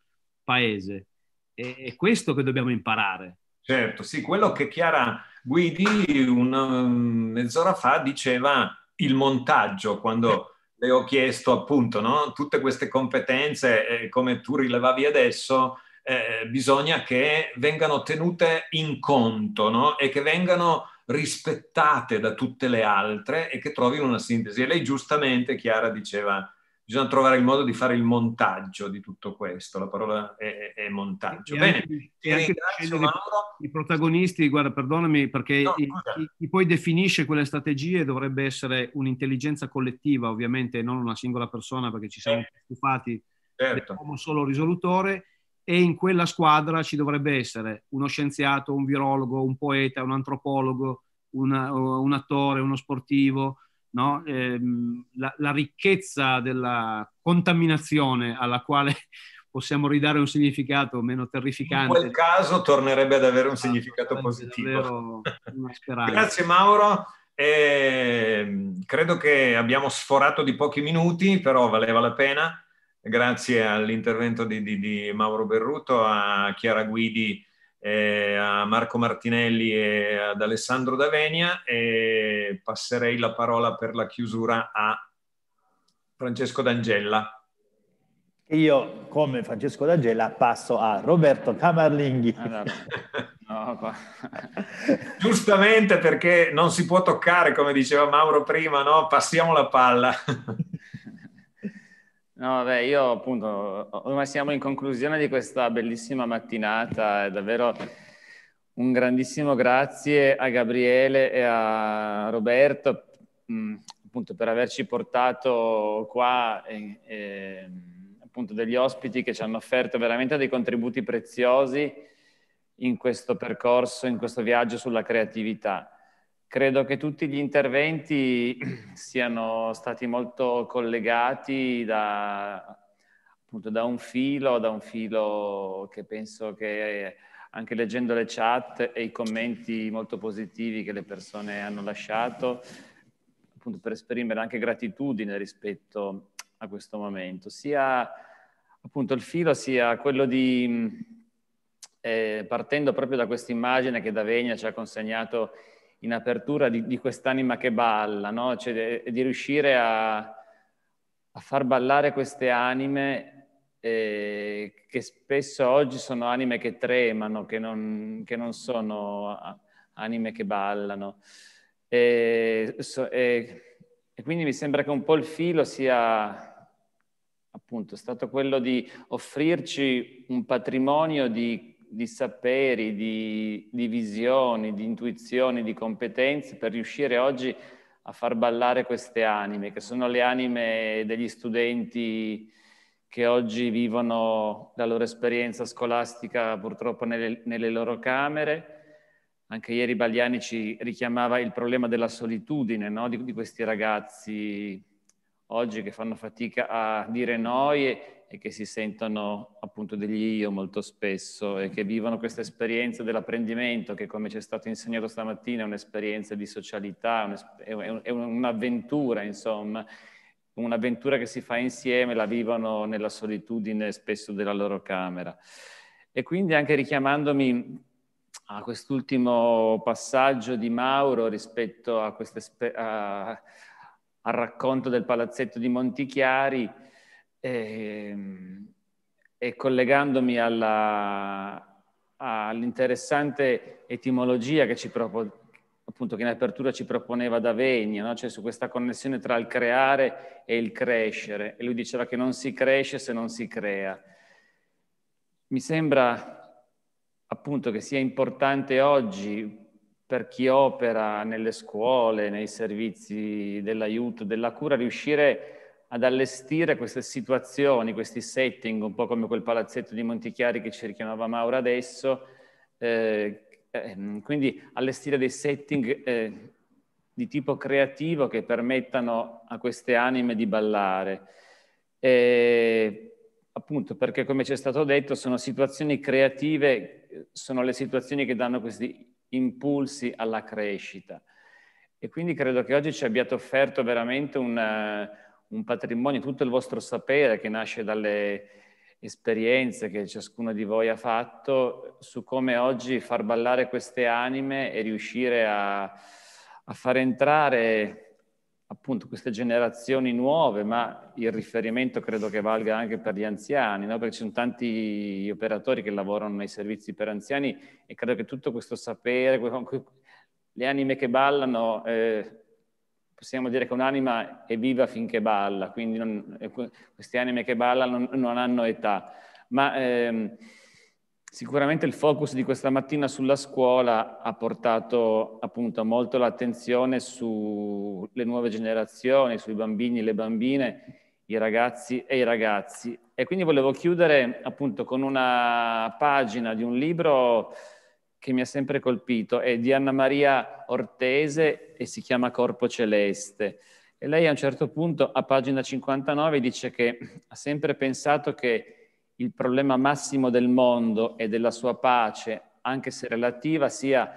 paese. E, è questo che dobbiamo imparare. Certo, sì, quello che Chiara Guidi una mm, mezz'ora fa diceva il montaggio, quando eh le ho chiesto appunto, no? tutte queste competenze, eh, come tu rilevavi adesso, eh, bisogna che vengano tenute in conto no? e che vengano rispettate da tutte le altre e che trovino una sintesi. E lei giustamente, Chiara, diceva bisogna trovare il modo di fare il montaggio di tutto questo, la parola è, è montaggio. E Bene, anche, ti ringrazio Mauro. I protagonisti, guarda, perdonami, perché no, chi, chi, poi definisce quelle strategie dovrebbe essere un'intelligenza collettiva, ovviamente, non una singola persona, perché ci siamo eh, stufati certo. come solo risolutore, e in quella squadra ci dovrebbe essere uno scienziato, un virologo, un poeta, un antropologo, una, un attore, uno sportivo, no? ehm, la, la ricchezza della contaminazione alla quale possiamo ridare un significato meno terrificante. In quel caso tornerebbe ad avere un ah, significato ah, positivo. Grazie Mauro. Eh, credo che abbiamo sforato di pochi minuti, però valeva la pena. Grazie all'intervento di, di, di Mauro Berruto, a Chiara Guidi eh, a Marco Martinelli e ad Alessandro D'Avenia e passerei la parola per la chiusura a Francesco D'Angella. Io, come Francesco D'Angella, passo a Roberto Camarlinghi. Allora, ah, no, Giustamente perché non si può toccare, come diceva Mauro prima, no? Passiamo la palla. No, vabbè, io appunto, ormai siamo in conclusione di questa bellissima mattinata, è davvero un grandissimo grazie a Gabriele e a Roberto mh, mm, appunto per averci portato qua e, e, appunto degli ospiti che ci hanno offerto veramente dei contributi preziosi in questo percorso, in questo viaggio sulla creatività. Credo che tutti gli interventi siano stati molto collegati da, appunto, da un filo, da un filo che penso che anche leggendo le chat e i commenti molto positivi che le persone hanno lasciato, appunto per esprimere anche gratitudine rispetto a questo momento, sia appunto il filo sia quello di, eh, partendo proprio da questa immagine che Davenia ci ha consegnato in apertura di, di quest'anima che balla, no? cioè, di riuscire a, a, far ballare queste anime eh, che spesso oggi sono anime che tremano, che non, che non sono anime che ballano. E, so, e, e quindi mi sembra che un po' il filo sia appunto stato quello di offrirci un patrimonio di di saperi, di, di visioni, di intuizioni, di competenze per riuscire oggi a far ballare queste anime, che sono le anime degli studenti che oggi vivono la loro esperienza scolastica purtroppo nelle, nelle loro camere. Anche ieri Bagliani ci richiamava il problema della solitudine no? di, di, questi ragazzi oggi che fanno fatica a dire no e, e che si sentono appunto degli io molto spesso e che vivono questa esperienza dell'apprendimento che come ci è stato insegnato stamattina è un'esperienza di socialità, è un'avventura insomma, un'avventura che si fa insieme, la vivono nella solitudine spesso della loro camera. E quindi anche richiamandomi a quest'ultimo passaggio di Mauro rispetto a a, al racconto del palazzetto di Montichiari, e, ehm, e collegandomi alla, all'interessante etimologia che ci propone, appunto che in apertura ci proponeva da Vegna, no? cioè su questa connessione tra il creare e il crescere. E lui diceva che non si cresce se non si crea. Mi sembra appunto che sia importante oggi per chi opera nelle scuole, nei servizi dell'aiuto, della cura, riuscire a ad allestire queste situazioni, questi setting, un po' come quel palazzetto di Montichiari che ci richiamava Maura adesso, eh, ehm, quindi allestire dei setting eh, di tipo creativo che permettano a queste anime di ballare. E, appunto perché come ci è stato detto sono situazioni creative, sono le situazioni che danno questi impulsi alla crescita. E quindi credo che oggi ci abbiate offerto veramente un un patrimonio, tutto il vostro sapere che nasce dalle esperienze che ciascuno di voi ha fatto su come oggi far ballare queste anime e riuscire a, a far entrare appunto queste generazioni nuove, ma il riferimento credo che valga anche per gli anziani, no? perché ci sono tanti operatori che lavorano nei servizi per anziani e credo che tutto questo sapere, le anime che ballano... Eh, possiamo dire che un'anima è viva finché balla, quindi non, eh, queste anime che ballano non, hanno età. Ma ehm, sicuramente il focus di questa mattina sulla scuola ha portato appunto molto l'attenzione sulle nuove generazioni, sui bambini, le bambine, i ragazzi e i ragazzi. E quindi volevo chiudere appunto con una pagina di un libro che mi ha sempre colpito è di Anna Maria Ortese e si chiama Corpo Celeste. E lei a un certo punto, a pagina 59, dice che ha sempre pensato che il problema massimo del mondo e della sua pace, anche se relativa, sia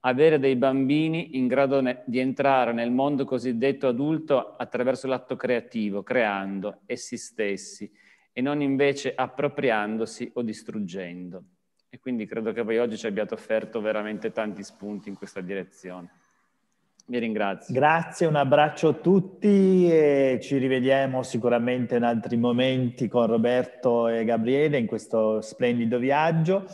avere dei bambini in grado ne- di entrare nel mondo cosiddetto adulto attraverso l'atto creativo, creando essi stessi, e non invece appropriandosi o distruggendo e quindi credo che voi oggi ci abbiate offerto veramente tanti spunti in questa direzione. Vi ringrazio. Grazie, un abbraccio a tutti e ci rivediamo sicuramente in altri momenti con Roberto e Gabriele in questo splendido viaggio.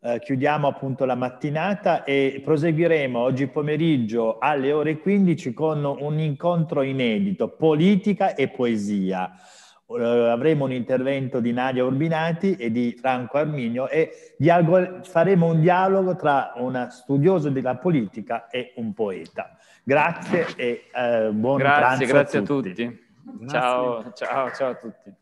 Eh, chiudiamo appunto la mattinata e proseguiremo oggi pomeriggio alle ore 15 con un incontro inedito, politica e poesia. Eh, avremo un intervento di Nadia Urbinati e di Franco Arminio e faremo un dialogo tra una studiosa della politica e un poeta. Grazie e eh, buon grazie, pranzo grazie a tutti. A tutti. Ciao, ciao, ciao a tutti.